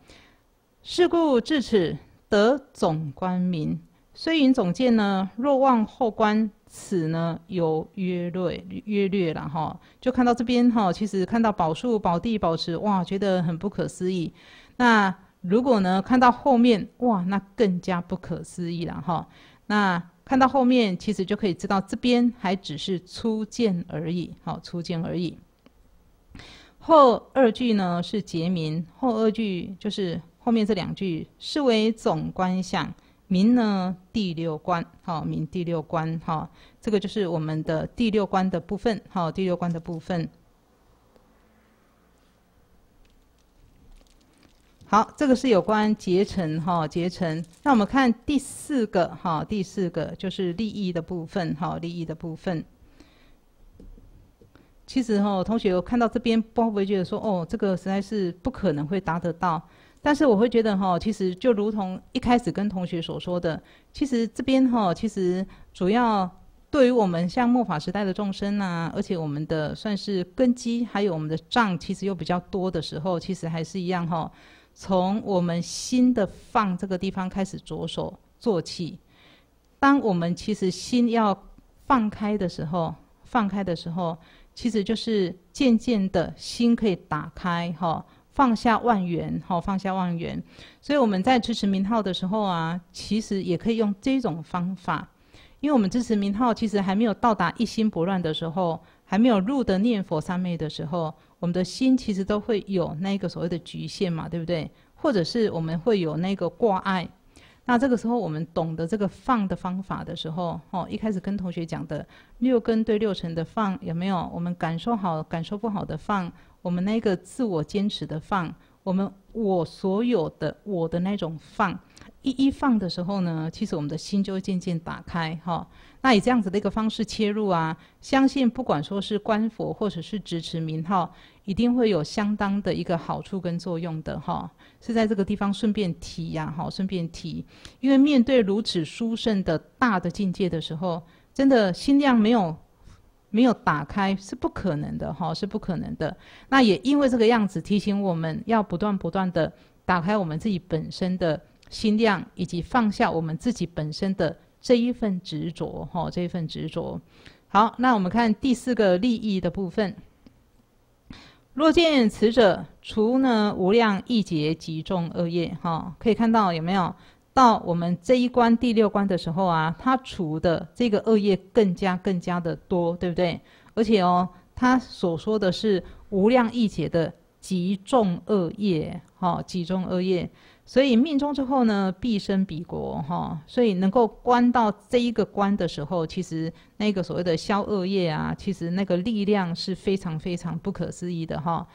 A: 是故至此得总观明，虽云总见呢，若望后观此呢，有约略约略了哈。就看到这边哈，其实看到宝树、宝地、宝池，哇，觉得很不可思议。那如果呢看到后面，哇，那更加不可思议了哈。那看到后面，其实就可以知道这边还只是初见而已，好，初见而已。后二句呢是结明，后二句就是后面这两句是为总观想明呢第六观，好，明第六观，哦、这个就是我们的第六观的部分，哦、第六观的部分。好，这个是有关结成，哈，结成。那我们看第四个，哈，第四个就是利益的部分，哈，利益的部分。其实哈，同学，有看到这边，会不会觉得说，哦，这个实在是不可能会达得到？但是我会觉得哈，其实就如同一开始跟同学所说的，其实这边哈，其实主要对于我们像末法时代的众生呐，而且我们的算是根基，还有我们的障，其实又比较多的时候，其实还是一样哈，从我们心的放这个地方开始着手做起。当我们其实心要放开的时候，放开的时候。其实就是渐渐的心可以打开哈，放下万缘哈，放下万缘。所以我们在支持明浩的时候啊，其实也可以用这种方法，因为我们支持明浩，其实还没有到达一心不乱的时候，还没有入得念佛三昧的时候，我们的心其实都会有那个所谓的局限嘛，对不对？或者是我们会有那个挂碍。那这个时候，我们懂得这个放的方法的时候，哦，一开始跟同学讲的六根对六尘的放有没有？我们感受好，感受不好的放，我们那个自我坚持的放，我们我所有的我的那种放，一一放的时候呢，其实我们的心就渐渐打开哈。那以这样子的一个方式切入啊，相信不管说是观佛或者是支持名号。一定会有相当的一个好处跟作用的哈，是在这个地方顺便提呀，哈，顺便提，因为面对如此殊胜的大的境界的时候，真的心量没有没有打开是不可能的哈，是不可能的。那也因为这个样子提醒我们要不断不断的打开我们自己本身的心量，以及放下我们自己本身的这一份执着哈，这一份执着。好，那我们看第四个利益的部分。若见此者，除呢无量异劫极中恶业，哈，可以看到有没有？到我们这一关第六关的时候啊，他除的这个恶业更加更加的多，对不对？而且哦，他所说的是无量异劫的极中恶业，哈，极中恶业。所以命中之后呢，必生彼国哈。所以能够官到这一个官的时候，其实那个所谓的消恶业啊，其实那个力量是非常非常不可思议的哈。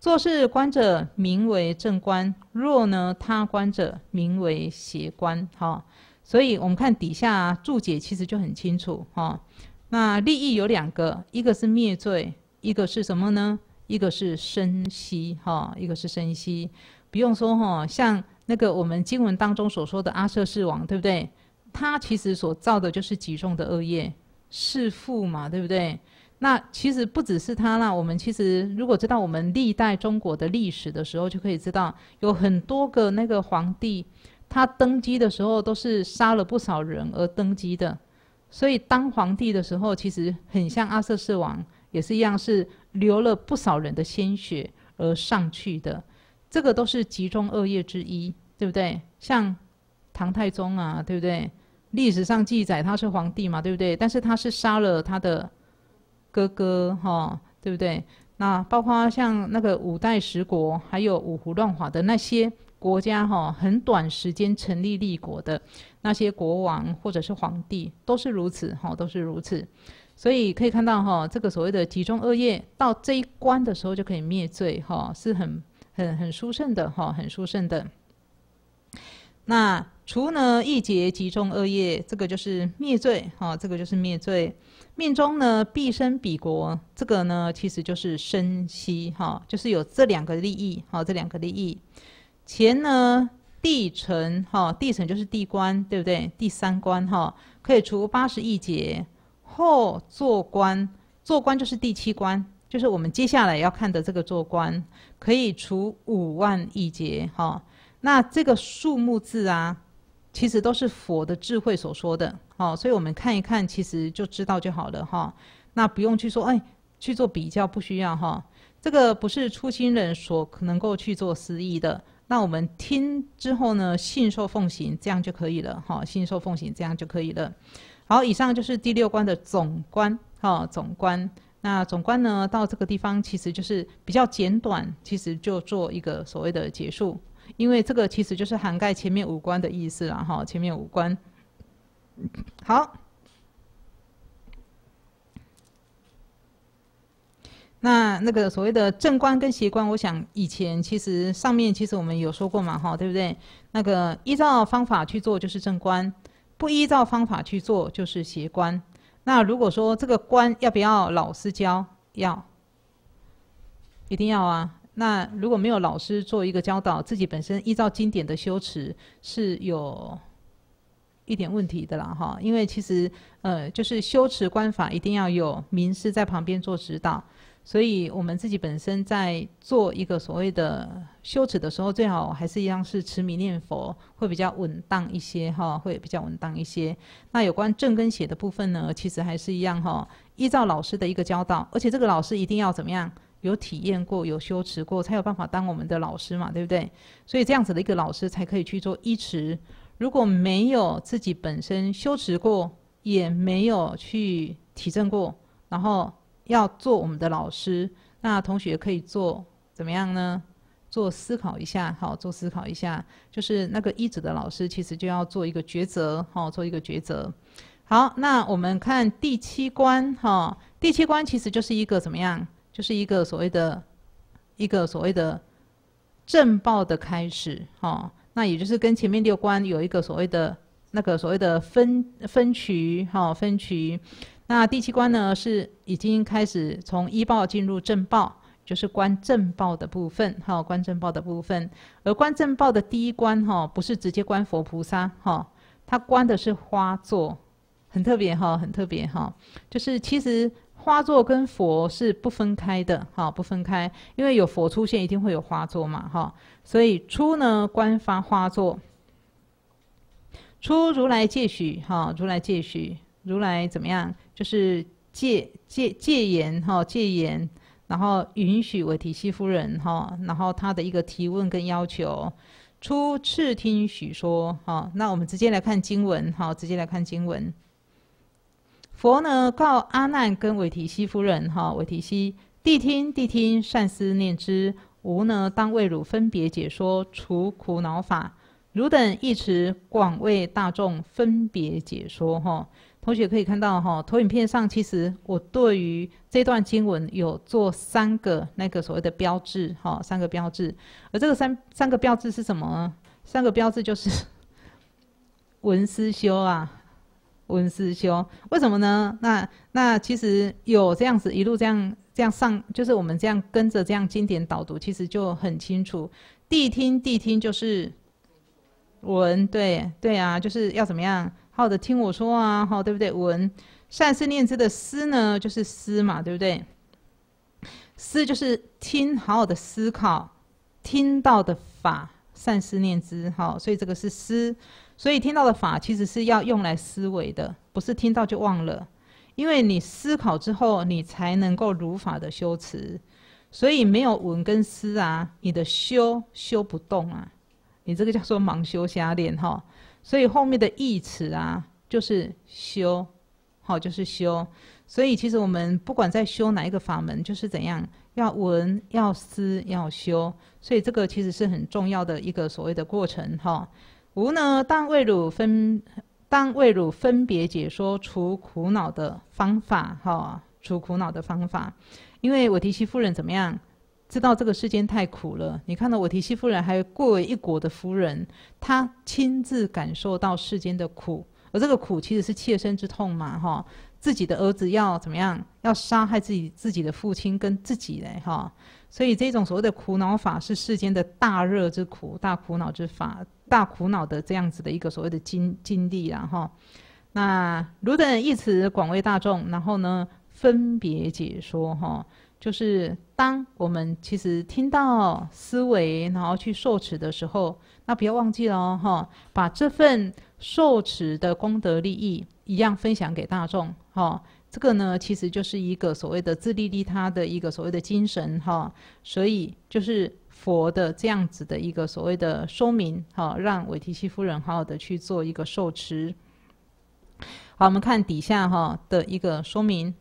A: 做事观者名为正观，若呢他观者名为邪观哈。所以我们看底下注解其实就很清楚哈。那利益有两个，一个是灭罪，一个是什么呢？一个是生息哈，一个是生息。不用说哈，像。那个我们经文当中所说的阿舍世王，对不对？他其实所造的就是极重的恶业，弑父嘛，对不对？那其实不只是他啦，我们其实如果知道我们历代中国的历史的时候，就可以知道有很多个那个皇帝，他登基的时候都是杀了不少人而登基的，所以当皇帝的时候，其实很像阿舍世王，也是一样是流了不少人的鲜血而上去的。这个都是集中恶业之一，对不对？像唐太宗啊，对不对？历史上记载他是皇帝嘛，对不对？但是他是杀了他的哥哥，哈，对不对？那包括像那个五代十国，还有五胡乱华的那些国家，哈，很短时间成立立国的那些国王或者是皇帝，都是如此，哈，都是如此。所以可以看到，哈，这个所谓的集中恶业到这一关的时候就可以灭罪，哈，是很。很很殊胜的哈，很殊胜的。那除呢一劫集中恶业，这个就是灭罪哈，这个就是灭罪。命中呢必生彼国，这个呢其实就是生息哈，就是有这两个利益哈，这两个利益。前呢地成哈，地成就是地官，对不对？第三关哈，可以除八十亿劫。后做官，做官就是第七关，就是我们接下来要看的这个做官。可以除五万亿劫，哈，那这个数目字啊，其实都是佛的智慧所说的，哈，所以我们看一看，其实就知道就好了，哈，那不用去说，哎，去做比较，不需要，哈，这个不是粗心人所能够去做思议的，那我们听之后呢，信受奉行，这样就可以了，哈，信受奉行，这样就可以了。好，以上就是第六关的总关，哈，总关。那总观呢，到这个地方其实就是比较简短，其实就做一个所谓的结束，因为这个其实就是涵盖前面五关的意思了哈。前面五关，好，那那个所谓的正观跟邪观，我想以前其实上面其实我们有说过嘛哈，对不对？那个依照方法去做就是正观，不依照方法去做就是邪观。那如果说这个官要不要老师教，要，一定要啊。那如果没有老师做一个教导，自己本身依照经典的修持，是有一点问题的啦，哈。因为其实，呃，就是修持观法一定要有名师在旁边做指导。所以我们自己本身在做一个所谓的修持的时候，最好还是一样是持名念佛，会比较稳当一些哈，会比较稳当一些。那有关正跟邪的部分呢，其实还是一样哈，依照老师的一个教导，而且这个老师一定要怎么样？有体验过，有修持过，才有办法当我们的老师嘛，对不对？所以这样子的一个老师才可以去做依持。如果没有自己本身修持过，也没有去体证过，然后。要做我们的老师，那同学可以做怎么样呢？做思考一下，好，做思考一下，就是那个一职的老师其实就要做一个抉择，好，做一个抉择。好，那我们看第七关，哈，第七关其实就是一个怎么样？就是一个所谓的，一个所谓的正报的开始，哈，那也就是跟前面六关有一个所谓的那个所谓的分分区，哈，分区。那第七关呢，是已经开始从医报进入正报，就是观正报的部分，哈，观正报的部分。而观正报的第一关，哈，不是直接观佛菩萨，哈，它观的是花座，很特别，哈，很特别，哈，就是其实花座跟佛是不分开的，哈，不分开，因为有佛出现一定会有花座嘛，哈，所以初呢观发花座，初如来戒许，哈，如来戒许，如来怎么样？就是戒戒戒严哈戒严，然后允许韦提西夫人哈，然后他的一个提问跟要求，初次听许说哈，那我们直接来看经文哈，直接来看经文。佛呢告阿难跟韦提西夫人哈，维提西谛听谛听善思念之，吾呢当为汝分别解说除苦恼法，汝等一词广为大众分别解说哈。同学可以看到，哈，投影片上其实我对于这段经文有做三个那个所谓的标志，哈，三个标志。而这个三三个标志是什么？三个标志就是 文思修啊，文思修。为什么呢？那那其实有这样子一路这样这样上，就是我们这样跟着这样经典导读，其实就很清楚。谛听谛听就是文，对对啊，就是要怎么样？好的，听我说啊，好，对不对？闻，善思念之的思呢，就是思嘛，对不对？思就是听，好好的思考，听到的法善思念之，好，所以这个是思，所以听到的法其实是要用来思维的，不是听到就忘了，因为你思考之后，你才能够如法的修持，所以没有闻跟思啊，你的修修不动啊，你这个叫做盲修瞎练，哈。所以后面的义词啊，就是修，好，就是修。所以其实我们不管在修哪一个法门，就是怎样要闻、要思、要修。所以这个其实是很重要的一个所谓的过程，哈。无呢，当为汝分，当为汝分别解说除苦恼的方法，哈，除苦恼的方法。因为我提希夫人怎么样？知道这个世间太苦了，你看到我提西夫人还有过为一国的夫人，她亲自感受到世间的苦，而这个苦其实是切身之痛嘛，哈，自己的儿子要怎么样，要杀害自己自己的父亲跟自己嘞，哈，所以这种所谓的苦恼法是世间的大热之苦，大苦恼之法，大苦恼的这样子的一个所谓的经经历，然后，那如等一词广为大众，然后呢分别解说，哈。就是当我们其实听到思维，然后去受持的时候，那不要忘记哦，哈，把这份受持的功德利益一样分享给大众，哈，这个呢，其实就是一个所谓的自利利他的一个所谓的精神，哈，所以就是佛的这样子的一个所谓的说明，哈，让韦提希夫人好好的去做一个受持。好，我们看底下哈的一个说明，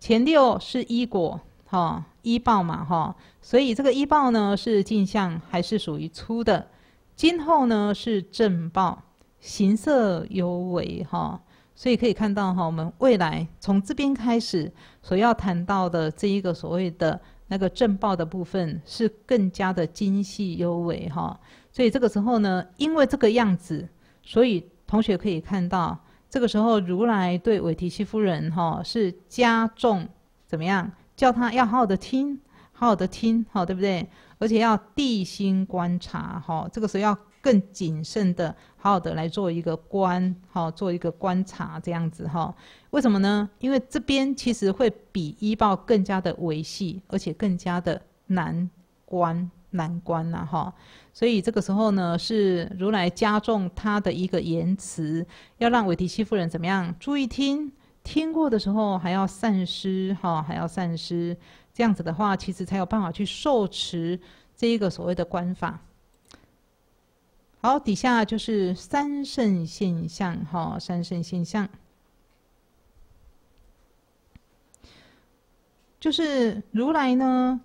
A: 前六是依果。哈，一报嘛，哈，所以这个一报呢是镜像，还是属于粗的。今后呢是正报，形色尤为哈，所以可以看到哈，我们未来从这边开始所要谈到的这一个所谓的那个正报的部分，是更加的精细尤为哈。所以这个时候呢，因为这个样子，所以同学可以看到，这个时候如来对韦提希夫人，哈，是加重怎么样？叫他要好好的听，好好的听，好对不对？而且要地心观察，哈，这个时候要更谨慎的，好好的来做一个观，哈，做一个观察这样子，哈。为什么呢？因为这边其实会比一报更加的维系，而且更加的难关，难关呐，哈。所以这个时候呢，是如来加重他的一个言辞，要让韦提西夫人怎么样注意听。听过的时候还要散失哈，还要散失，这样子的话，其实才有办法去受持这一个所谓的观法。好，底下就是三圣现象哈，三圣现象，就是如来呢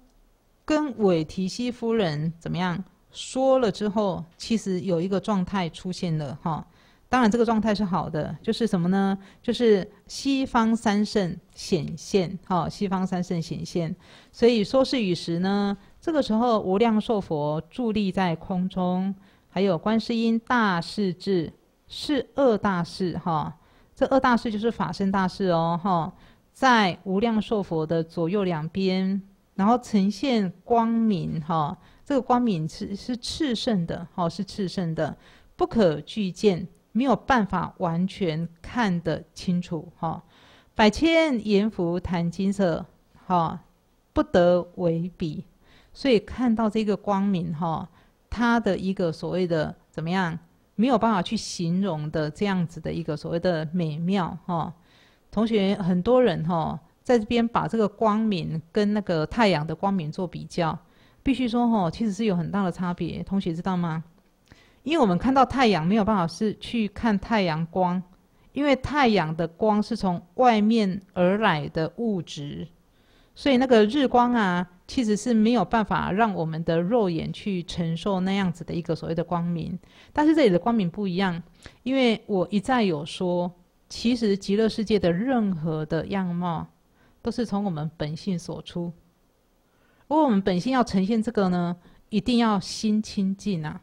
A: 跟韦提希夫人怎么样说了之后，其实有一个状态出现了哈。当然，这个状态是好的，就是什么呢？就是西方三圣显现，哈，西方三圣显现。所以说是与时呢，这个时候无量寿佛伫立在空中，还有观世音大势智是二大士，哈，这二大士就是法身大士哦，哈，在无量寿佛的左右两边，然后呈现光明，哈，这个光明是是炽盛的，哈，是炽盛的，不可具见。没有办法完全看得清楚，哈，百千炎福谈金色，哈，不得为比，所以看到这个光明，哈，它的一个所谓的怎么样，没有办法去形容的这样子的一个所谓的美妙，哈，同学很多人，哈，在这边把这个光明跟那个太阳的光明做比较，必须说，哈，其实是有很大的差别，同学知道吗？因为我们看到太阳没有办法是去看太阳光，因为太阳的光是从外面而来的物质，所以那个日光啊，其实是没有办法让我们的肉眼去承受那样子的一个所谓的光明。但是这里的光明不一样，因为我一再有说，其实极乐世界的任何的样貌，都是从我们本性所出。如果我们本性要呈现这个呢，一定要心清净啊。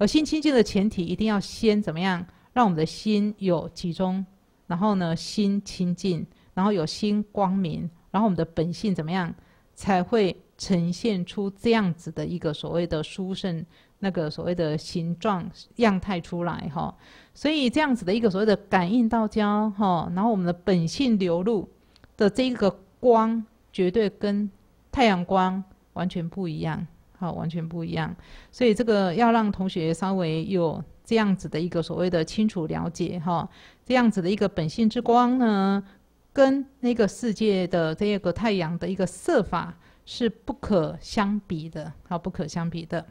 A: 而心清净的前提，一定要先怎么样？让我们的心有集中，然后呢，心清净，然后有心光明，然后我们的本性怎么样，才会呈现出这样子的一个所谓的殊胜那个所谓的形状、样态出来哈？所以这样子的一个所谓的感应道交哈，然后我们的本性流露的这个光，绝对跟太阳光完全不一样。好，完全不一样。所以这个要让同学稍微有这样子的一个所谓的清楚了解，哈，这样子的一个本性之光呢，跟那个世界的这个太阳的一个色法是不可相比的，好，不可相比的。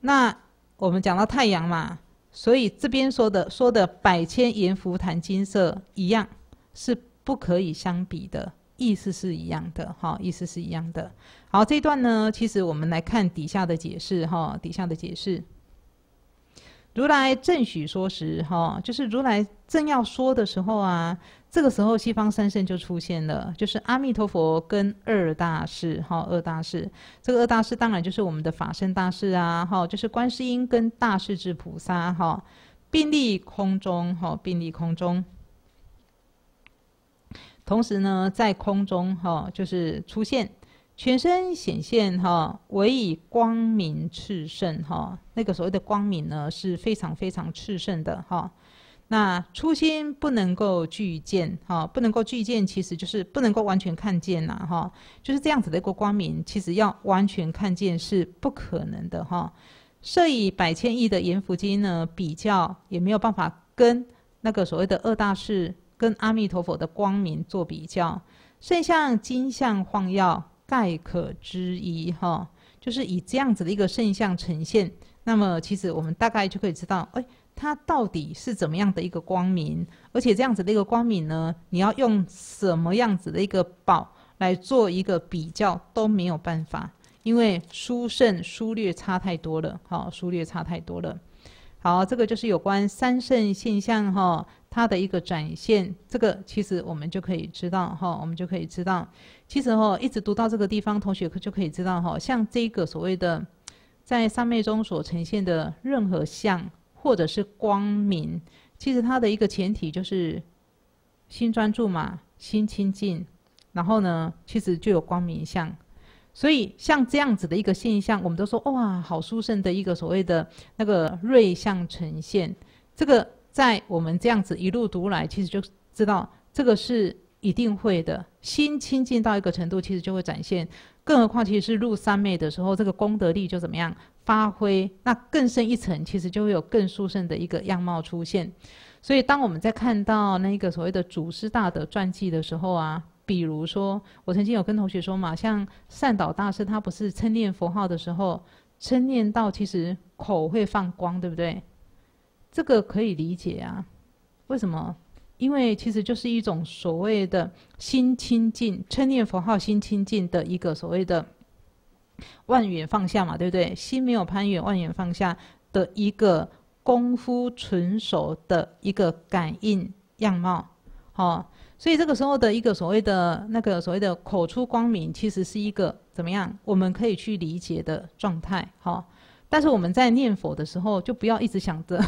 A: 那我们讲到太阳嘛，所以这边说的说的百千阎浮檀金色一样是不可以相比的。意思是一样的，哈，意思是一样的。好，这一段呢，其实我们来看底下的解释，哈，底下的解释。如来正许说时，哈，就是如来正要说的时候啊，这个时候西方三圣就出现了，就是阿弥陀佛跟二大士，哈，二大士。这个二大士当然就是我们的法身大士啊，哈，就是观世音跟大势至菩萨，哈，并立空中，哈，并立空中。同时呢，在空中哈，就是出现全身显现哈，唯以光明炽盛哈，那个所谓的光明呢，是非常非常炽盛的哈。那初心不能够具见哈，不能够具见，其实就是不能够完全看见呐哈。就是这样子的一个光明，其实要完全看见是不可能的哈。设以百千亿的阎浮金呢，比较也没有办法跟那个所谓的二大士。跟阿弥陀佛的光明做比较，圣像金像晃耀，概可知一哈，就是以这样子的一个圣像呈现，那么其实我们大概就可以知道，哎，它到底是怎么样的一个光明，而且这样子的一个光明呢，你要用什么样子的一个宝来做一个比较都没有办法，因为殊胜殊略差太多了，好，殊略差太多了，好，这个就是有关三圣现象哈。它的一个展现，这个其实我们就可以知道哈，我们就可以知道，其实哈一直读到这个地方，同学可就可以知道哈，像这个所谓的在三昧中所呈现的任何相或者是光明，其实它的一个前提就是心专注嘛，心清净，然后呢，其实就有光明相。所以像这样子的一个现象，我们都说哇，好殊胜的一个所谓的那个瑞相呈现，这个。在我们这样子一路读来，其实就知道这个是一定会的。心清净到一个程度，其实就会展现。更何况，其实是入三昧的时候，这个功德力就怎么样发挥？那更深一层，其实就会有更殊胜的一个样貌出现。所以，当我们在看到那个所谓的祖师大德传记的时候啊，比如说，我曾经有跟同学说嘛，像善导大师，他不是称念佛号的时候，称念到其实口会放光，对不对？这个可以理解啊，为什么？因为其实就是一种所谓的“心清净”，称念佛号“心清净”的一个所谓的“万缘放下”嘛，对不对？心没有攀缘，万缘放下的一个功夫纯熟的一个感应样貌，好。所以这个时候的一个所谓的那个所谓的口出光明，其实是一个怎么样？我们可以去理解的状态，好。但是我们在念佛的时候，就不要一直想着。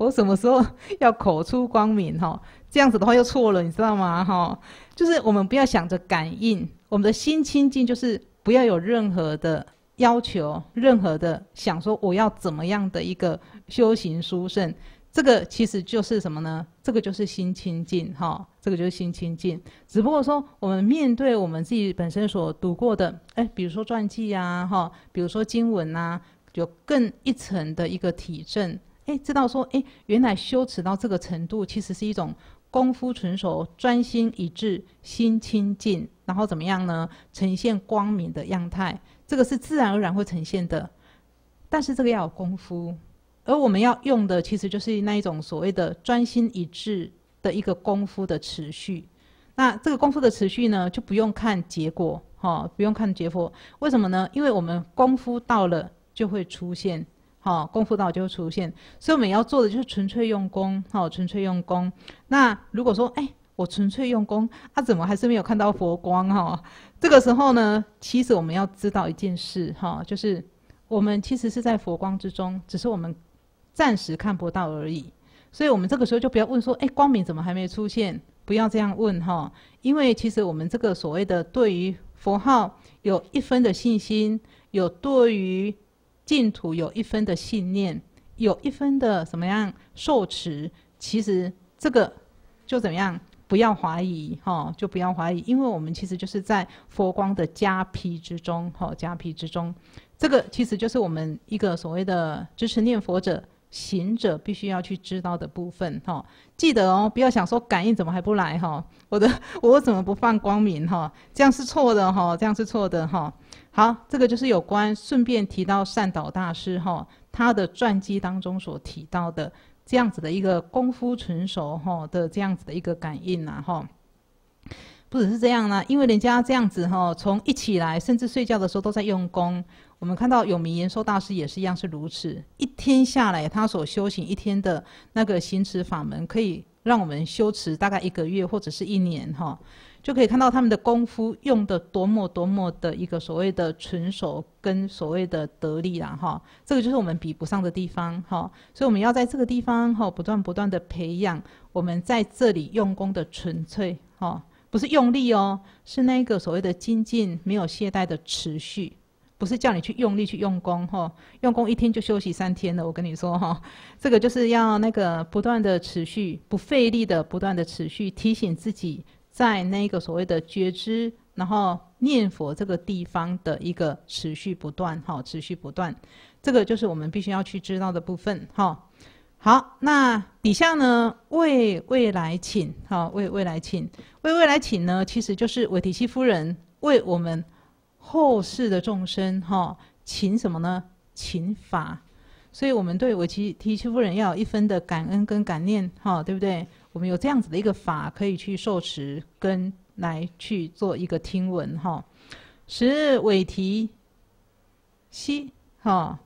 A: 我什么时候 要口出光明哈？这样子的话又错了，你知道吗？哈，就是我们不要想着感应，我们的心清净，就是不要有任何的要求，任何的想说我要怎么样的一个修行殊胜，这个其实就是什么呢？这个就是心清净哈，这个就是心清净。只不过说，我们面对我们自己本身所读过的，哎，比如说传记啊，哈，比如说经文啊，有更一层的一个体证。哎，知道说，哎，原来羞耻到这个程度，其实是一种功夫纯熟、专心一致、心清净，然后怎么样呢？呈现光明的样态，这个是自然而然会呈现的。但是这个要有功夫，而我们要用的其实就是那一种所谓的专心一致的一个功夫的持续。那这个功夫的持续呢，就不用看结果，哈，不用看结果。为什么呢？因为我们功夫到了，就会出现。好，功夫到就会出现，所以我们要做的就是纯粹用功，哈，纯粹用功。那如果说，哎，我纯粹用功，啊，怎么还是没有看到佛光，哈？这个时候呢，其实我们要知道一件事，哈，就是我们其实是在佛光之中，只是我们暂时看不到而已。所以，我们这个时候就不要问说，哎，光明怎么还没出现？不要这样问，哈，因为其实我们这个所谓的对于佛号有一分的信心，有对于。净土有一分的信念，有一分的怎么样受持，其实这个就怎么样不要怀疑哈，就不要怀疑，因为我们其实就是在佛光的加披之中哈，加披之中，这个其实就是我们一个所谓的就是念佛者行者必须要去知道的部分哈。记得哦，不要想说感应怎么还不来哈，我的我怎么不放光明哈，这样是错的哈，这样是错的哈。好，这个就是有关顺便提到善导大师哈，他的传记当中所提到的这样子的一个功夫纯熟哈的这样子的一个感应呐哈，不只是这样呢，因为人家这样子哈，从一起来甚至睡觉的时候都在用功。我们看到有名延寿大师也是一样是如此，一天下来他所修行一天的那个行持法门，可以让我们修持大概一个月或者是一年哈。就可以看到他们的功夫用的多么多么的一个所谓的纯熟跟所谓的得力啦哈，这个就是我们比不上的地方哈，所以我们要在这个地方哈，不断不断的培养我们在这里用功的纯粹哈，不是用力哦，是那个所谓的精进，没有懈怠的持续，不是叫你去用力去用功哈，用功一天就休息三天了，我跟你说哈，这个就是要那个不断的持续，不费力的不断的持续，提醒自己。在那个所谓的觉知，然后念佛这个地方的一个持续不断，哈，持续不断，这个就是我们必须要去知道的部分，哈。好，那底下呢，为未来请，哈，为未来请，为未来请呢，其实就是韦提希夫人为我们后世的众生，哈，请什么呢？请法，所以我们对韦提提希夫人要有一分的感恩跟感念，哈，对不对？我们有这样子的一个法，可以去受持跟来去做一个听闻哈。日韦提西哈，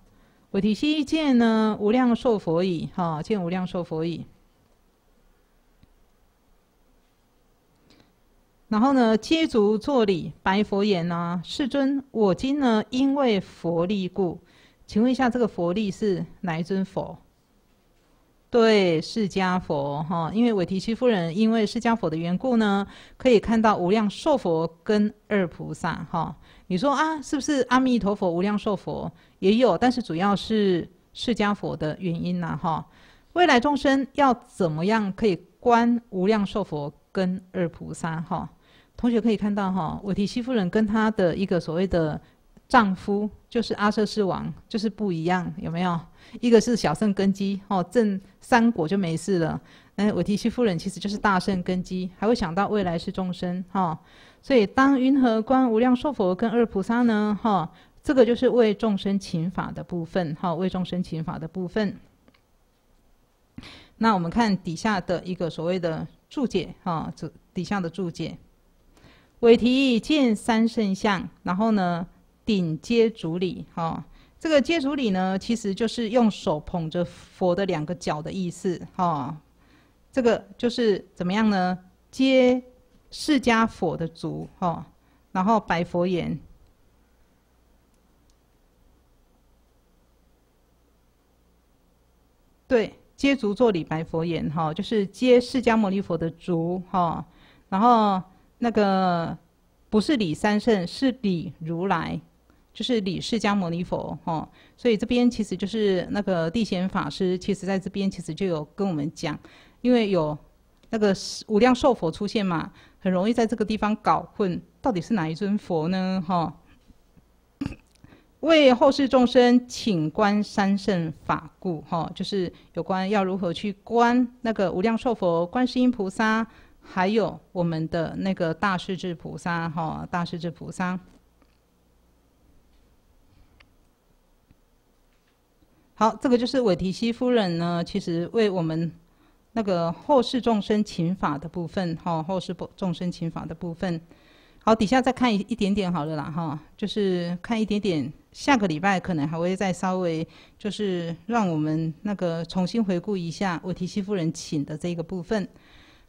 A: 韦提西见呢，无量寿佛已哈，见无量寿佛已。然后呢，稽足作礼，白佛言呐：“世尊，我今呢，因为佛力故，请问一下，这个佛力是哪一尊佛？”对，释迦佛哈，因为韦提希夫人因为释迦佛的缘故呢，可以看到无量寿佛跟二菩萨哈。你说啊，是不是阿弥陀佛、无量寿佛也有？但是主要是释迦佛的原因呐哈。未来众生要怎么样可以观无量寿佛跟二菩萨哈？同学可以看到哈，韦提希夫人跟他的一个所谓的。丈夫就是阿瑟世王，就是不一样，有没有？一个是小圣根基，哦，正三果就没事了。那韦提希夫人其实就是大圣根基，还会想到未来是众生，哈。所以当云何观无量寿佛跟二菩萨呢，哈，这个就是为众生请法的部分，哈，为众生请法的部分。那我们看底下的一个所谓的注解，哈，底下的注解，韦提见三圣相，然后呢？顶接主礼，哈，这个接主礼呢，其实就是用手捧着佛的两个脚的意思，哈，这个就是怎么样呢？接释迦佛的足，哈，然后白佛言，对，接足作礼白佛言，哈，就是接释迦牟尼佛的足，哈，然后那个不是李三圣，是礼如来。就是李释迦牟尼佛，吼，所以这边其实就是那个地贤法师，其实在这边其实就有跟我们讲，因为有那个无量寿佛出现嘛，很容易在这个地方搞混，到底是哪一尊佛呢？吼，为后世众生请观三圣法故，吼，就是有关要如何去观那个无量寿佛、观世音菩萨，还有我们的那个大势至菩萨，吼，大势至菩萨。好，这个就是韦提希夫人呢，其实为我们那个后世众生请法的部分哈，后世不众生请法的部分。好，底下再看一点点好了啦，哈，就是看一点点，下个礼拜可能还会再稍微就是让我们那个重新回顾一下韦提希夫人请的这个部分。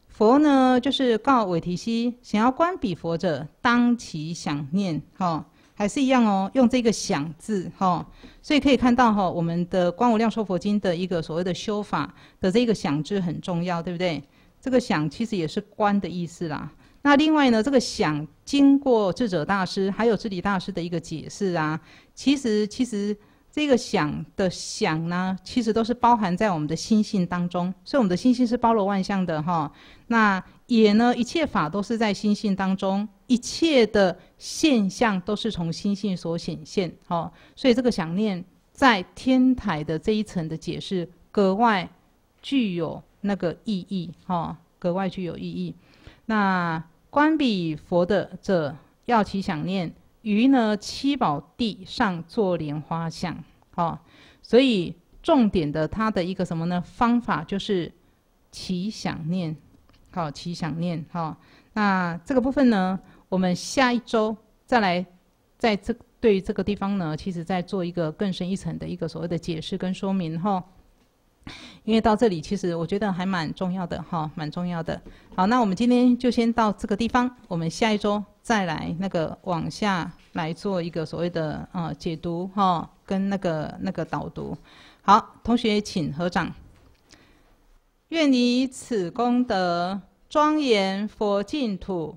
A: 佛呢，就是告韦提希，想要观彼佛者，当其想念哈。还是一样哦，用这个想字哈，所以可以看到哈，我们的《观无量寿佛经》的一个所谓的修法的这个想字很重要，对不对？这个想其实也是观的意思啦。那另外呢，这个想经过智者大师还有智理大师的一个解释啊，其实其实这个想的想呢，其实都是包含在我们的心性当中，所以我们的心性是包罗万象的哈。那也呢，一切法都是在心性当中。一切的现象都是从心性所显现，哦，所以这个想念在天台的这一层的解释格外具有那个意义，哦，格外具有意义。那观比佛的者要其想念，于呢七宝地上坐莲花像，哦，所以重点的它的一个什么呢？方法就是其想念，好，其想念，好，那这个部分呢？我们下一周再来，在这对这个地方呢，其实在做一个更深一层的一个所谓的解释跟说明哈。因为到这里其实我觉得还蛮重要的哈，蛮重要的。好，那我们今天就先到这个地方，我们下一周再来那个往下来做一个所谓的呃解读哈，跟那个那个导读。好，同学请合掌。愿你此功德庄严佛净土。